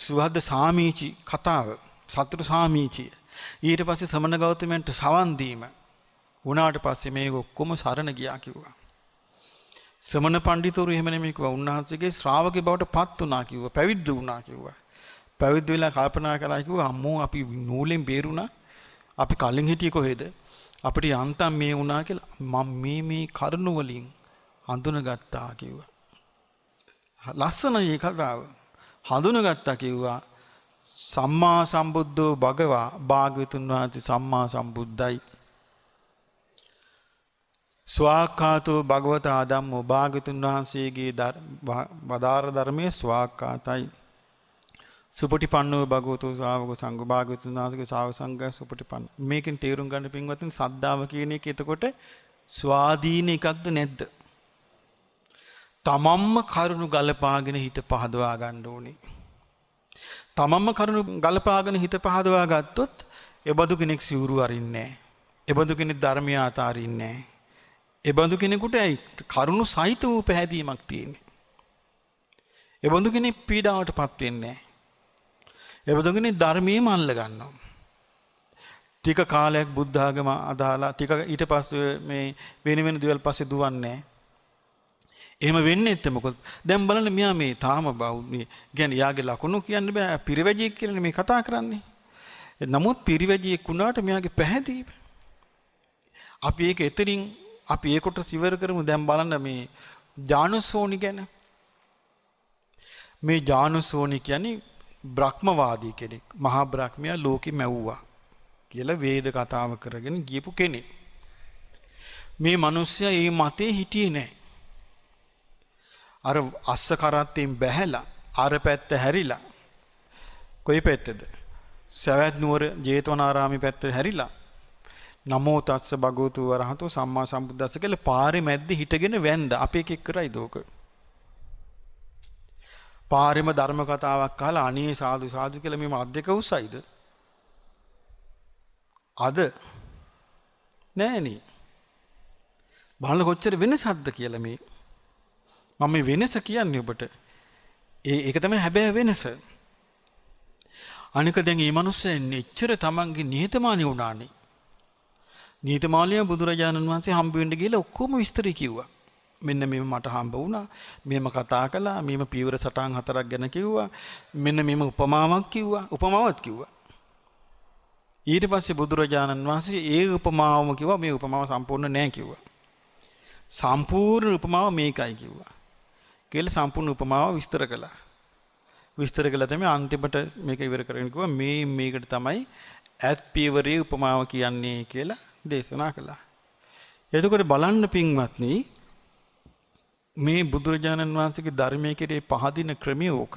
සුවද්ද සාමීචි කතාව සතුරු සාමීචිය ඊට පස්සේ සමන ගෞතමයන්ට සවන් දීම වුණාට පස්සේ මේක ඔක්කොම සරණ ගියා කිව්වා ශ්‍රමණ පඬිතුරු එහෙම නෙමෙයි කිව්වා උන්වහන්සේගේ ශ්‍රාවකේ බවට පත් වුණා කිව්වා පැවිද්ද වුණා කිව්වා පැවිද්ද වෙලා කල්පනා කරලා කිව්වා අම්මෝ අපි නූලෙන් බේරුණා අපි කලින් හිටියේ කොහෙද අපිට යන්තම් මේ වුණා කියලා මම මේ මේ කරුණ වලින් හඳුනගත්තා කිව්වා ලස්සනයි මේ කතාව හඳුනගත්තා කිව්වා සම්මා සම්බුද්ධෝ භගවා භාග්‍යතුන් වහන්සේ සම්මා සම්බුද්ධයි ස්වාක්කාතෝ භගවත ආදම්මෝ භාග්‍යතුන් වහන්සේගේ වදාර ධර්මයේ ස්වාක්කාතයි සුපටිපන්නෝ භගවතු ශාවක සංඝ භාග්‍යවතුන් වහන්සේගේ ශාවක සංඝ සුපටිපන්න. මේකෙන් තේරුම් ගන්න පින්වත්නි සද්ධාව කියන එක එතකොට ස්වාධීන එකක්ද නැද්ද? තමම්ම කරුණු ගලපාගෙන හිත පහදවා ගන්න ඕනේ. තමම්ම කරුණු ගලපාගෙන හිත පහදවා ගත්තොත් එබඳු කෙනෙක් සිවුරු අරින්නේ නැහැ. එබඳු කෙනෙක් ධර්මය අතාරින්නේ නැහැ. එබඳු කෙනෙකුට ඇයි කරුණු සහිත වූ පැහැදීමක් තියෙන්නේ. එබඳු කෙනෙක් පීඩාවටපත් වෙන්නේ නැහැ. එබඳු කෙනෙක් ධර්මයේම අල්ල ගන්නවා. ටික කාලයක් බුද්ධ ආගම අදාලා ටික ඊට පස්සේ මේ වෙන වෙන දේවල් පස්සේ දුවන්නේ නැහැ. එහෙම වෙන්නේ නැත්නම් මොකද? දැන් බලන්න මෙයා මේ තාම මේ කියන්නේ යාගේ ලකුණු කියන්න බෑ පිරිවැජියෙක් කියලා මේ කතා කරන්නේ. නමුත් පිරිවැජියෙක් වුණාට මෙයාගේ පැහැදීම අපි ඒක එතනින් අපි ඒකට සිවර කරමු දැන් බලන්න මේ ජානුසෝනි ගැන. මේ ජානුසෝනි කියන්නේ බ්‍රහ්මවාදී කෙනෙක්. මහා බ්‍රහ්මයා ලෝකෙ මැව්වා කියලා වේද කතාව කරගෙන ගියපු කෙනෙක්. මේ මිනිස්සයා මේ මතේ හිටියේ නැහැ. අර අස්ස කරත්තෙන් බැහැලා අර පැත්ත හැරිලා කොයි පැත්තද සවැත් නුවර ජේතවනාරාමි පැත්ත හැරිලා නමෝ තස්ස භගවතු වරහතෝ සම්මා සම්බුද්දස්ස කියලා පාරේ මැද්දේ හිටගෙන වැඳ අපේ කෙක් කරයි දෝක පාරෙම ධර්ම කතාවක් අහලා අනේ සාදු සාදු කියලා මේ මැද්දක උසයිද අද නෑනේ බලන්න කොච්චර වෙනසක්ද කියලා මේ මම මේ වෙනස කියන්නේ ඔබට. ඒ ඒක තමයි හැබෑ වෙනස. අනික දැන් මේ මනුස්සයා එච්චර තමන්ගේ නිහතමානී වුණානේ. නිහතමානීව බුදුරජාණන් වහන්සේ හම්බ වෙන්න ගිහලා ඔක්කොම විස්තරي කිව්වා. මෙන්න මෙම මට හම්බ වුණා. මෙහෙම කතා කළා. මෙහෙම පීවර සටහන් හතරක් ගැන කිව්වා. මෙන්න මෙම උපමාවක් කිව්වා. උපමාවක් කිව්වා. ඊට පස්සේ බුදුරජාණන් වහන්සේ ඒ උපමාවම කිව්වා. මේ උපමාව සම්පූර්ණ නෑ කිව්වා. සම්පූර්ණ උපමාව මේකයි කිව්වා. කියලා සම්පූර්ණ උපමාව විස්තර කළා. විස්තර කළා තමයි අන්තිමට මේක ඉවර කරගෙන කිව්වා මේ මේකට තමයි ඈත් පීවරේ උපමාව කියන්නේ කියලා දේශනා කළා. එතකොට බලන්න පින්වත්නි මේ බුදුරජාණන් වහන්සේගේ ධර්මයේ කෙරේ පහදින ක්‍රමය ඕක.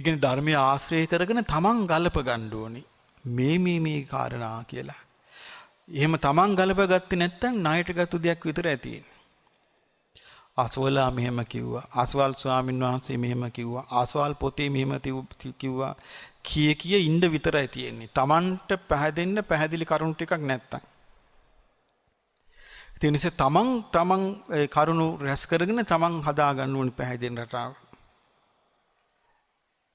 ඉගෙන ධර්මය ආශ්‍රය කරගෙන තමන් ගලප ගන්න ඕනේ. මේ මේ මේ කාරණා කියලා. එහෙම තමන් ගලප ගත්තේ නැත්නම් ණයට ගත්ත දෙයක් විතර ඇතිනේ. අස්වලා මෙහෙම කිව්වා අස්වල් ස්වාමින් වහන්සේ මෙහෙම කිව්වා අස්වල් පොතේ මෙහෙම කිව්වා කිය කිය ඉන්න විතරයි තියෙන්නේ Tamanට පැහැදෙන්න පැහැදිලි කරුණු ටිකක් නැත්තම් ඒ නිසා Taman Taman කරුණු රැස් කරගෙන Taman හදා ගන්න ඕනි පැහැදෙන රටාව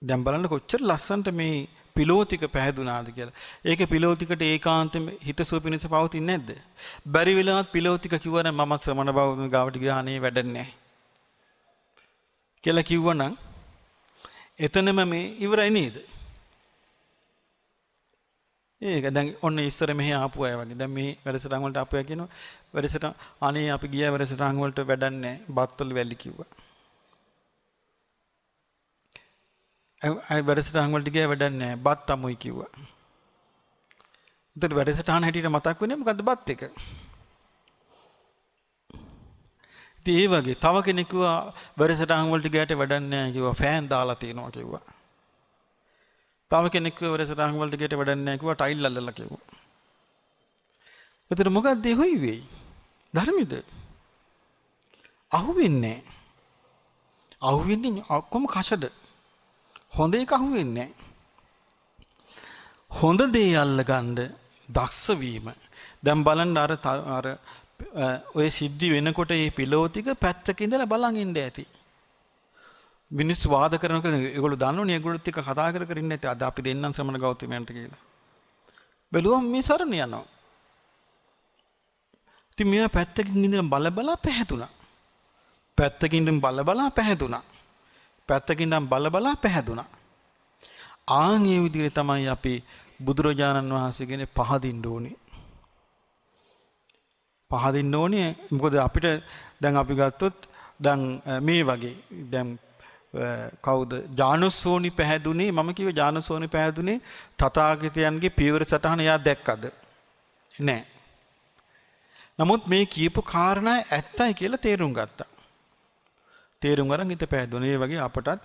දැන් බලන්න කොච්චර ලස්සනට මේ පිලෝතික පැහැදුනාද කියලා. ඒක පිලෝතිකට ඒකාන්තයෙන් හිතසුව පිණිස පවතින්නේ නැද්ද? බැරි වෙලාවත් පිලෝතික කිව්වනම් මම ශ්‍රමණ බව ගාවට ගියා අනේ වැඩන්නේ කියලා කිව්වනම් එතනම මේ ඉවරයි නේද? ඒක දැන් ඔන්න ඉස්සර මෙහි ආපු අය වගේ. දැන් මේ වැඩසටහන් වලට ආපු අය කියනවා වැඩසටහන් අනේ අපි ගියා වැඩසටහන් වලට වැඩන්නේ බත්තල් වැලි කිව්වා. ඇයි වැඩසටහන් වලට ගියා වැඩක් නැහැ. බත් අමුයි කිව්වා. එතන වැඩසටහන හැටියට මතක් වෙන්නේ මොකද්ද බත් එක? ඉතින් ඒ වගේ තව කෙනෙක් කිව්වා වැඩසටහන් වලට ගියාට වැඩක් නැහැ කිව්වා. ෆෑන් දාලා තියෙනවා කිව්වා. තව කෙනෙක් කිව්වා වැඩසටහන් වලට ගියට වැඩක් නැහැ කිව්වා. ටයිල් අල්ලලා කිව්වා. එතන මොකද්ද හොයි වෙයි? ධර්මද? අහුවෙන්නේ නැහැ. අහුවෙන්නේ ඔක්කොම කෂද? හොඳ එක අහුවෙන්නේ හොඳ දේ අල්ලගන්න දක්ෂ වීම. දැන් බලන්න අර අර ඔය සිද්ධි වෙනකොට මේ පිලෝතික පැත්තක ඉඳලා බලන් ඉන්න ඇති. මිනිස්සු වාද කරනකොට ඒගොල්ලෝ දන්නෝනේ ඒගොල්ලොත් එක්ක කතා කර කර ඉන්න ඇති. අද අපි දෙන්නම් සමන ගෞතමයන්ට කියලා. බැලුවම මේ සරණ යනවා. ඉතින් මේවා පැත්තකින් ඉඳන් බල බලා පැහැදුනා. පැත්තකින් ඉඳන් බල බලා පැහැදුනා. පැත්තකින්නම් බල බලා පැහැදුනා. ආන් ඒ විදිහට තමයි අපි බුදුරජාණන් වහන්සේගෙන පහදින්න ඕනේ. පහදින්න ඕනේ මොකද අපිට දැන් අපි ගත්තොත් දැන් මේ වගේ දැන් කවුද ජානුසෝනි පැහැදුනේ මම කිව්ව ජානුසෝනි පැහැදුනේ තථාගතයන්ගේ පියවර සටහන එයා දැක්කද නෑ නමුත් මේ කියපු කාරණා ඇත්තයි කියලා තේරුම් ගත්තා තේරුම් අරන් හිත පැහැදුණා. ඒ වගේ අපටත්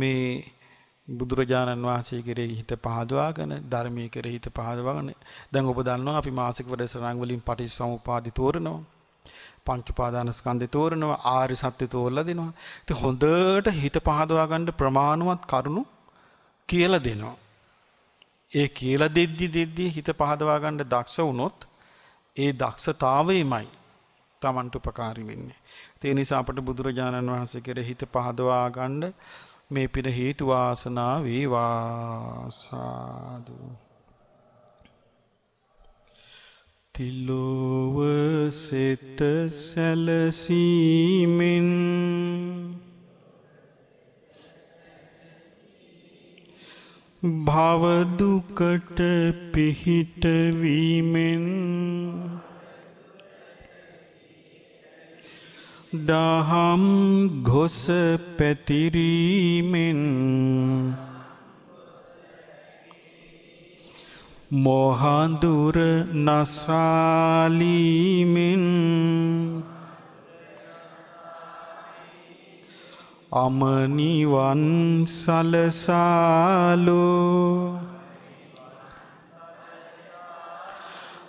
මේ බුදුරජාණන් වහන්සේ කෙරෙහි හිත පහදවාගෙන ධර්මයේ කෙරෙහි හිත පහදවාගෙන දැන් ඔබ දන්නවා අපි මාසික වැඩසටහන් වලින් පටිච්චසමුපාදි තෝරනවා. පංච උපාදානස්කන්ධය තෝරනවා ආරි සත්‍ය තෝරලා දෙනවා. ඉතින් හොඳට හිත පහදවා ගන්න ප්‍රමාණවත් කරුණු කියලා දෙනවා. ඒ කියලා දෙද්දි දෙද්දි හිත පහදවා ගන්න දක්ෂ වුණොත් ඒ දක්ෂතාවයමයි Tamanට උපකාරී වෙන්නේ. ඒ නිසා අපට බුදුරජාණන් වහන්සේ කෙරෙහි හිත පහදවා ගන්න මේ පින හේතු වාසනා වේවා සාදු තිලෝව සිත සැලසීමෙන් භවදුකට පිහිටවීමෙන් දහම් ගොස පැතිරීමෙන් මොහඳුර නසාලීමෙන් අමනිවන් සලසාලෝ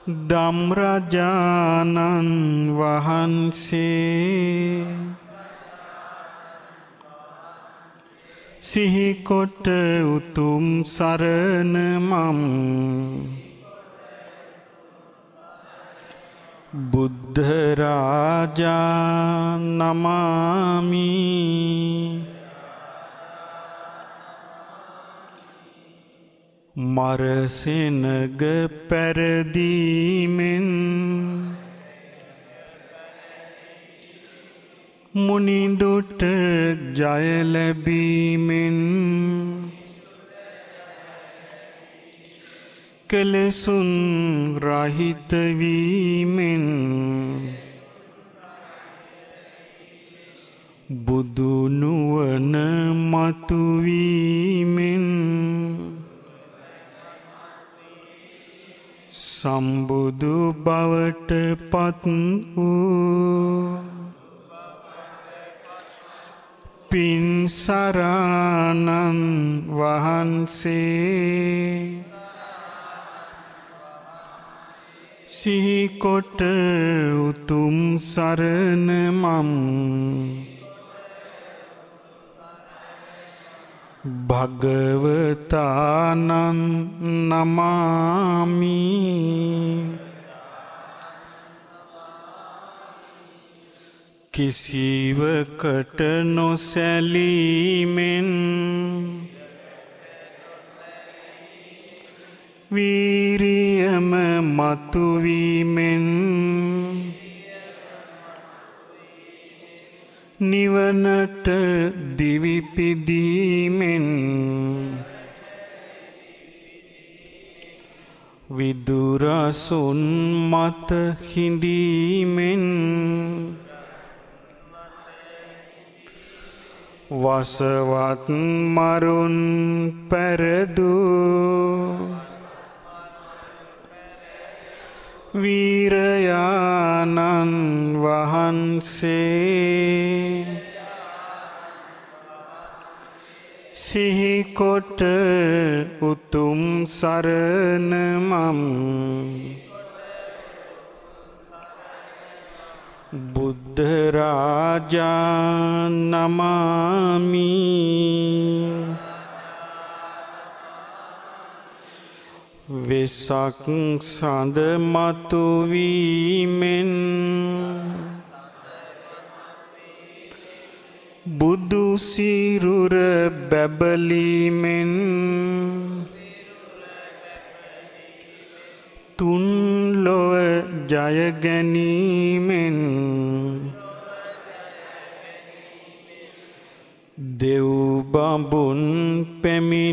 දම්රජාණන් වහන්සේ සිහිකොට උතුම් සරණ මම් බුද්ධරාජා නමාමී මරසෙනග පැරදීමෙන් මුනිදුට ජයලැබීමෙන් කළෙසුන් රහිතවීමෙන් බුදුනුවන මතුවීමෙන් සම්බුදු බවට පත් වූ පින්සරණන් වහන්සේ සිහිකොට උතුම් සරණ මම් භගවතානන් නමාමි කිසිවකට නොසැලීමෙන් වීරියම මතුවීමෙන් නිවනට දිවිපිදීමෙන් විදුරසුන් මත හිඳීමෙන් වසවත් මරුන් පැරදූ වීරයාණන් වහන්සේ සිහිකොට උතුම් සරණමම් බුද්ධරාජා නමාමී වෙසක් සඳ මතුවීමෙන් බුදුසිරුර බැබලීමෙන් තුන්ලොව ජයගැනීමෙන් දෙව්බඹුන් පැමි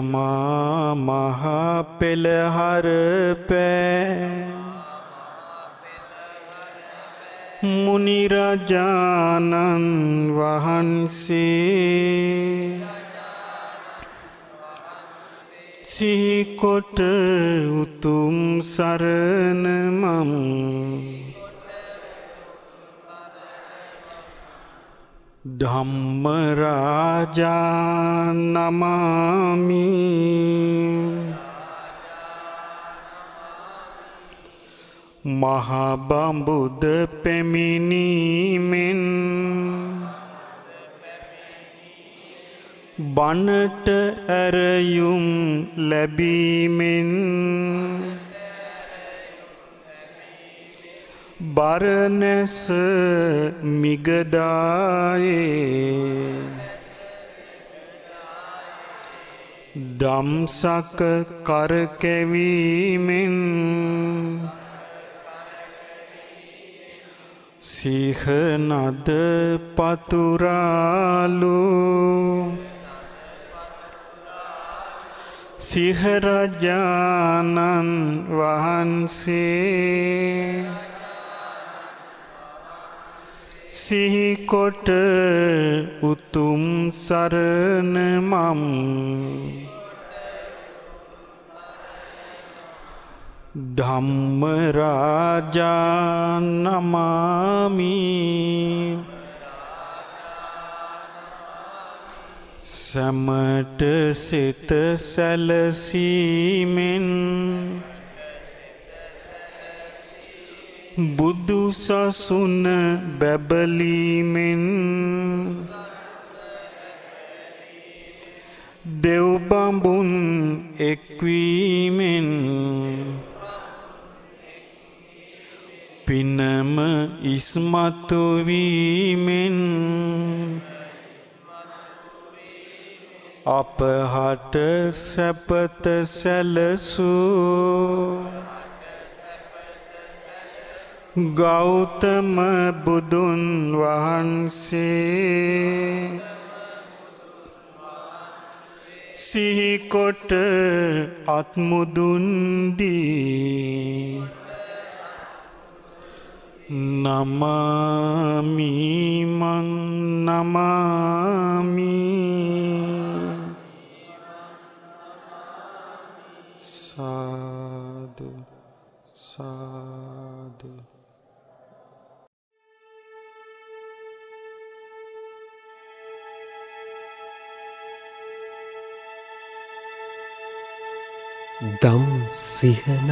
යමා මහ පෙළහර පෑ මුනිරජාණන් වහන්සේ සිහිකොට උතුම් සරණ මම් ධම්මරාජා නමාමි මහබඹුද පැමිණීමෙන් බණට ඇරයුම් ලැබීමෙන් බරණැස මිගදායේ දම්සක කරකැවීමෙන් සිහනද පතුරාලු සිහරජාණන් වහන්සේ සිහිකොට උතුම් සරණ මම් ධම්මරාජානමාමි සැමට සිත සැලසීමෙන් බුදු සසුන බැබලීමෙන් දෙව්බඹුන් එක්වීමෙන් පිනම ඉස්මතුවීමෙන් අප හට සැපත සැලසූ ගෞතම බුදුන් වහන්සේ සිහිකොට අත්මුදුන්දී නමාමීමං නමාමී සා දම් සිහනද